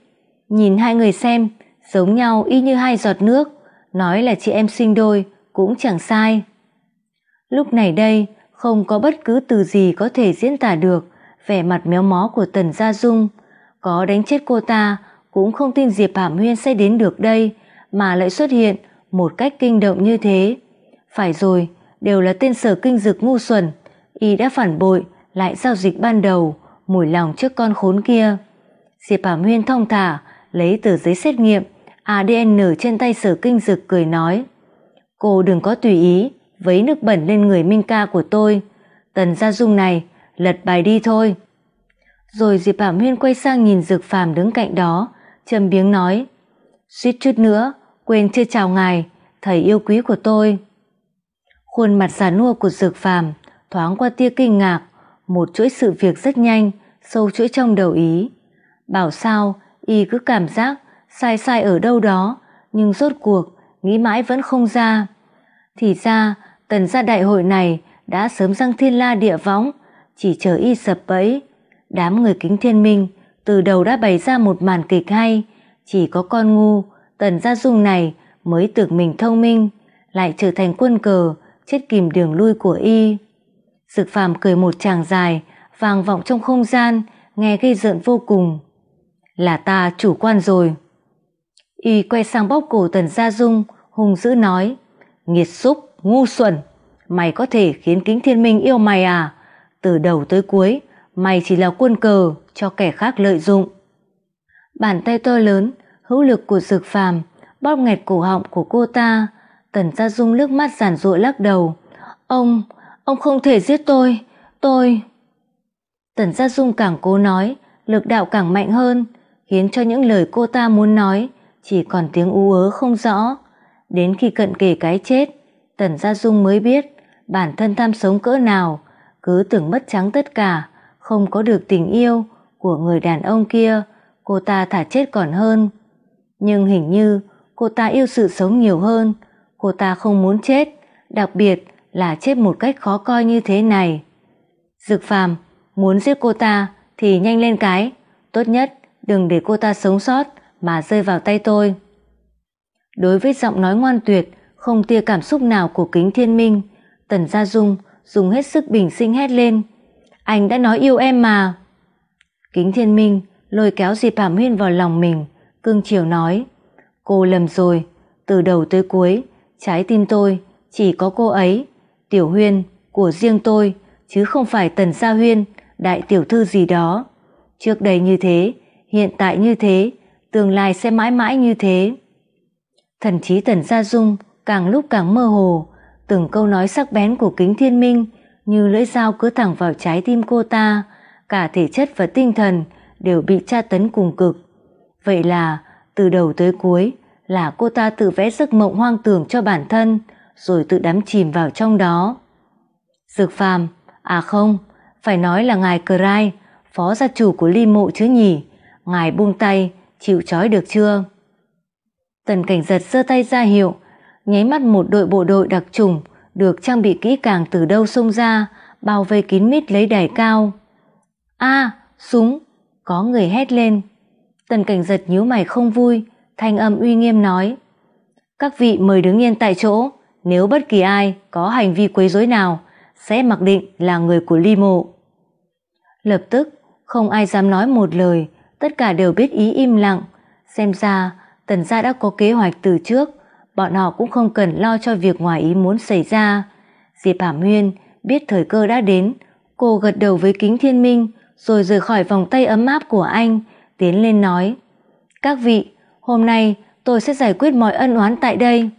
nhìn hai người xem, giống nhau y như hai giọt nước, nói là chị em sinh đôi cũng chẳng sai. Lúc này đây, không có bất cứ từ gì có thể diễn tả được vẻ mặt méo mó của Tần Gia Dung, có đánh chết cô ta cũng không tin Diệp Hàm Huyên sẽ đến được đây mà lại xuất hiện một cách kinh động như thế. Phải rồi, đều là tên sở kinh dực ngu xuẩn, y đã phản bội, lại giao dịch ban đầu, mùi lòng trước con khốn kia. Diệp Hàm Huyên thong thả, lấy tờ giấy xét nghiệm, ADN trên tay sở kinh dực cười nói. Cô đừng có tùy ý, vấy nước bẩn lên người Minh ca của tôi. Tần Gia Dung này, lật bài đi thôi. Rồi Diệp Bảo Nguyên quay sang nhìn Dực Phàm đứng cạnh đó, trầm biếng nói. Suýt chút nữa, quên chưa chào ngài, thầy yêu quý của tôi. Khuôn mặt già nua của Dược Phàm thoáng qua tia kinh ngạc, một chuỗi sự việc rất nhanh, sâu chuỗi trong đầu ý. Bảo sao y cứ cảm giác sai sai ở đâu đó, nhưng rốt cuộc nghĩ mãi vẫn không ra. Thì ra, tần gia đại hội này đã sớm răng thiên la địa võng, chỉ chờ y sập bẫy. Đám người kính thiên minh từ đầu đã bày ra một màn kịch hay, chỉ có con ngu, tần gia dung này mới tưởng mình thông minh, lại trở thành quân cờ, chết kìm đường lui của y. Dực phàm cười một tràng dài, vang vọng trong không gian, nghe gây rợn vô cùng là ta chủ quan rồi. Y quay sang bóc cổ Tần Gia Dung, hung dữ nói, nghiệt xúc, ngu xuẩn, mày có thể khiến kính thiên minh yêu mày à? Từ đầu tới cuối, mày chỉ là quân cờ cho kẻ khác lợi dụng. Bàn tay to lớn, hữu lực của dược phàm, bóp nghẹt cổ họng của cô ta. Tần Gia Dung nước mắt giản ruộng lắc đầu. Ông, ông không thể giết tôi, tôi... Tần Gia Dung càng cố nói, lực đạo càng mạnh hơn, khiến cho những lời cô ta muốn nói chỉ còn tiếng ú ớ không rõ. Đến khi cận kề cái chết, Tần Gia Dung mới biết bản thân tham sống cỡ nào, cứ tưởng mất trắng tất cả, không có được tình yêu của người đàn ông kia, cô ta thả chết còn hơn. Nhưng hình như cô ta yêu sự sống nhiều hơn, cô ta không muốn chết, đặc biệt là chết một cách khó coi như thế này. Dực phàm, muốn giết cô ta thì nhanh lên cái, tốt nhất đừng để cô ta sống sót mà rơi vào tay tôi. Đối với giọng nói ngoan tuyệt, không tia cảm xúc nào của kính thiên minh, Tần Gia Dung dùng hết sức bình sinh hét lên. Anh đã nói yêu em mà. Kính thiên minh lôi kéo Diệp Hàm Huyên vào lòng mình, cương chiều nói. Cô lầm rồi, từ đầu tới cuối, trái tim tôi chỉ có cô ấy, Tiểu Huyên của riêng tôi, chứ không phải Tần Gia Huyên, đại tiểu thư gì đó. Trước đây như thế, hiện tại như thế, tương lai sẽ mãi mãi như thế. Thần trí Tần Gia Dung càng lúc càng mơ hồ, từng câu nói sắc bén của kính thiên minh như lưỡi dao cứ thẳng vào trái tim cô ta, cả thể chất và tinh thần đều bị tra tấn cùng cực. Vậy là, từ đầu tới cuối, là cô ta tự vẽ giấc mộng hoang tưởng cho bản thân, rồi tự đắm chìm vào trong đó. Dược phàm, à không, phải nói là ngài Crai, phó gia chủ của ly mộ chứ nhỉ, Ngài buông tay, chịu trói được chưa? Tần cảnh giật giơ tay ra hiệu, nháy mắt một đội bộ đội đặc trùng được trang bị kỹ càng từ đâu xông ra, bao vây kín mít lấy đài cao. A, súng, có người hét lên. Tần cảnh giật nhíu mày không vui, thanh âm uy nghiêm nói. Các vị mời đứng yên tại chỗ, nếu bất kỳ ai có hành vi quấy rối nào, sẽ mặc định là người của ly mộ. Lập tức, không ai dám nói một lời, tất cả đều biết ý im lặng. Xem ra, Tần gia đã có kế hoạch từ trước, bọn họ cũng không cần lo cho việc ngoài ý muốn xảy ra. Diệp Hàm nguyên biết thời cơ đã đến, cô gật đầu với Kính Thiên Minh rồi rời khỏi vòng tay ấm áp của anh, tiến lên nói: "Các vị, hôm nay tôi sẽ giải quyết mọi ân oán tại đây."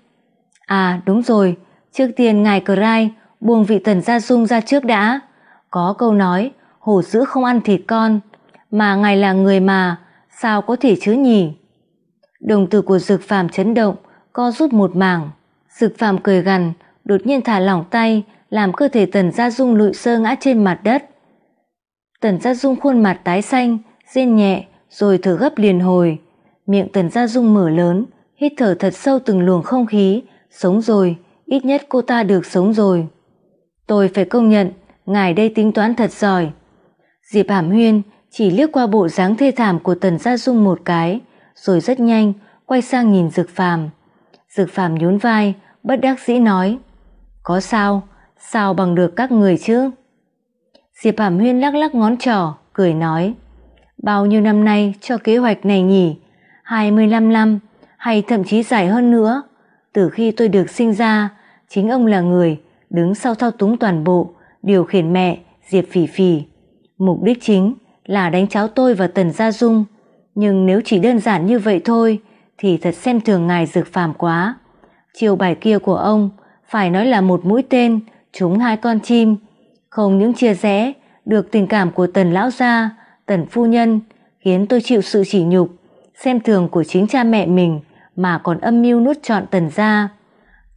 À, đúng rồi, trước tiên ngài Crai buông vị Tần gia Dung ra trước đã. Có câu nói, hổ dữ không ăn thịt con, mà ngài là người mà, sao có thể chứ nhỉ? Đồng tử của Dực Phàm chấn động, co rút một mảng. Dực Phàm cười gằn, đột nhiên thả lỏng tay, làm cơ thể Tần Gia Dung lụi sơ ngã trên mặt đất. Tần Gia Dung khuôn mặt tái xanh, rên nhẹ, rồi thở gấp liền hồi. Miệng Tần Gia Dung mở lớn, hít thở thật sâu từng luồng không khí, sống rồi, ít nhất cô ta được sống rồi. Tôi phải công nhận, ngài đây tính toán thật giỏi. Diệp Hàm Huyên chỉ liếc qua bộ dáng thê thảm của Tần Gia Dung một cái, rồi rất nhanh quay sang nhìn Dược Phàm. Dược Phàm nhún vai, bất đắc dĩ nói: "Có sao, sao bằng được các người chứ?" Diệp Hàm Huyên lắc lắc ngón trỏ, cười nói: "Bao nhiêu năm nay cho kế hoạch này nhỉ? hai mươi 25 năm hay thậm chí dài hơn nữa. Từ khi tôi được sinh ra, chính ông là người đứng sau thao túng toàn bộ, điều khiển mẹ Diệp Phỉ Phỉ. Mục đích chính là đánh cháu tôi và Tần Gia Dung, nhưng nếu chỉ đơn giản như vậy thôi thì thật xem thường ngài dược phàm quá. Chiều bài kia của ông phải nói là một mũi tên trúng hai con chim, không những chia rẽ được tình cảm của Tần lão gia, Tần phu nhân khiến tôi chịu sự chỉ nhục, xem thường của chính cha mẹ mình mà còn âm mưu nuốt trọn Tần gia.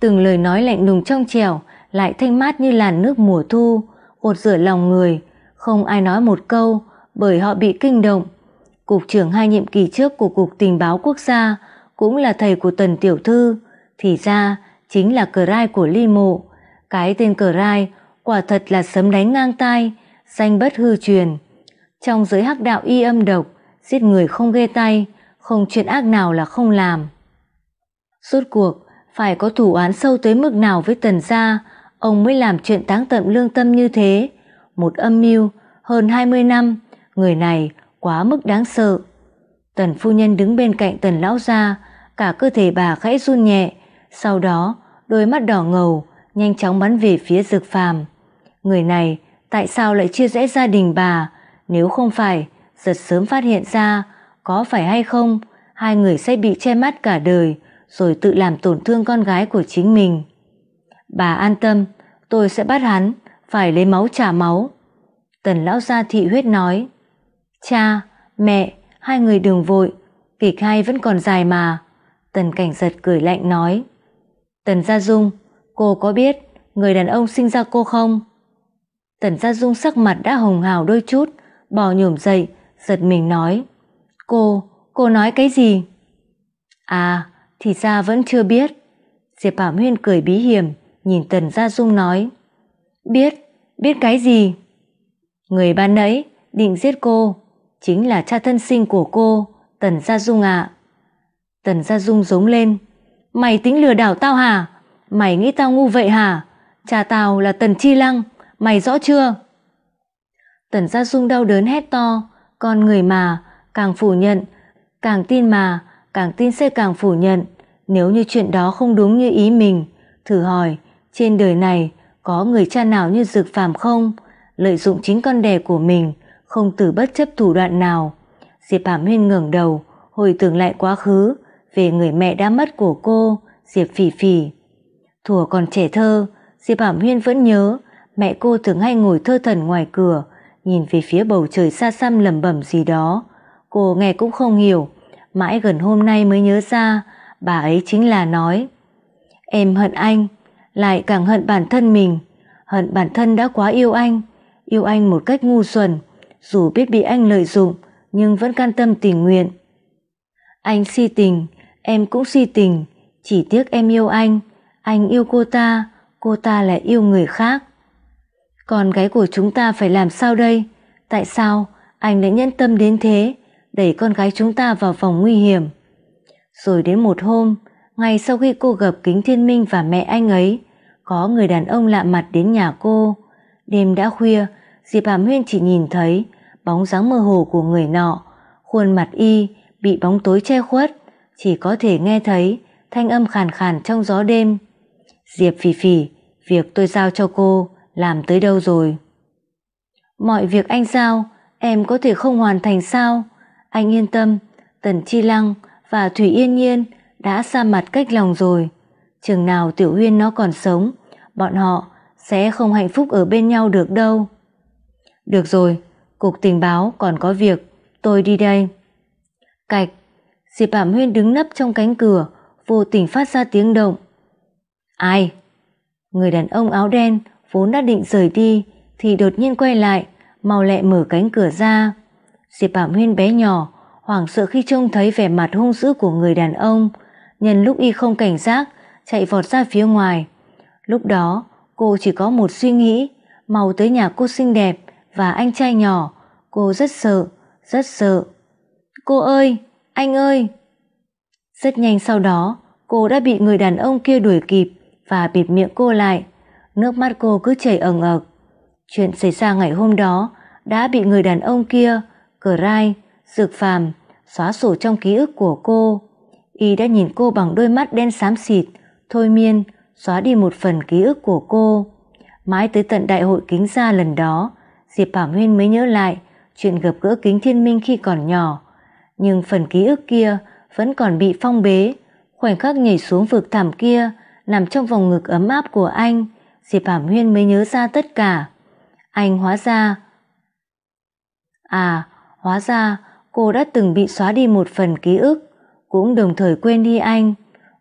Từng lời nói lạnh lùng trong trèo lại thanh mát như làn nước mùa thu, cột rửa lòng người, không ai nói một câu bởi họ bị kinh động. Cục trưởng hai nhiệm kỳ trước của Cục Tình báo Quốc gia cũng là thầy của Tần Tiểu Thư, thì ra chính là cờ rai của Ly Mộ. Cái tên cờ rai quả thật là sấm đánh ngang tai, danh bất hư truyền. Trong giới hắc đạo y âm độc, giết người không ghê tay, không chuyện ác nào là không làm. Suốt cuộc, phải có thủ án sâu tới mức nào với tần gia, ông mới làm chuyện táng tận lương tâm như thế. Một âm mưu, hơn 20 năm, người này quá mức đáng sợ. Tần phu nhân đứng bên cạnh tần lão gia, cả cơ thể bà khẽ run nhẹ, sau đó đôi mắt đỏ ngầu nhanh chóng bắn về phía dược phàm. Người này tại sao lại chia rẽ gia đình bà, nếu không phải giật sớm phát hiện ra, có phải hay không, hai người sẽ bị che mắt cả đời rồi tự làm tổn thương con gái của chính mình. Bà an tâm, tôi sẽ bắt hắn, phải lấy máu trả máu. Tần lão gia thị huyết nói. Cha, mẹ, hai người đừng vội, kỳ khai vẫn còn dài mà. Tần cảnh giật cười lạnh nói. Tần Gia Dung, cô có biết người đàn ông sinh ra cô không? Tần Gia Dung sắc mặt đã hồng hào đôi chút, bò nhổm dậy, giật mình nói. Cô, cô nói cái gì? À, thì ra vẫn chưa biết. Diệp Bảo Huyên cười bí hiểm, nhìn Tần Gia Dung nói. Biết, biết cái gì? Người ban nãy định giết cô chính là cha thân sinh của cô, Tần Gia Dung ạ. À. Tần Gia Dung giống lên, mày tính lừa đảo tao hả? Mày nghĩ tao ngu vậy hả? Cha tao là Tần Chi Lăng, mày rõ chưa? Tần Gia Dung đau đớn hét to, con người mà, càng phủ nhận, càng tin mà, càng tin sẽ càng phủ nhận. Nếu như chuyện đó không đúng như ý mình, thử hỏi, trên đời này có người cha nào như Dực Phàm không? Lợi dụng chính con đẻ của mình không từ bất chấp thủ đoạn nào. Diệp Hàm Huyên ngẩng đầu, hồi tưởng lại quá khứ, về người mẹ đã mất của cô, Diệp Phỉ Phỉ. thuở còn trẻ thơ, Diệp Hàm Huyên vẫn nhớ, mẹ cô thường hay ngồi thơ thần ngoài cửa, nhìn về phía bầu trời xa xăm lẩm bẩm gì đó. Cô nghe cũng không hiểu, mãi gần hôm nay mới nhớ ra, bà ấy chính là nói. Em hận anh, lại càng hận bản thân mình, hận bản thân đã quá yêu anh, yêu anh một cách ngu xuẩn, dù biết bị anh lợi dụng nhưng vẫn can tâm tình nguyện. Anh si tình, em cũng si tình, chỉ tiếc em yêu anh, anh yêu cô ta, cô ta lại yêu người khác. Con gái của chúng ta phải làm sao đây? Tại sao anh lại nhẫn tâm đến thế, đẩy con gái chúng ta vào vòng nguy hiểm? Rồi đến một hôm, ngay sau khi cô gặp Kính Thiên Minh và mẹ anh ấy, có người đàn ông lạ mặt đến nhà cô. Đêm đã khuya, Diệp Hàm Huyên chỉ nhìn thấy bóng dáng mơ hồ của người nọ, khuôn mặt y bị bóng tối che khuất, chỉ có thể nghe thấy thanh âm khàn khàn trong gió đêm. Diệp Phỉ Phỉ, việc tôi giao cho cô làm tới đâu rồi? Mọi việc anh giao, em có thể không hoàn thành sao? Anh yên tâm, Tần Chi Lăng và Thủy Yên Nhiên đã xa mặt cách lòng rồi. Chừng nào Tiểu Huyên nó còn sống, bọn họ sẽ không hạnh phúc ở bên nhau được đâu. Được rồi, cục tình báo còn có việc, tôi đi đây. Cạch, Diệp Ảm Huyên đứng nấp trong cánh cửa, vô tình phát ra tiếng động. Ai? Người đàn ông áo đen vốn đã định rời đi thì đột nhiên quay lại, mau lẹ mở cánh cửa ra. Diệp Ảm Huyên bé nhỏ, hoảng sợ khi trông thấy vẻ mặt hung dữ của người đàn ông, nhân lúc y không cảnh giác, chạy vọt ra phía ngoài. Lúc đó, cô chỉ có một suy nghĩ, mau tới nhà cô xinh đẹp, và anh trai nhỏ. Cô rất sợ, rất sợ. Cô ơi, anh ơi! Rất nhanh sau đó, cô đã bị người đàn ông kia đuổi kịp và bịt miệng cô lại. Nước mắt cô cứ chảy ẩn ực. Chuyện xảy ra ngày hôm đó đã bị người đàn ông kia, cờ rai, dược phàm, xóa sổ trong ký ức của cô. Y đã nhìn cô bằng đôi mắt đen xám xịt, thôi miên, xóa đi một phần ký ức của cô. Mãi tới tận đại hội kính gia lần đó, Diệp Bảo Huyên mới nhớ lại chuyện gặp gỡ kính thiên minh khi còn nhỏ. Nhưng phần ký ức kia vẫn còn bị phong bế. Khoảnh khắc nhảy xuống vực thảm kia nằm trong vòng ngực ấm áp của anh. Diệp Bảo Huyên mới nhớ ra tất cả. Anh hóa ra... À, hóa ra cô đã từng bị xóa đi một phần ký ức. Cũng đồng thời quên đi anh.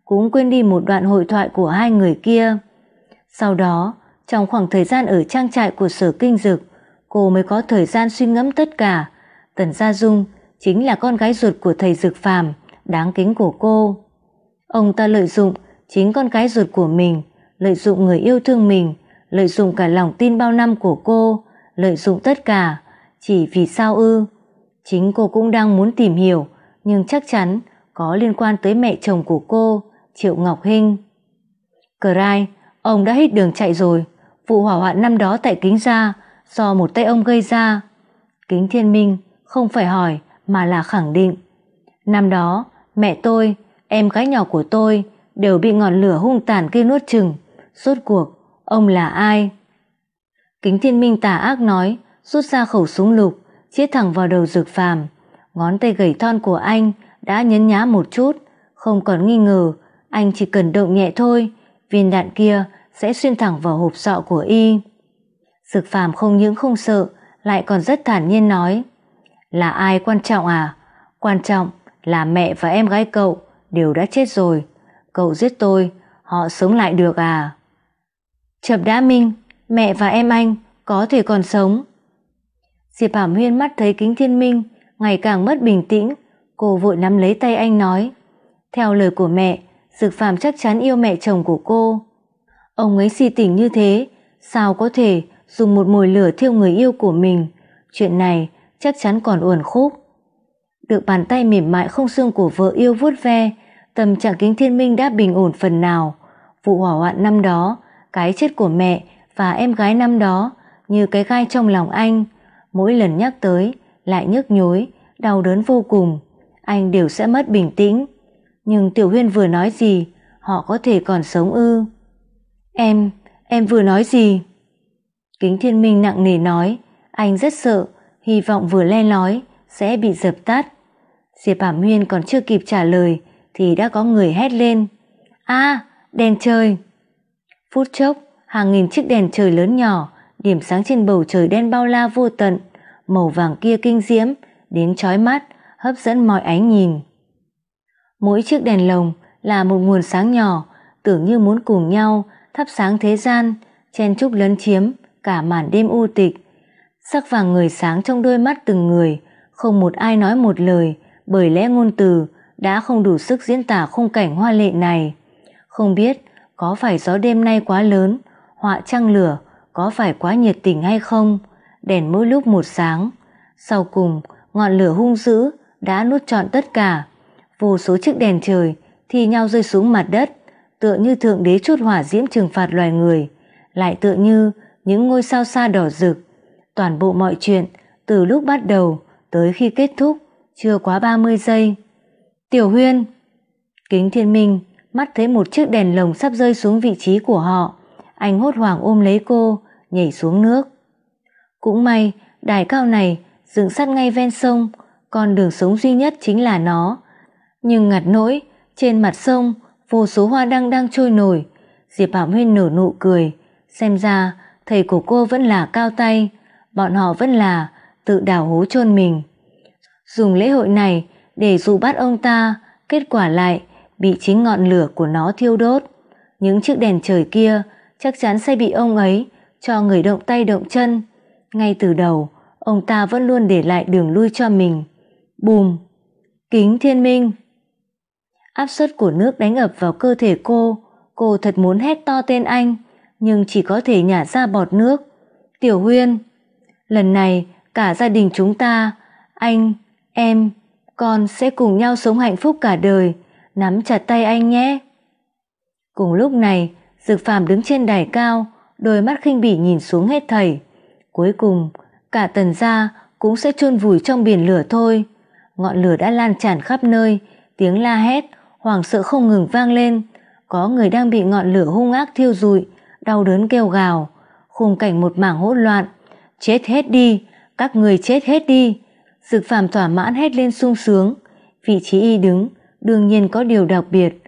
Cũng quên đi một đoạn hội thoại của hai người kia. Sau đó, trong khoảng thời gian ở trang trại của sở kinh dực, cô mới có thời gian suy ngẫm tất cả. Tần Gia Dung chính là con gái ruột của thầy Dược Phàm, đáng kính của cô. Ông ta lợi dụng chính con gái ruột của mình, lợi dụng người yêu thương mình, lợi dụng cả lòng tin bao năm của cô, lợi dụng tất cả, chỉ vì sao ư? Chính cô cũng đang muốn tìm hiểu, nhưng chắc chắn có liên quan tới mẹ chồng của cô, Triệu Ngọc Hinh. Crai, ông đã hết đường chạy rồi, vụ hỏa hoạn năm đó tại Kính Gia do một tay ông gây ra. Kính Thiên Minh không phải hỏi mà là khẳng định. Năm đó, mẹ tôi, em gái nhỏ của tôi đều bị ngọn lửa hung tàn kia nuốt chừng. Rốt cuộc, ông là ai? Kính Thiên Minh tà ác nói, rút ra khẩu súng lục, chiết thẳng vào đầu Dược Phàm. Ngón tay gầy thon của anh đã nhấn nhá một chút, không còn nghi ngờ, anh chỉ cần động nhẹ thôi, viên đạn kia sẽ xuyên thẳng vào hộp sọ của y. Dược Phạm không những không sợ, lại còn rất thản nhiên nói. Là ai quan trọng à? Quan trọng là mẹ và em gái cậu đều đã chết rồi. Cậu giết tôi, họ sống lại được à? Chập đã minh, mẹ và em anh có thể còn sống. Diệp Hảo Huyên mắt thấy kính thiên minh, ngày càng mất bình tĩnh, cô vội nắm lấy tay anh nói. Theo lời của mẹ, Dược Phạm chắc chắn yêu mẹ chồng của cô. Ông ấy si tình như thế, sao có thể dùng một mồi lửa thiêu người yêu của mình, chuyện này chắc chắn còn uẩn khúc. Được bàn tay mềm mại không xương của vợ yêu vuốt ve, tâm trạng kính thiên minh đã bình ổn phần nào. Vụ hỏa hoạn năm đó, cái chết của mẹ và em gái năm đó như cái gai trong lòng anh. Mỗi lần nhắc tới, lại nhức nhối, đau đớn vô cùng. Anh đều sẽ mất bình tĩnh. Nhưng Tiểu Huyên vừa nói gì, họ có thể còn sống ư. Em, em vừa nói gì? Kính thiên minh nặng nề nói, anh rất sợ, hy vọng vừa le nói, sẽ bị dập tắt. Diệp bảo nguyên còn chưa kịp trả lời, thì đã có người hét lên. a đèn trời! Phút chốc, hàng nghìn chiếc đèn trời lớn nhỏ, điểm sáng trên bầu trời đen bao la vô tận, màu vàng kia kinh diễm, đến chói mắt, hấp dẫn mọi ánh nhìn. Mỗi chiếc đèn lồng là một nguồn sáng nhỏ, tưởng như muốn cùng nhau thắp sáng thế gian, chen chúc lấn chiếm, cả màn đêm u tịch. Sắc vàng người sáng trong đôi mắt từng người, không một ai nói một lời, bởi lẽ ngôn từ đã không đủ sức diễn tả khung cảnh hoa lệ này. Không biết có phải gió đêm nay quá lớn, họa trăng lửa có phải quá nhiệt tình hay không, đèn mỗi lúc một sáng. Sau cùng, ngọn lửa hung dữ đã nuốt trọn tất cả. Vô số chiếc đèn trời thi nhau rơi xuống mặt đất, tựa như thượng đế chút hỏa diễm trừng phạt loài người, lại tựa như những ngôi sao xa đỏ rực. Toàn bộ mọi chuyện, từ lúc bắt đầu tới khi kết thúc, chưa quá 30 giây. Tiểu Huyên Kính thiên minh, mắt thấy một chiếc đèn lồng sắp rơi xuống vị trí của họ. Anh hốt hoảng ôm lấy cô, nhảy xuống nước. Cũng may, đài cao này dựng sát ngay ven sông, con đường sống duy nhất chính là nó. Nhưng ngặt nỗi, trên mặt sông, vô số hoa đăng đang trôi nổi. Diệp Bảo Huyên nở nụ cười, xem ra thầy của cô vẫn là cao tay, bọn họ vẫn là tự đào hố chôn mình. Dùng lễ hội này để dụ bắt ông ta, kết quả lại bị chính ngọn lửa của nó thiêu đốt. Những chiếc đèn trời kia chắc chắn sẽ bị ông ấy cho người động tay động chân. Ngay từ đầu, ông ta vẫn luôn để lại đường lui cho mình. Bùm! Kính thiên minh! Áp suất của nước đánh ập vào cơ thể cô, cô thật muốn hét to tên anh, nhưng chỉ có thể nhả ra bọt nước. Tiểu Huyên, lần này cả gia đình chúng ta, anh, em, con sẽ cùng nhau sống hạnh phúc cả đời, nắm chặt tay anh nhé. Cùng lúc này, Dược Phàm đứng trên đài cao, đôi mắt khinh bỉ nhìn xuống hết thảy. Cuối cùng, cả tần gia cũng sẽ chôn vùi trong biển lửa thôi. Ngọn lửa đã lan tràn khắp nơi, tiếng la hét, hoảng sợ không ngừng vang lên. Có người đang bị ngọn lửa hung ác thiêu rụi, đau đớn kêu gào, khung cảnh một mảng hỗn loạn, chết hết đi, các người chết hết đi. Dực phàm thỏa mãn hét lên sung sướng, vị trí y đứng, đương nhiên có điều đặc biệt.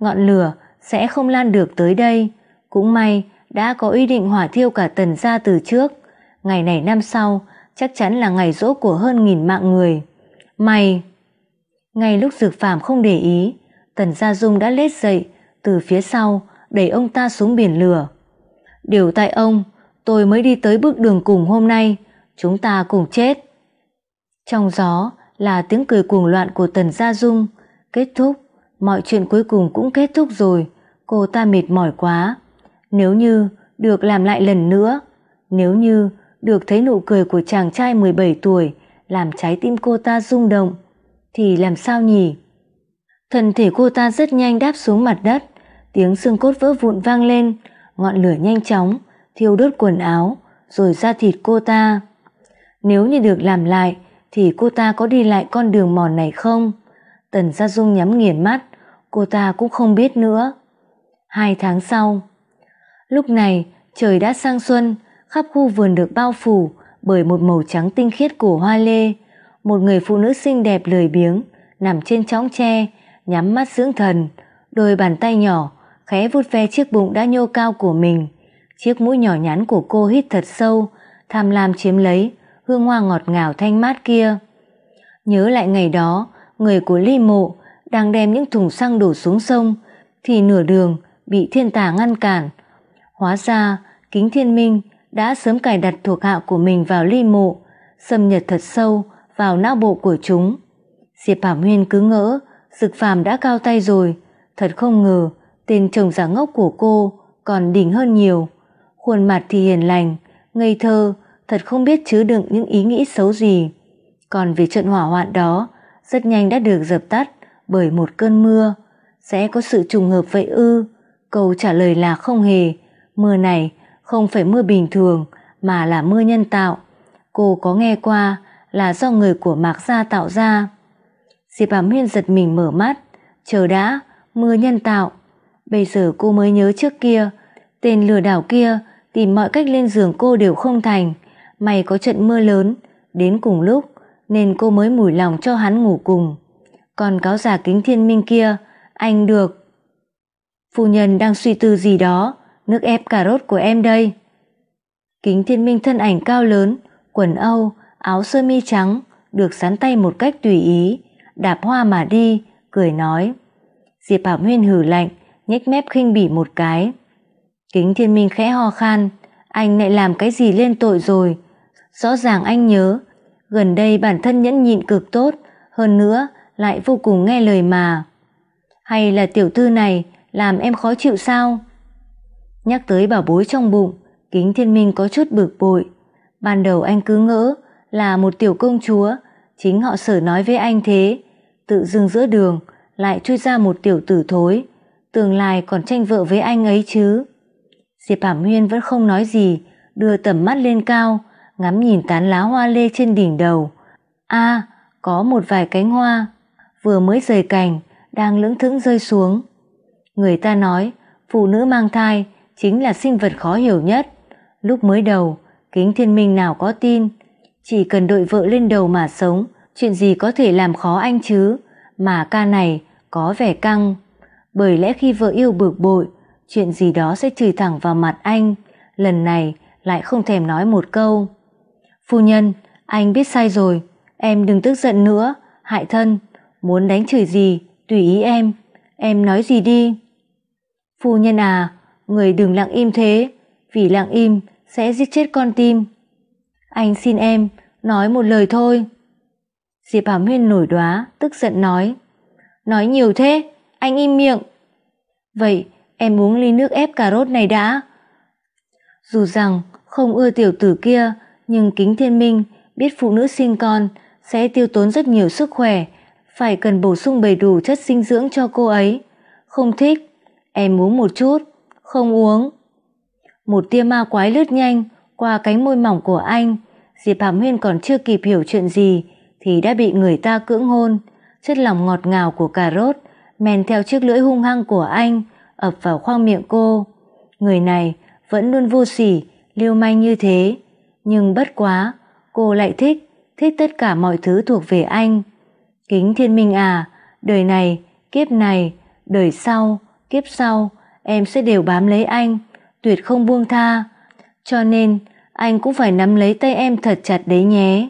Ngọn lửa sẽ không lan được tới đây, cũng may đã có ý định hỏa thiêu cả tần gia từ trước. Ngày này năm sau, chắc chắn là ngày rỗ của hơn nghìn mạng người. May! Ngay lúc dược phàm không để ý, Tần Gia Dung đã lết dậy, từ phía sau, đẩy ông ta xuống biển lửa. Điều tại ông, tôi mới đi tới bước đường cùng hôm nay, chúng ta cùng chết. Trong gió là tiếng cười cuồng loạn của Tần Gia Dung. Kết thúc, mọi chuyện cuối cùng cũng kết thúc rồi, cô ta mệt mỏi quá. Nếu như được làm lại lần nữa, nếu như được thấy nụ cười của chàng trai 17 tuổi làm trái tim cô ta rung động, thì làm sao nhỉ? Thân thể cô ta rất nhanh đáp xuống mặt đất, tiếng xương cốt vỡ vụn vang lên, ngọn lửa nhanh chóng thiêu đốt quần áo rồi ra thịt cô ta. Nếu như được làm lại thì cô ta có đi lại con đường mòn này không? Tần Gia Dung nhắm nghiền mắt, cô ta cũng không biết nữa. Hai tháng sau, lúc này trời đã sang xuân, khắp khu vườn được bao phủ bởi một màu trắng tinh khiết của hoa lê. Một người phụ nữ xinh đẹp lười biếng, nằm trên chõng tre, nhắm mắt dưỡng thần, đôi bàn tay nhỏ khẽ vuốt ve chiếc bụng đã nhô cao của mình. Chiếc mũi nhỏ nhắn của cô hít thật sâu, tham lam chiếm lấy, hương hoa ngọt ngào thanh mát kia. Nhớ lại ngày đó, người của ly mộ đang đem những thùng xăng đổ xuống sông, thì nửa đường bị thiên tà ngăn cản. Hóa ra, kính thiên minh đã sớm cài đặt thuộc hạ của mình vào ly mộ, xâm nhật thật sâu vào não bộ của chúng. Diệp Bảo Huyên cứ ngỡ, Dực Phàm đã cao tay rồi, thật không ngờ Tên chồng giả ngốc của cô còn đỉnh hơn nhiều. Khuôn mặt thì hiền lành, ngây thơ, thật không biết chứa đựng những ý nghĩ xấu gì. Còn về trận hỏa hoạn đó, rất nhanh đã được dập tắt bởi một cơn mưa. Sẽ có sự trùng hợp vậy ư? Câu trả lời là không hề. Mưa này không phải mưa bình thường mà là mưa nhân tạo. Cô có nghe qua là do người của Mạc Gia tạo ra. Diệp Ám Huyên giật mình mở mắt. Chờ đã, mưa nhân tạo. Bây giờ cô mới nhớ trước kia, tên lừa đảo kia tìm mọi cách lên giường cô đều không thành. May có trận mưa lớn, đến cùng lúc nên cô mới mùi lòng cho hắn ngủ cùng. Còn cáo giả kính thiên minh kia, anh được. Phu nhân đang suy tư gì đó, nước ép cà rốt của em đây. Kính thiên minh thân ảnh cao lớn, quần âu, áo sơ mi trắng, được sắn tay một cách tùy ý, đạp hoa mà đi, cười nói. Diệp Bảo Nguyên hử lạnh, nhếch mép khinh bỉ một cái. Kính thiên minh khẽ ho khan, anh lại làm cái gì lên tội rồi. Rõ ràng anh nhớ, gần đây bản thân nhẫn nhịn cực tốt, hơn nữa lại vô cùng nghe lời mà. Hay là tiểu thư này làm em khó chịu sao? Nhắc tới bảo bối trong bụng, kính thiên minh có chút bực bội. Ban đầu anh cứ ngỡ là một tiểu công chúa, chính họ sở nói với anh thế. Tự dưng giữa đường, lại chui ra một tiểu tử thối, tương lai còn tranh vợ với anh ấy chứ. Diệp Hàm Nguyên vẫn không nói gì, đưa tầm mắt lên cao, ngắm nhìn tán lá hoa lê trên đỉnh đầu. a có một vài cánh hoa, vừa mới rời cành, đang lững thững rơi xuống. Người ta nói, phụ nữ mang thai chính là sinh vật khó hiểu nhất. Lúc mới đầu, kính thiên minh nào có tin, chỉ cần đội vợ lên đầu mà sống, chuyện gì có thể làm khó anh chứ, mà ca này có vẻ căng, bởi lẽ khi vợ yêu bực bội, chuyện gì đó sẽ chửi thẳng vào mặt anh, lần này lại không thèm nói một câu. Phu nhân, anh biết sai rồi, em đừng tức giận nữa, hại thân, muốn đánh chửi gì, tùy ý em, em nói gì đi. Phu nhân à, người đừng lặng im thế, vì lặng im sẽ giết chết con tim. Anh xin em, nói một lời thôi. Diệp Hàm Huyên nổi đoá, tức giận nói. Nói nhiều thế, anh im miệng vậy em uống ly nước ép cà rốt này đã dù rằng không ưa tiểu tử kia nhưng kính thiên minh biết phụ nữ sinh con sẽ tiêu tốn rất nhiều sức khỏe phải cần bổ sung đầy đủ chất dinh dưỡng cho cô ấy không thích em uống một chút không uống một tia ma quái lướt nhanh qua cánh môi mỏng của anh diệp hàm huyên còn chưa kịp hiểu chuyện gì thì đã bị người ta cưỡng hôn chất lòng ngọt ngào của cà rốt men theo chiếc lưỡi hung hăng của anh ập vào khoang miệng cô. Người này vẫn luôn vô sỉ, lưu manh như thế, nhưng bất quá, cô lại thích, thích tất cả mọi thứ thuộc về anh. Kính Thiên Minh à, đời này, kiếp này, đời sau, kiếp sau, em sẽ đều bám lấy anh, tuyệt không buông tha. Cho nên, anh cũng phải nắm lấy tay em thật chặt đấy nhé.